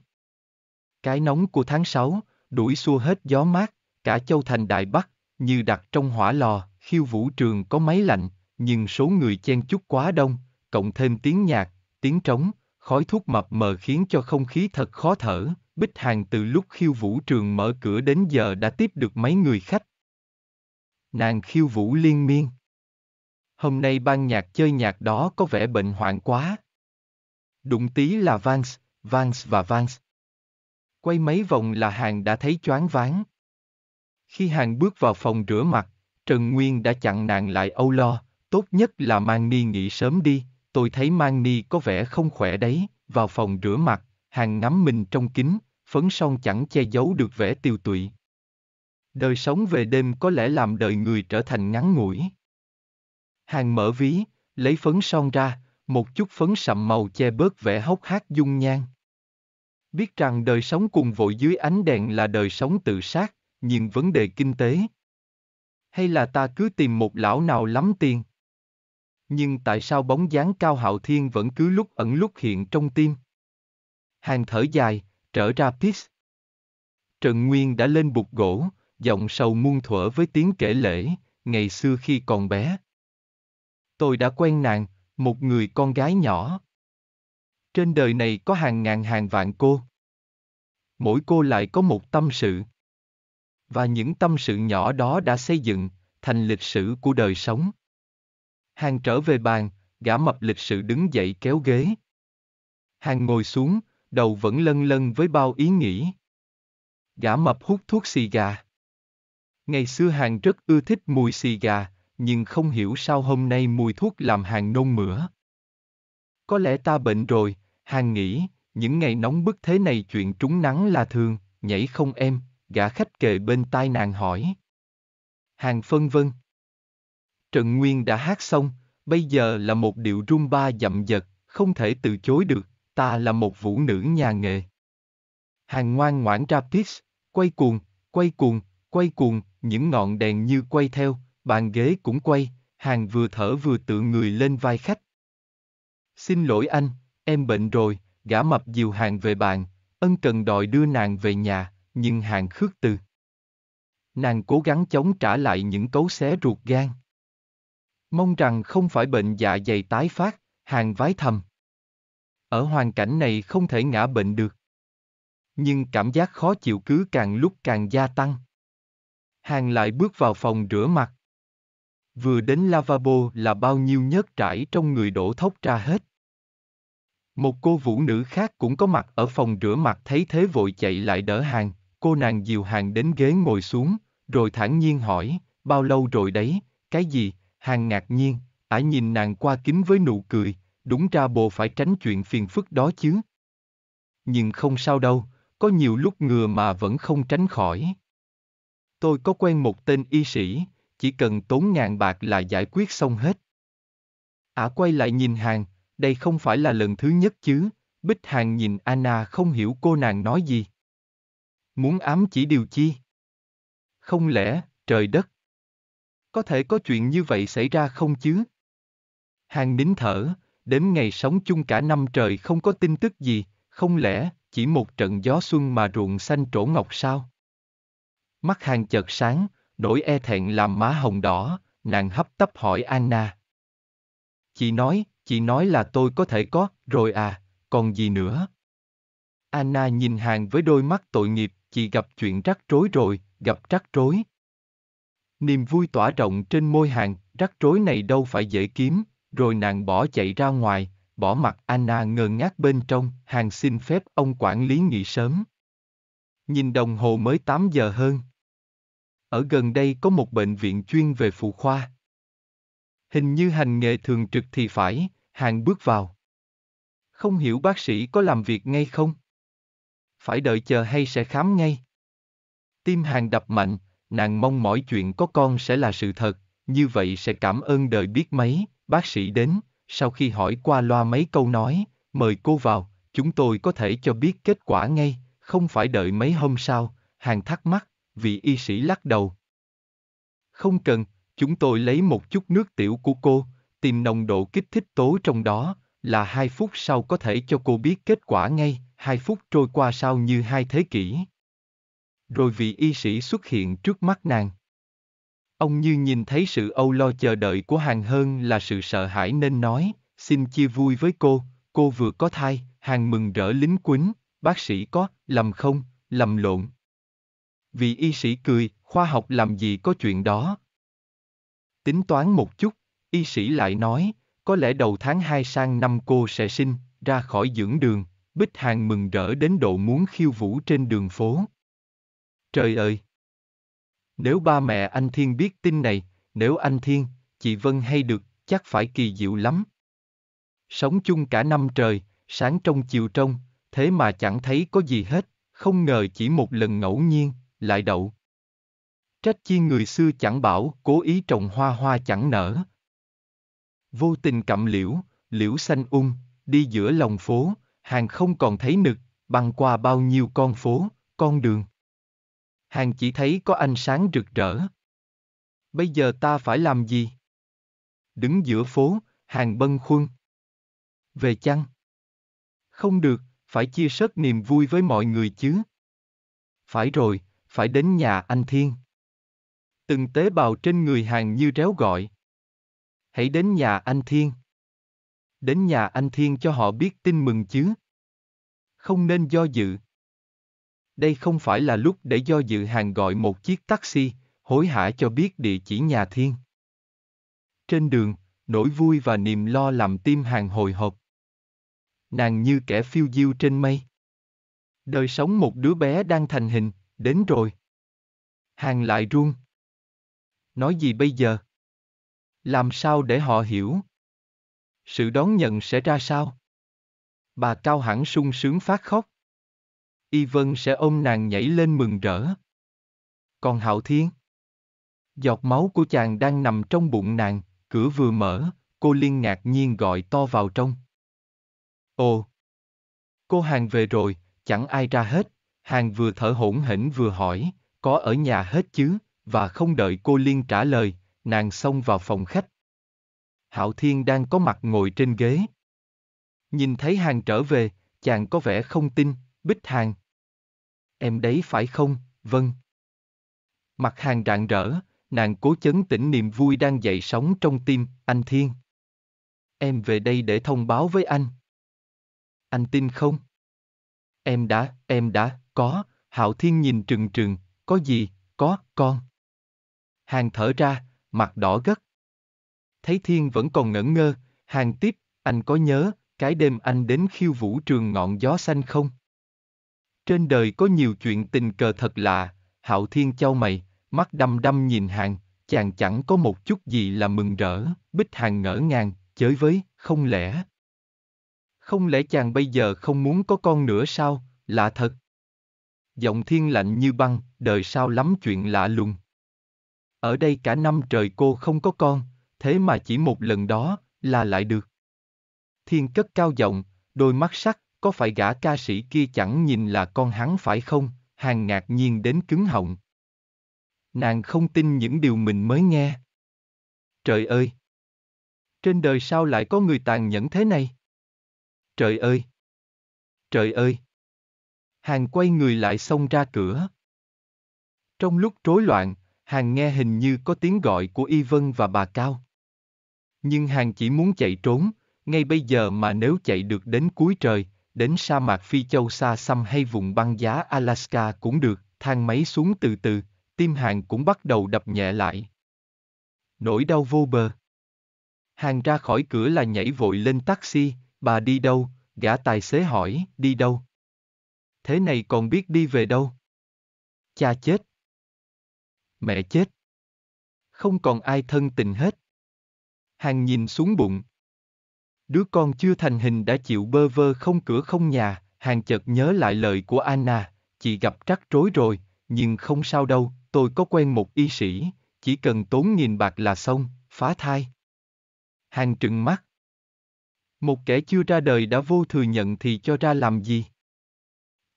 Cái nóng của tháng 6, đuổi xua hết gió mát, cả châu thành Đại Bắc, như đặt trong hỏa lò, khiêu vũ trường có máy lạnh, nhưng số người chen chúc quá đông, cộng thêm tiếng nhạc, tiếng trống, khói thuốc mập mờ khiến cho không khí thật khó thở. Bích Hàng từ lúc khiêu vũ trường mở cửa đến giờ đã tiếp được mấy người khách. Nàng khiêu vũ liên miên. Hôm nay ban nhạc chơi nhạc đó có vẻ bệnh hoạn quá. Đụng tí là Vans, Vans và Vans. Quay mấy vòng là hàng đã thấy choáng váng. Khi hàng bước vào phòng rửa mặt, Trần Nguyên đã chặn nàng lại âu lo, tốt nhất là Mang Ni nghỉ sớm đi, tôi thấy Mang Ni có vẻ không khỏe đấy, vào phòng rửa mặt, hàng ngắm mình trong kính, phấn son chẳng che giấu được vẻ tiêu tụy. Đời sống về đêm có lẽ làm đời người trở thành ngắn ngủi. Hàng mở ví, lấy phấn son ra, một chút phấn sậm màu che bớt vẻ hốc hác dung nhan. Biết rằng đời sống cùng vội dưới ánh đèn là đời sống tự sát, nhưng vấn đề kinh tế. Hay là ta cứ tìm một lão nào lắm tiền? Nhưng tại sao bóng dáng Cao Hạo Thiên vẫn cứ lúc ẩn lúc hiện trong tim? Hàng thở dài, trở ra Peace. Trần Nguyên đã lên bục gỗ, giọng sầu muôn thuở với tiếng kể lễ, ngày xưa khi còn bé. Tôi đã quen nàng, một người con gái nhỏ. Trên đời này có hàng ngàn hàng vạn cô. Mỗi cô lại có một tâm sự và những tâm sự nhỏ đó đã xây dựng thành lịch sử của đời sống hàng trở về bàn gã mập lịch sự đứng dậy kéo ghế hàng ngồi xuống đầu vẫn lân lân với bao ý nghĩ gã mập hút thuốc xì gà ngày xưa hàng rất ưa thích mùi xì gà nhưng không hiểu sao hôm nay mùi thuốc làm hàng nôn mửa có lẽ ta bệnh rồi hàng nghĩ những ngày nóng bức thế này chuyện trúng nắng là thường nhảy không em gã khách kề bên tai nàng hỏi. Hàng phân vân. Trần Nguyên đã hát xong, bây giờ là một điệu rumba dậm dật, không thể từ chối được, ta là một vũ nữ nhà nghề. Hàng ngoan ngoãn ra pitch, quay cuồng, quay cuồng, quay cuồng, những ngọn đèn như quay theo, bàn ghế cũng quay, hàng vừa thở vừa tựa người lên vai khách. Xin lỗi anh, em bệnh rồi, gã mập dìu hàng về bàn, ân cần đòi đưa nàng về nhà, nhưng hàng khước từ. Nàng cố gắng chống trả lại những cấu xé ruột gan. Mong rằng không phải bệnh dạ dày tái phát, hàng vái thầm. Ở hoàn cảnh này không thể ngã bệnh được. Nhưng cảm giác khó chịu cứ càng lúc càng gia tăng. Hàng lại bước vào phòng rửa mặt. Vừa đến lavabo là bao nhiêu nhớt trải trong người đổ thốc ra hết. Một cô vũ nữ khác cũng có mặt ở phòng rửa mặt thấy thế vội chạy lại đỡ hàng. Cô nàng dìu hàng đến ghế ngồi xuống, rồi thản nhiên hỏi, bao lâu rồi đấy, cái gì, hàng ngạc nhiên, ả nhìn nàng qua kính với nụ cười, đúng ra bộ phải tránh chuyện phiền phức đó chứ. Nhưng không sao đâu, có nhiều lúc ngừa mà vẫn không tránh khỏi. Tôi có quen một tên y sĩ, chỉ cần tốn ngàn bạc là giải quyết xong hết. Ả à quay lại nhìn hàng, đây không phải là lần thứ nhất chứ, Bích Hàng nhìn Anna không hiểu cô nàng nói gì. Muốn ám chỉ điều chi? Không lẽ, trời đất? Có thể có chuyện như vậy xảy ra không chứ? Hàng nín thở, đến ngày sống chung cả năm trời không có tin tức gì, không lẽ chỉ một trận gió xuân mà ruộng xanh trổ ngọc sao? Mắt hàng chợt sáng, đổi e thẹn làm má hồng đỏ, nàng hấp tấp hỏi Anna. Chị nói, chị nói là tôi có thể có, rồi à, còn gì nữa? Anna nhìn hàng với đôi mắt tội nghiệp, chị gặp chuyện rắc rối rồi, gặp rắc rối. Niềm vui tỏa rộng trên môi hàng, rắc rối này đâu phải dễ kiếm, rồi nàng bỏ chạy ra ngoài, bỏ mặt Anna ngơ ngác bên trong, hàng xin phép ông quản lý nghỉ sớm. Nhìn đồng hồ mới 8 giờ hơn. Ở gần đây có một bệnh viện chuyên về phụ khoa. Hình như hành nghề thường trực thì phải, hàng bước vào. Không hiểu bác sĩ có làm việc ngay không? phải đợi chờ hay sẽ khám ngay? Tim hàng đập mạnh, nàng mong mỏi chuyện có con sẽ là sự thật, như vậy sẽ cảm ơn đời biết mấy, bác sĩ đến, sau khi hỏi qua loa mấy câu nói, mời cô vào, chúng tôi có thể cho biết kết quả ngay, không phải đợi mấy hôm sau, hàng thắc mắc, vị y sĩ lắc đầu. Không cần, chúng tôi lấy một chút nước tiểu của cô, tìm nồng độ kích thích tố trong đó, là hai phút sau có thể cho cô biết kết quả ngay, hai phút trôi qua sau như hai thế kỷ. Rồi vị y sĩ xuất hiện trước mắt nàng. Ông như nhìn thấy sự âu lo chờ đợi của hàng hơn là sự sợ hãi nên nói, xin chia vui với cô, cô vừa có thai, hàng mừng rỡ lính quýnh, bác sĩ có, lầm không, lầm lộn. Vị y sĩ cười, khoa học làm gì có chuyện đó. Tính toán một chút, y sĩ lại nói, có lẽ đầu tháng 2 sang năm cô sẽ sinh, ra khỏi dưỡng đường, Bích Hàng mừng rỡ đến độ muốn khiêu vũ trên đường phố. Trời ơi! Nếu ba mẹ anh Thiên biết tin này, nếu anh Thiên, chị Vân hay được, chắc phải kỳ diệu lắm. Sống chung cả năm trời, sáng trong chiều trong, thế mà chẳng thấy có gì hết, không ngờ chỉ một lần ngẫu nhiên, lại đậu. Trách chi người xưa chẳng bảo, cố ý trồng hoa hoa chẳng nở. Vô tình cặm liễu, liễu xanh ung, um, đi giữa lòng phố, hàng không còn thấy nực, băng qua bao nhiêu con phố, con đường. Hàng chỉ thấy có ánh sáng rực rỡ. Bây giờ ta phải làm gì? Đứng giữa phố, hàng bâng khuâng. Về chăng? Không được, phải chia sớt niềm vui với mọi người chứ. Phải rồi, phải đến nhà anh Thiên. Từng tế bào trên người hàng như réo gọi. Hãy đến nhà anh Thiên. Đến nhà anh Thiên cho họ biết tin mừng chứ không nên do dự. Đây không phải là lúc để do dự hàng gọi một chiếc taxi, hối hả cho biết địa chỉ nhà thiên. Trên đường, nỗi vui và niềm lo làm tim hàng hồi hộp. Nàng như kẻ phiêu diêu trên mây. Đời sống một đứa bé đang thành hình, đến rồi. Hàng lại run. Nói gì bây giờ? Làm sao để họ hiểu? Sự đón nhận sẽ ra sao? bà Cao hẳn sung sướng phát khóc. Y Vân sẽ ôm nàng nhảy lên mừng rỡ. Còn Hạo Thiên? Giọt máu của chàng đang nằm trong bụng nàng, cửa vừa mở, cô Liên ngạc nhiên gọi to vào trong. Ồ! Cô hàng về rồi, chẳng ai ra hết, hàng vừa thở hổn hỉnh vừa hỏi, có ở nhà hết chứ, và không đợi cô Liên trả lời, nàng xông vào phòng khách. Hạo Thiên đang có mặt ngồi trên ghế. Nhìn thấy hàng trở về, chàng có vẻ không tin, bích hàng. Em đấy phải không, vâng. Mặt hàng rạng rỡ, nàng cố chấn tĩnh niềm vui đang dậy sóng trong tim, anh Thiên. Em về đây để thông báo với anh. Anh tin không? Em đã, em đã, có, Hạo Thiên nhìn trừng trừng, có gì, có, con. Hàng thở ra, mặt đỏ gất. Thấy Thiên vẫn còn ngẩn ngơ, Hàng tiếp, anh có nhớ, cái đêm anh đến khiêu vũ trường ngọn gió xanh không? Trên đời có nhiều chuyện tình cờ thật lạ, Hạo Thiên châu mày, mắt đăm đăm nhìn hàng, chàng chẳng có một chút gì là mừng rỡ, Bích Hàng ngỡ ngàng, chới với, không lẽ. Không lẽ chàng bây giờ không muốn có con nữa sao, lạ thật. Giọng thiên lạnh như băng, đời sao lắm chuyện lạ lùng. Ở đây cả năm trời cô không có con, thế mà chỉ một lần đó, là lại được. Thiên cất cao giọng, đôi mắt sắc, có phải gã ca sĩ kia chẳng nhìn là con hắn phải không? Hàng ngạc nhiên đến cứng họng. Nàng không tin những điều mình mới nghe. Trời ơi! Trên đời sao lại có người tàn nhẫn thế này? Trời ơi! Trời ơi! Hàng quay người lại xông ra cửa. Trong lúc rối loạn, Hàng nghe hình như có tiếng gọi của Y Vân và bà Cao. Nhưng Hàng chỉ muốn chạy trốn, ngay bây giờ mà nếu chạy được đến cuối trời, đến sa mạc Phi Châu xa xăm hay vùng băng giá Alaska cũng được, thang máy xuống từ từ, tim hàng cũng bắt đầu đập nhẹ lại. Nỗi đau vô bờ. Hàng ra khỏi cửa là nhảy vội lên taxi, bà đi đâu, gã tài xế hỏi, đi đâu? Thế này còn biết đi về đâu? Cha chết. Mẹ chết. Không còn ai thân tình hết. Hàng nhìn xuống bụng, Đứa con chưa thành hình đã chịu bơ vơ không cửa không nhà, hàng chợt nhớ lại lời của Anna, chị gặp trắc rối rồi, nhưng không sao đâu, tôi có quen một y sĩ, chỉ cần tốn nghìn bạc là xong, phá thai. Hàng trừng mắt. Một kẻ chưa ra đời đã vô thừa nhận thì cho ra làm gì?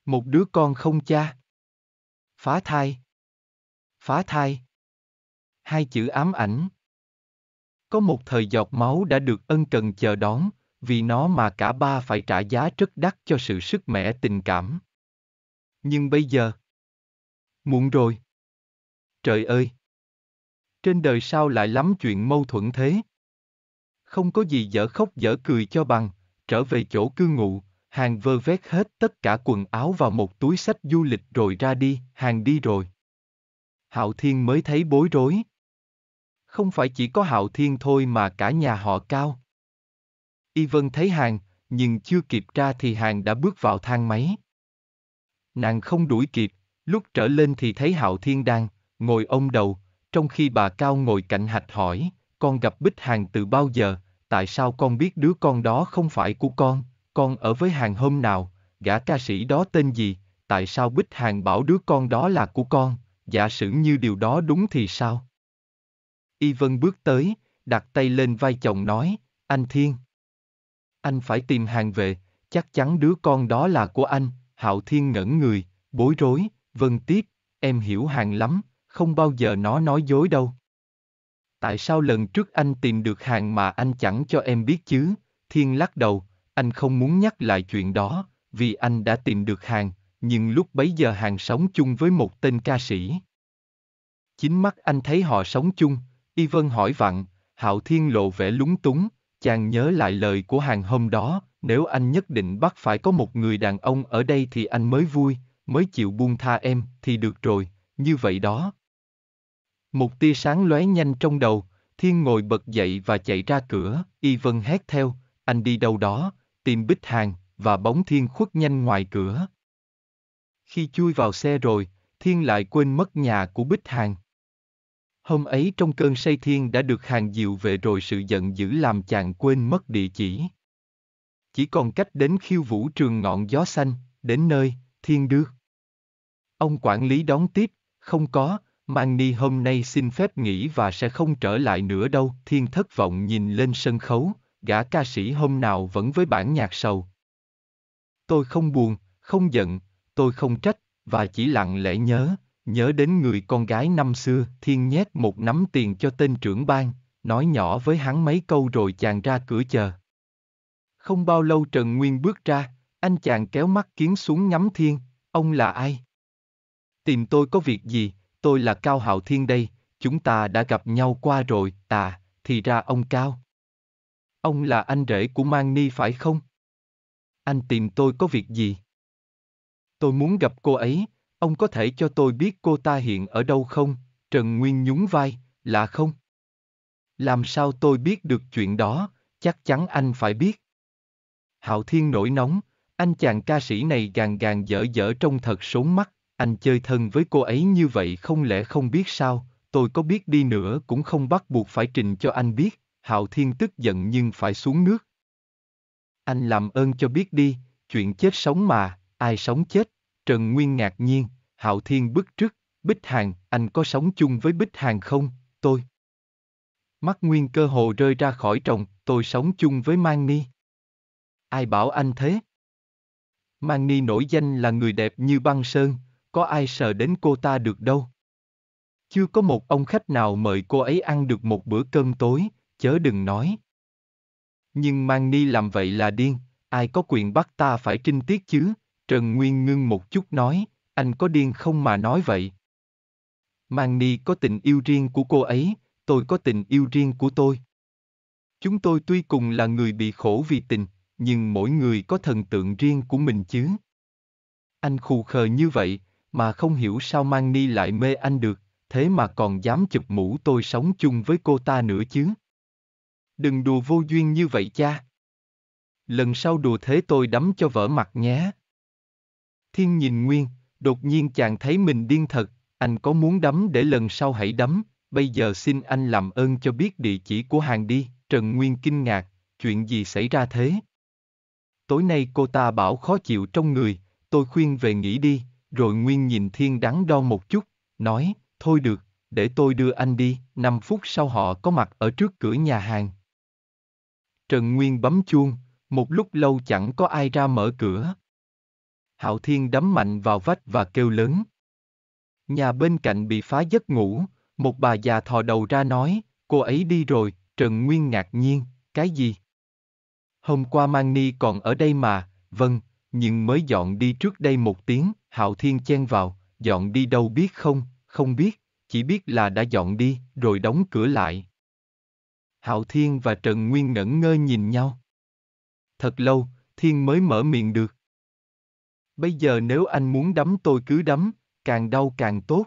Một đứa con không cha. Phá thai. Phá thai. Hai chữ ám ảnh. Có một thời giọt máu đã được ân cần chờ đón, vì nó mà cả ba phải trả giá rất đắt cho sự sức mẻ tình cảm. Nhưng bây giờ... Muộn rồi. Trời ơi! Trên đời sao lại lắm chuyện mâu thuẫn thế? Không có gì dở khóc dở cười cho bằng, trở về chỗ cư ngụ, hàng vơ vét hết tất cả quần áo vào một túi sách du lịch rồi ra đi, hàng đi rồi. Hạo Thiên mới thấy bối rối không phải chỉ có hạo thiên thôi mà cả nhà họ cao. Y Vân thấy hàng, nhưng chưa kịp ra thì hàng đã bước vào thang máy. Nàng không đuổi kịp, lúc trở lên thì thấy hạo thiên đang, ngồi ông đầu, trong khi bà Cao ngồi cạnh hạch hỏi, con gặp Bích Hàng từ bao giờ, tại sao con biết đứa con đó không phải của con, con ở với Hàng hôm nào, gã ca sĩ đó tên gì, tại sao Bích Hàng bảo đứa con đó là của con, giả sử như điều đó đúng thì sao? Y Vân bước tới, đặt tay lên vai chồng nói, anh Thiên. Anh phải tìm hàng về, chắc chắn đứa con đó là của anh, Hạo Thiên ngẩn người, bối rối, vâng tiếp, em hiểu hàng lắm, không bao giờ nó nói dối đâu. Tại sao lần trước anh tìm được hàng mà anh chẳng cho em biết chứ? Thiên lắc đầu, anh không muốn nhắc lại chuyện đó, vì anh đã tìm được hàng, nhưng lúc bấy giờ hàng sống chung với một tên ca sĩ. Chính mắt anh thấy họ sống chung, Y Vân hỏi vặn, Hạo Thiên lộ vẻ lúng túng, chàng nhớ lại lời của hàng hôm đó, nếu anh nhất định bắt phải có một người đàn ông ở đây thì anh mới vui, mới chịu buông tha em, thì được rồi, như vậy đó. Một tia sáng lóe nhanh trong đầu, Thiên ngồi bật dậy và chạy ra cửa, Y Vân hét theo, anh đi đâu đó, tìm Bích Hàng, và bóng Thiên khuất nhanh ngoài cửa. Khi chui vào xe rồi, Thiên lại quên mất nhà của Bích Hàng. Hôm ấy trong cơn say thiên đã được hàng diệu về rồi sự giận dữ làm chàng quên mất địa chỉ. Chỉ còn cách đến khiêu vũ trường ngọn gió xanh, đến nơi, thiên đưa. Ông quản lý đón tiếp, không có, Mang Ni hôm nay xin phép nghỉ và sẽ không trở lại nữa đâu. Thiên thất vọng nhìn lên sân khấu, gã ca sĩ hôm nào vẫn với bản nhạc sầu. Tôi không buồn, không giận, tôi không trách, và chỉ lặng lẽ nhớ, Nhớ đến người con gái năm xưa, thiên nhét một nắm tiền cho tên trưởng ban, nói nhỏ với hắn mấy câu rồi chàng ra cửa chờ. Không bao lâu Trần Nguyên bước ra, anh chàng kéo mắt kiến xuống ngắm thiên, ông là ai? Tìm tôi có việc gì, tôi là Cao Hạo Thiên đây, chúng ta đã gặp nhau qua rồi, tà, thì ra ông Cao. Ông là anh rể của Mang Ni phải không? Anh tìm tôi có việc gì? Tôi muốn gặp cô ấy, Ông có thể cho tôi biết cô ta hiện ở đâu không? Trần Nguyên nhún vai, là không. Làm sao tôi biết được chuyện đó, chắc chắn anh phải biết. Hạo Thiên nổi nóng, anh chàng ca sĩ này gàn gàn dở dở trong thật sốn mắt, anh chơi thân với cô ấy như vậy không lẽ không biết sao, tôi có biết đi nữa cũng không bắt buộc phải trình cho anh biết, Hạo Thiên tức giận nhưng phải xuống nước. Anh làm ơn cho biết đi, chuyện chết sống mà, ai sống chết, Trần Nguyên ngạc nhiên, Hạo Thiên bức trước, Bích Hàng, anh có sống chung với Bích Hàng không, tôi. Mắt Nguyên cơ hồ rơi ra khỏi trồng, tôi sống chung với Mang Ni. Ai bảo anh thế? Mang Ni nổi danh là người đẹp như băng sơn, có ai sợ đến cô ta được đâu. Chưa có một ông khách nào mời cô ấy ăn được một bữa cơm tối, chớ đừng nói. Nhưng Mang Ni làm vậy là điên, ai có quyền bắt ta phải trinh tiết chứ? Trần Nguyên ngưng một chút nói, anh có điên không mà nói vậy. Manny có tình yêu riêng của cô ấy, tôi có tình yêu riêng của tôi. Chúng tôi tuy cùng là người bị khổ vì tình, nhưng mỗi người có thần tượng riêng của mình chứ. Anh khù khờ như vậy, mà không hiểu sao Manny lại mê anh được, thế mà còn dám chụp mũ tôi sống chung với cô ta nữa chứ. Đừng đùa vô duyên như vậy cha. Lần sau đùa thế tôi đấm cho vỡ mặt nhé. Thiên nhìn Nguyên, Đột nhiên chàng thấy mình điên thật, anh có muốn đấm để lần sau hãy đấm, bây giờ xin anh làm ơn cho biết địa chỉ của hàng đi, Trần Nguyên kinh ngạc, chuyện gì xảy ra thế? Tối nay cô ta bảo khó chịu trong người, tôi khuyên về nghỉ đi, rồi Nguyên nhìn Thiên đắn đo một chút, nói, thôi được, để tôi đưa anh đi, 5 phút sau họ có mặt ở trước cửa nhà hàng. Trần Nguyên bấm chuông, một lúc lâu chẳng có ai ra mở cửa. Hạo Thiên đấm mạnh vào vách và kêu lớn. Nhà bên cạnh bị phá giấc ngủ, một bà già thò đầu ra nói, cô ấy đi rồi, Trần Nguyên ngạc nhiên, cái gì? Hôm qua Mang Ni còn ở đây mà, vâng, nhưng mới dọn đi trước đây một tiếng, Hạo Thiên chen vào, dọn đi đâu biết không, không biết, chỉ biết là đã dọn đi, rồi đóng cửa lại. Hạo Thiên và Trần Nguyên ngẩn ngơ nhìn nhau. Thật lâu, Thiên mới mở miệng được. Bây giờ nếu anh muốn đấm tôi cứ đấm, càng đau càng tốt.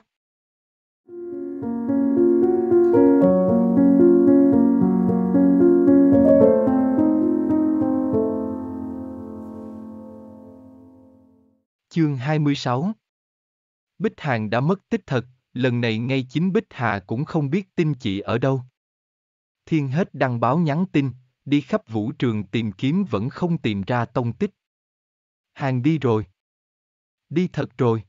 Chương 26 Bích Hàng đã mất tích thật, lần này ngay chính Bích Hà cũng không biết tin chị ở đâu. Thiên hết đăng báo nhắn tin, đi khắp vũ trường tìm kiếm vẫn không tìm ra tông tích. Hàng đi rồi. Đi thật rồi.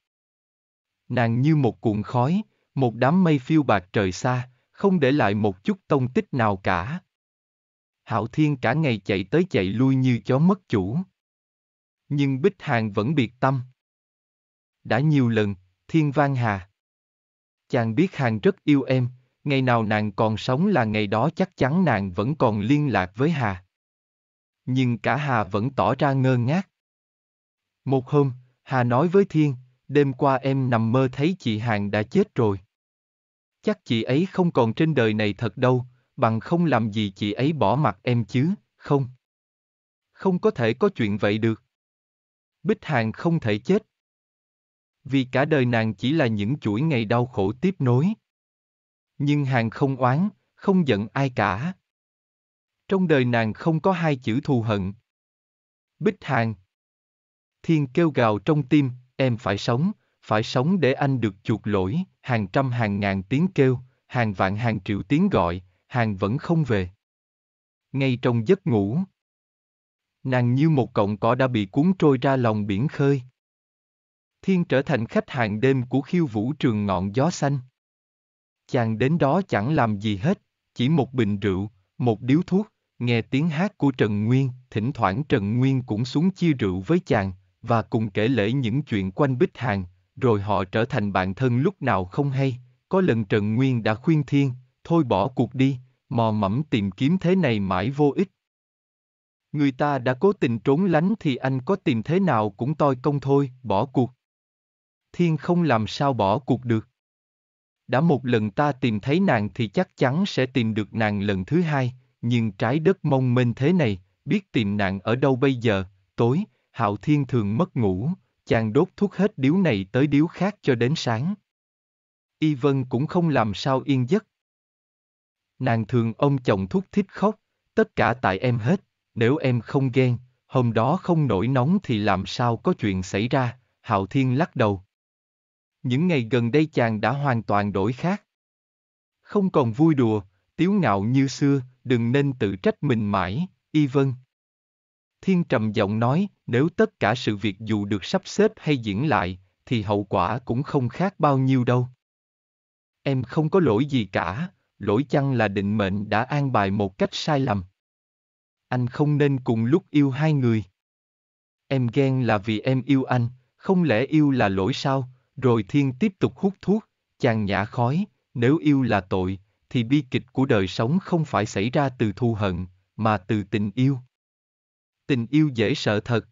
Nàng như một cuộn khói, một đám mây phiêu bạc trời xa, không để lại một chút tông tích nào cả. Hạo Thiên cả ngày chạy tới chạy lui như chó mất chủ. Nhưng Bích Hàng vẫn biệt tâm. Đã nhiều lần, Thiên Vang Hà. Chàng biết Hàng rất yêu em, ngày nào nàng còn sống là ngày đó chắc chắn nàng vẫn còn liên lạc với Hà. Nhưng cả Hà vẫn tỏ ra ngơ ngác. Một hôm, Hà nói với Thiên, đêm qua em nằm mơ thấy chị Hàng đã chết rồi. Chắc chị ấy không còn trên đời này thật đâu, bằng không làm gì chị ấy bỏ mặt em chứ, không. Không có thể có chuyện vậy được. Bích Hàng không thể chết. Vì cả đời nàng chỉ là những chuỗi ngày đau khổ tiếp nối. Nhưng Hàng không oán, không giận ai cả. Trong đời nàng không có hai chữ thù hận. Bích Hàng Thiên kêu gào trong tim, em phải sống, phải sống để anh được chuộc lỗi, hàng trăm hàng ngàn tiếng kêu, hàng vạn hàng triệu tiếng gọi, hàng vẫn không về. Ngay trong giấc ngủ, nàng như một cọng cỏ đã bị cuốn trôi ra lòng biển khơi. Thiên trở thành khách hàng đêm của khiêu vũ trường ngọn gió xanh. Chàng đến đó chẳng làm gì hết, chỉ một bình rượu, một điếu thuốc, nghe tiếng hát của Trần Nguyên, thỉnh thoảng Trần Nguyên cũng xuống chia rượu với chàng, và cùng kể lể những chuyện quanh Bích Hàng, rồi họ trở thành bạn thân lúc nào không hay. Có lần Trần Nguyên đã khuyên Thiên, thôi bỏ cuộc đi, mò mẫm tìm kiếm thế này mãi vô ích. Người ta đã cố tình trốn lánh thì anh có tìm thế nào cũng toi công thôi, bỏ cuộc. Thiên không làm sao bỏ cuộc được. Đã một lần ta tìm thấy nàng thì chắc chắn sẽ tìm được nàng lần thứ hai, nhưng trái đất mông mênh thế này, biết tìm nàng ở đâu bây giờ, tối, Hạo Thiên thường mất ngủ, chàng đốt thuốc hết điếu này tới điếu khác cho đến sáng. Y Vân cũng không làm sao yên giấc. Nàng thường ông chồng thuốc thích khóc, tất cả tại em hết, nếu em không ghen, hôm đó không nổi nóng thì làm sao có chuyện xảy ra, Hạo Thiên lắc đầu. Những ngày gần đây chàng đã hoàn toàn đổi khác. Không còn vui đùa, tiếu ngạo như xưa, đừng nên tự trách mình mãi, Y Vân. Thiên trầm giọng nói, nếu tất cả sự việc dù được sắp xếp hay diễn lại, thì hậu quả cũng không khác bao nhiêu đâu. Em không có lỗi gì cả, lỗi chăng là định mệnh đã an bài một cách sai lầm. Anh không nên cùng lúc yêu hai người. Em ghen là vì em yêu anh, không lẽ yêu là lỗi sao? Rồi Thiên tiếp tục hút thuốc, chàng nhả khói, nếu yêu là tội, thì bi kịch của đời sống không phải xảy ra từ thù hận, mà từ tình yêu tình yêu dễ sợ thật.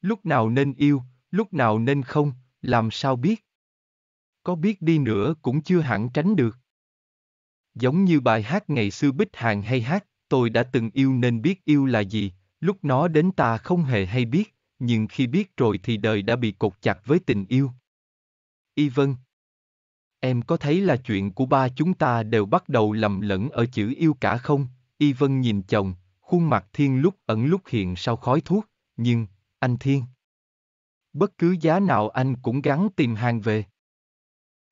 Lúc nào nên yêu, lúc nào nên không, làm sao biết? Có biết đi nữa cũng chưa hẳn tránh được. Giống như bài hát ngày xưa Bích Hàng hay hát, tôi đã từng yêu nên biết yêu là gì, lúc nó đến ta không hề hay biết, nhưng khi biết rồi thì đời đã bị cột chặt với tình yêu. Y vâng. Em có thấy là chuyện của ba chúng ta đều bắt đầu lầm lẫn ở chữ yêu cả không? Y vân nhìn chồng, Khuôn mặt Thiên lúc ẩn lúc hiện sau khói thuốc, nhưng, anh Thiên. Bất cứ giá nào anh cũng gắng tìm hàng về.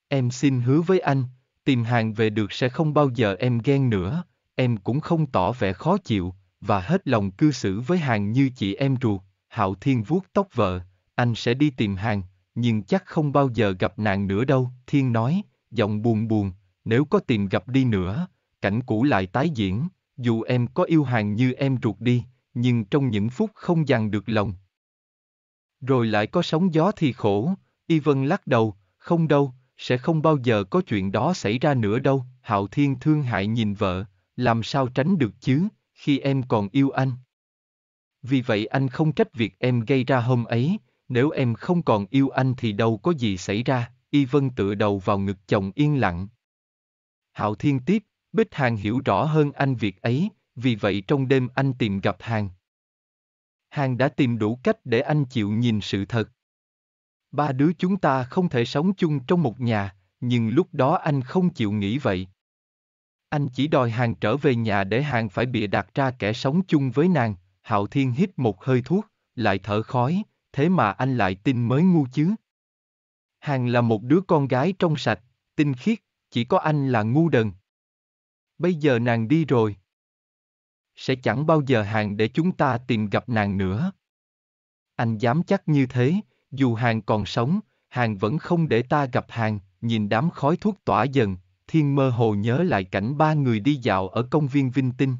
Em xin hứa với anh, tìm hàng về được sẽ không bao giờ em ghen nữa, em cũng không tỏ vẻ khó chịu, và hết lòng cư xử với hàng như chị em ruột. Hạo Thiên vuốt tóc vợ, anh sẽ đi tìm hàng, nhưng chắc không bao giờ gặp nàng nữa đâu, Thiên nói, giọng buồn buồn, nếu có tìm gặp đi nữa, cảnh cũ lại tái diễn, dù em có yêu hàng như em ruột đi, nhưng trong những phút không dằn được lòng. Rồi lại có sóng gió thì khổ, Y Vân lắc đầu, không đâu, sẽ không bao giờ có chuyện đó xảy ra nữa đâu, Hạo Thiên thương hại nhìn vợ, làm sao tránh được chứ, khi em còn yêu anh. Vì vậy anh không trách việc em gây ra hôm ấy, nếu em không còn yêu anh thì đâu có gì xảy ra, Y Vân tựa đầu vào ngực chồng yên lặng. Hạo Thiên tiếp, Bích Hàng hiểu rõ hơn anh việc ấy, vì vậy trong đêm anh tìm gặp Hàng. Hàng đã tìm đủ cách để anh chịu nhìn sự thật. Ba đứa chúng ta không thể sống chung trong một nhà, nhưng lúc đó anh không chịu nghĩ vậy. Anh chỉ đòi Hàng trở về nhà để Hàng phải bịa đặt ra kẻ sống chung với nàng, Hạo Thiên hít một hơi thuốc, lại thở khói, thế mà anh lại tin mới ngu chứ. Hàng là một đứa con gái trong sạch, tinh khiết, chỉ có anh là ngu đần. Bây giờ nàng đi rồi. Sẽ chẳng bao giờ hàng để chúng ta tìm gặp nàng nữa. Anh dám chắc như thế, dù hàng còn sống, hàng vẫn không để ta gặp hàng, nhìn đám khói thuốc tỏa dần, thiên mơ hồ nhớ lại cảnh ba người đi dạo ở công viên Vinh Tinh.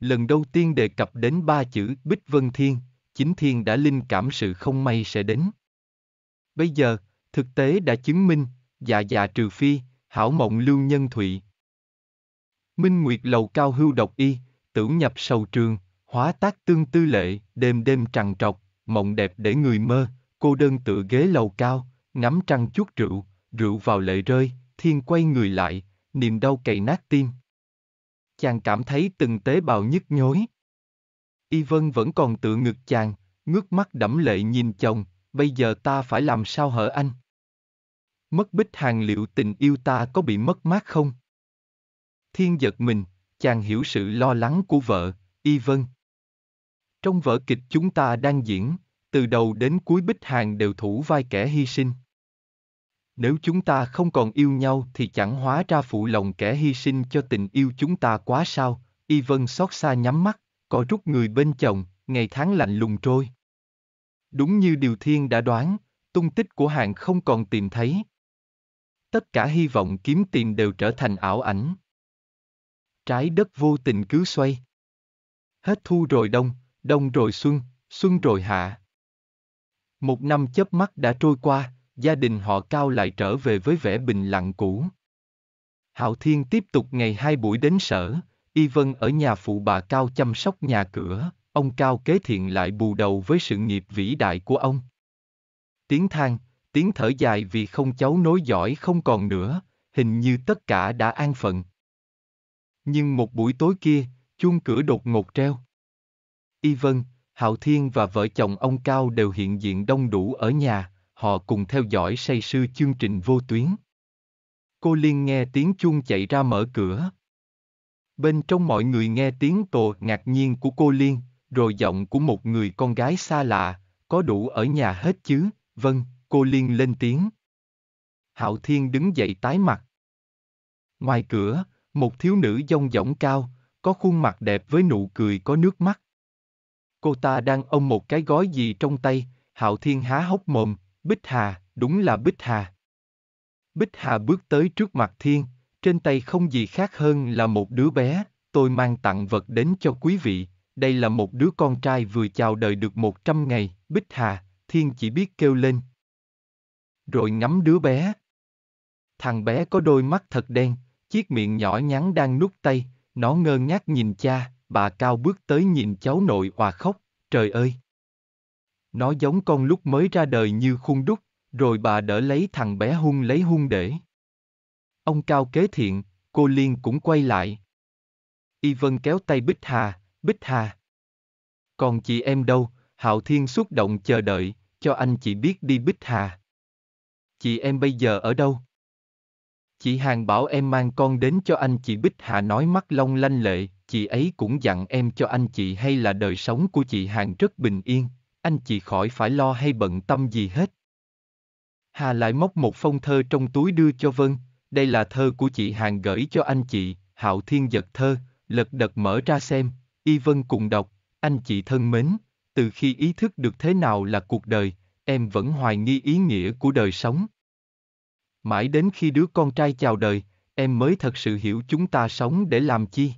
Lần đầu tiên đề cập đến ba chữ Bích Vân Thiên, chính thiên đã linh cảm sự không may sẽ đến. Bây giờ, thực tế đã chứng minh, dạ dạ trừ phi, hảo mộng lưu nhân thụy, Minh Nguyệt lầu cao hưu độc y, tưởng nhập sầu trường, hóa tác tương tư lệ, đêm đêm trằn trọc, mộng đẹp để người mơ, cô đơn tựa ghế lầu cao, ngắm trăng chút rượu, rượu vào lệ rơi, thiên quay người lại, niềm đau cày nát tim. Chàng cảm thấy từng tế bào nhức nhối. Y Vân vẫn còn tựa ngực chàng, ngước mắt đẫm lệ nhìn chồng, bây giờ ta phải làm sao hở anh? Mất bích hàng liệu tình yêu ta có bị mất mát không? Thiên giật mình, chàng hiểu sự lo lắng của vợ, Y Vân. Trong vở kịch chúng ta đang diễn, từ đầu đến cuối Bích Hàng đều thủ vai kẻ hy sinh. Nếu chúng ta không còn yêu nhau thì chẳng hóa ra phụ lòng kẻ hy sinh cho tình yêu chúng ta quá sao, Y Vân xót xa nhắm mắt, có rút người bên chồng, ngày tháng lạnh lùng trôi. Đúng như điều thiên đã đoán, tung tích của hàng không còn tìm thấy. Tất cả hy vọng kiếm tiền đều trở thành ảo ảnh. Trái đất vô tình cứ xoay. Hết thu rồi đông, đông rồi xuân, xuân rồi hạ. Một năm chớp mắt đã trôi qua, gia đình họ cao lại trở về với vẻ bình lặng cũ. Hạo Thiên tiếp tục ngày hai buổi đến sở, Y Vân ở nhà phụ bà Cao chăm sóc nhà cửa, ông Cao kế thiện lại bù đầu với sự nghiệp vĩ đại của ông. Tiếng than, tiếng thở dài vì không cháu nối giỏi không còn nữa, hình như tất cả đã an phận. Nhưng một buổi tối kia, chuông cửa đột ngột treo. Y Vân, Hạo Thiên và vợ chồng ông Cao đều hiện diện đông đủ ở nhà, họ cùng theo dõi say sư chương trình vô tuyến. Cô Liên nghe tiếng chuông chạy ra mở cửa. Bên trong mọi người nghe tiếng tồ ngạc nhiên của cô Liên, rồi giọng của một người con gái xa lạ, có đủ ở nhà hết chứ, vâng, cô Liên lên tiếng. Hạo Thiên đứng dậy tái mặt. Ngoài cửa, một thiếu nữ dông dỏng cao, có khuôn mặt đẹp với nụ cười có nước mắt. Cô ta đang ôm một cái gói gì trong tay, Hạo Thiên há hốc mồm, Bích Hà, đúng là Bích Hà. Bích Hà bước tới trước mặt Thiên, trên tay không gì khác hơn là một đứa bé, tôi mang tặng vật đến cho quý vị, đây là một đứa con trai vừa chào đời được 100 ngày, Bích Hà, Thiên chỉ biết kêu lên. Rồi ngắm đứa bé. Thằng bé có đôi mắt thật đen, Chiếc miệng nhỏ nhắn đang nút tay, nó ngơ ngác nhìn cha, bà Cao bước tới nhìn cháu nội hòa khóc, trời ơi! Nó giống con lúc mới ra đời như khung đúc, rồi bà đỡ lấy thằng bé hung lấy hung để. Ông Cao kế thiện, cô Liên cũng quay lại. Y Vân kéo tay Bích Hà, Bích Hà. Còn chị em đâu, Hạo Thiên xúc động chờ đợi, cho anh chị biết đi Bích Hà. Chị em bây giờ ở đâu? Chị Hàng bảo em mang con đến cho anh chị Bích Hà nói mắt long lanh lệ, chị ấy cũng dặn em cho anh chị hay là đời sống của chị Hàng rất bình yên, anh chị khỏi phải lo hay bận tâm gì hết. Hà lại móc một phong thơ trong túi đưa cho Vân, đây là thơ của chị Hàng gửi cho anh chị, Hạo Thiên giật thơ, lật đật mở ra xem, Y Vân cùng đọc, anh chị thân mến, từ khi ý thức được thế nào là cuộc đời, em vẫn hoài nghi ý nghĩa của đời sống. Mãi đến khi đứa con trai chào đời, em mới thật sự hiểu chúng ta sống để làm chi.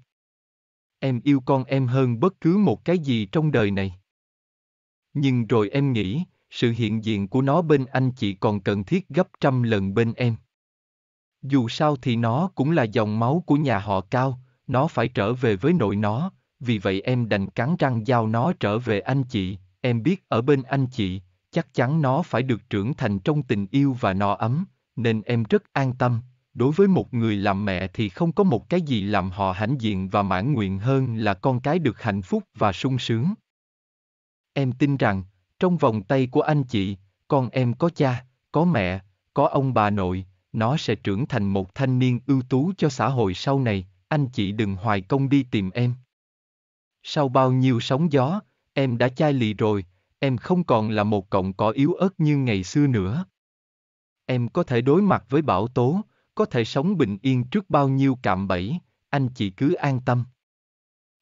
Em yêu con em hơn bất cứ một cái gì trong đời này. Nhưng rồi em nghĩ, sự hiện diện của nó bên anh chị còn cần thiết gấp trăm lần bên em. Dù sao thì nó cũng là dòng máu của nhà họ cao, nó phải trở về với nội nó, vì vậy em đành cắn răng giao nó trở về anh chị, em biết ở bên anh chị, chắc chắn nó phải được trưởng thành trong tình yêu và no ấm, nên em rất an tâm. Đối với một người làm mẹ thì không có một cái gì làm họ hãnh diện và mãn nguyện hơn là con cái được hạnh phúc và sung sướng. Em tin rằng, trong vòng tay của anh chị, con em có cha, có mẹ, có ông bà nội, nó sẽ trưởng thành một thanh niên ưu tú cho xã hội sau này, anh chị đừng hoài công đi tìm em. Sau bao nhiêu sóng gió, em đã chai lì rồi, em không còn là một cọng cỏ yếu ớt như ngày xưa nữa em có thể đối mặt với bão tố, có thể sống bình yên trước bao nhiêu cạm bẫy, anh chị cứ an tâm.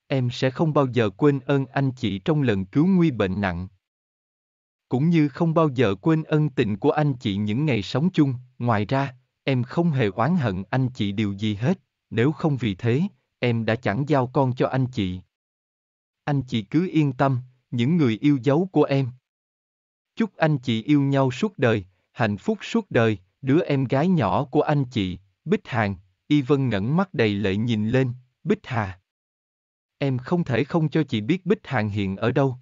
Em sẽ không bao giờ quên ơn anh chị trong lần cứu nguy bệnh nặng. Cũng như không bao giờ quên ân tình của anh chị những ngày sống chung, ngoài ra, em không hề oán hận anh chị điều gì hết, nếu không vì thế, em đã chẳng giao con cho anh chị. Anh chị cứ yên tâm, những người yêu dấu của em. Chúc anh chị yêu nhau suốt đời, hạnh phúc suốt đời, đứa em gái nhỏ của anh chị, Bích Hàng, Y Vân ngẩn mắt đầy lệ nhìn lên, Bích Hà. Em không thể không cho chị biết Bích Hàng hiện ở đâu.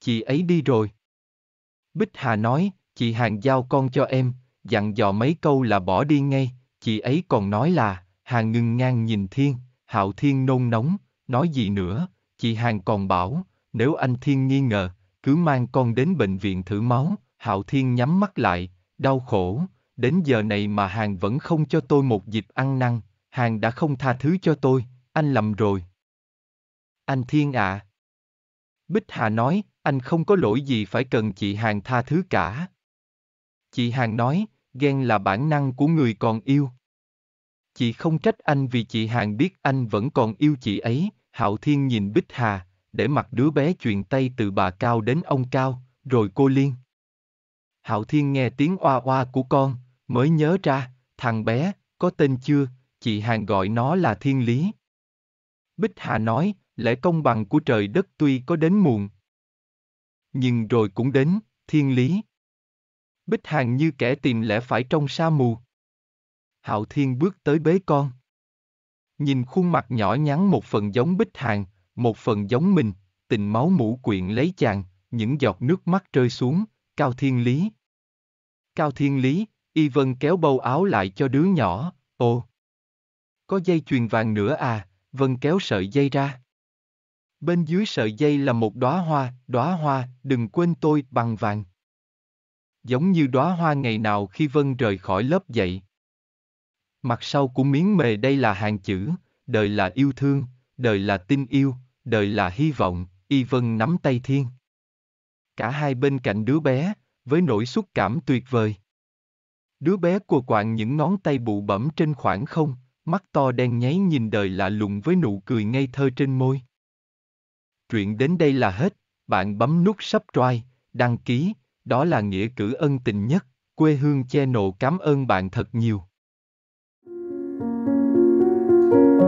Chị ấy đi rồi. Bích Hà nói, chị Hàng giao con cho em, dặn dò mấy câu là bỏ đi ngay, chị ấy còn nói là, Hà ngừng ngang nhìn Thiên, Hạo Thiên nôn nóng, nói gì nữa, chị Hàng còn bảo, nếu anh Thiên nghi ngờ, cứ mang con đến bệnh viện thử máu, Hạo Thiên nhắm mắt lại, đau khổ, đến giờ này mà hàng vẫn không cho tôi một dịp ăn năn, hàng đã không tha thứ cho tôi, anh lầm rồi. Anh Thiên ạ. À. Bích Hà nói, anh không có lỗi gì phải cần chị hàng tha thứ cả. Chị hàng nói, ghen là bản năng của người còn yêu. Chị không trách anh vì chị hàng biết anh vẫn còn yêu chị ấy, Hạo Thiên nhìn Bích Hà, để mặc đứa bé truyền tay từ bà Cao đến ông Cao, rồi cô Liên. Hạo Thiên nghe tiếng oa oa của con, mới nhớ ra, thằng bé, có tên chưa, chị Hàng gọi nó là Thiên Lý. Bích Hà nói, lẽ công bằng của trời đất tuy có đến muộn. Nhưng rồi cũng đến, Thiên Lý. Bích Hàng như kẻ tìm lẽ phải trong sa mù. Hạo Thiên bước tới bế con. Nhìn khuôn mặt nhỏ nhắn một phần giống Bích Hàng, một phần giống mình, tình máu mũ quyện lấy chàng, những giọt nước mắt rơi xuống, Cao Thiên Lý, Cao Thiên Lý, Y Vân kéo bầu áo lại cho đứa nhỏ, ồ. Có dây chuyền vàng nữa à, Vân kéo sợi dây ra. Bên dưới sợi dây là một đóa hoa, đóa hoa, đừng quên tôi, bằng vàng. Giống như đóa hoa ngày nào khi Vân rời khỏi lớp dậy. Mặt sau của miếng mề đây là hàng chữ, đời là yêu thương, đời là tin yêu, đời là hy vọng, Y Vân nắm tay Thiên. Cả hai bên cạnh đứa bé, với nỗi xúc cảm tuyệt vời. Đứa bé của quạng những ngón tay bụ bẩm trên khoảng không, mắt to đen nháy nhìn đời lạ lùng với nụ cười ngây thơ trên môi. chuyện đến đây là hết, bạn bấm nút subscribe, đăng ký, đó là nghĩa cử ân tình nhất, quê hương che nộ cảm ơn bạn thật nhiều. thank you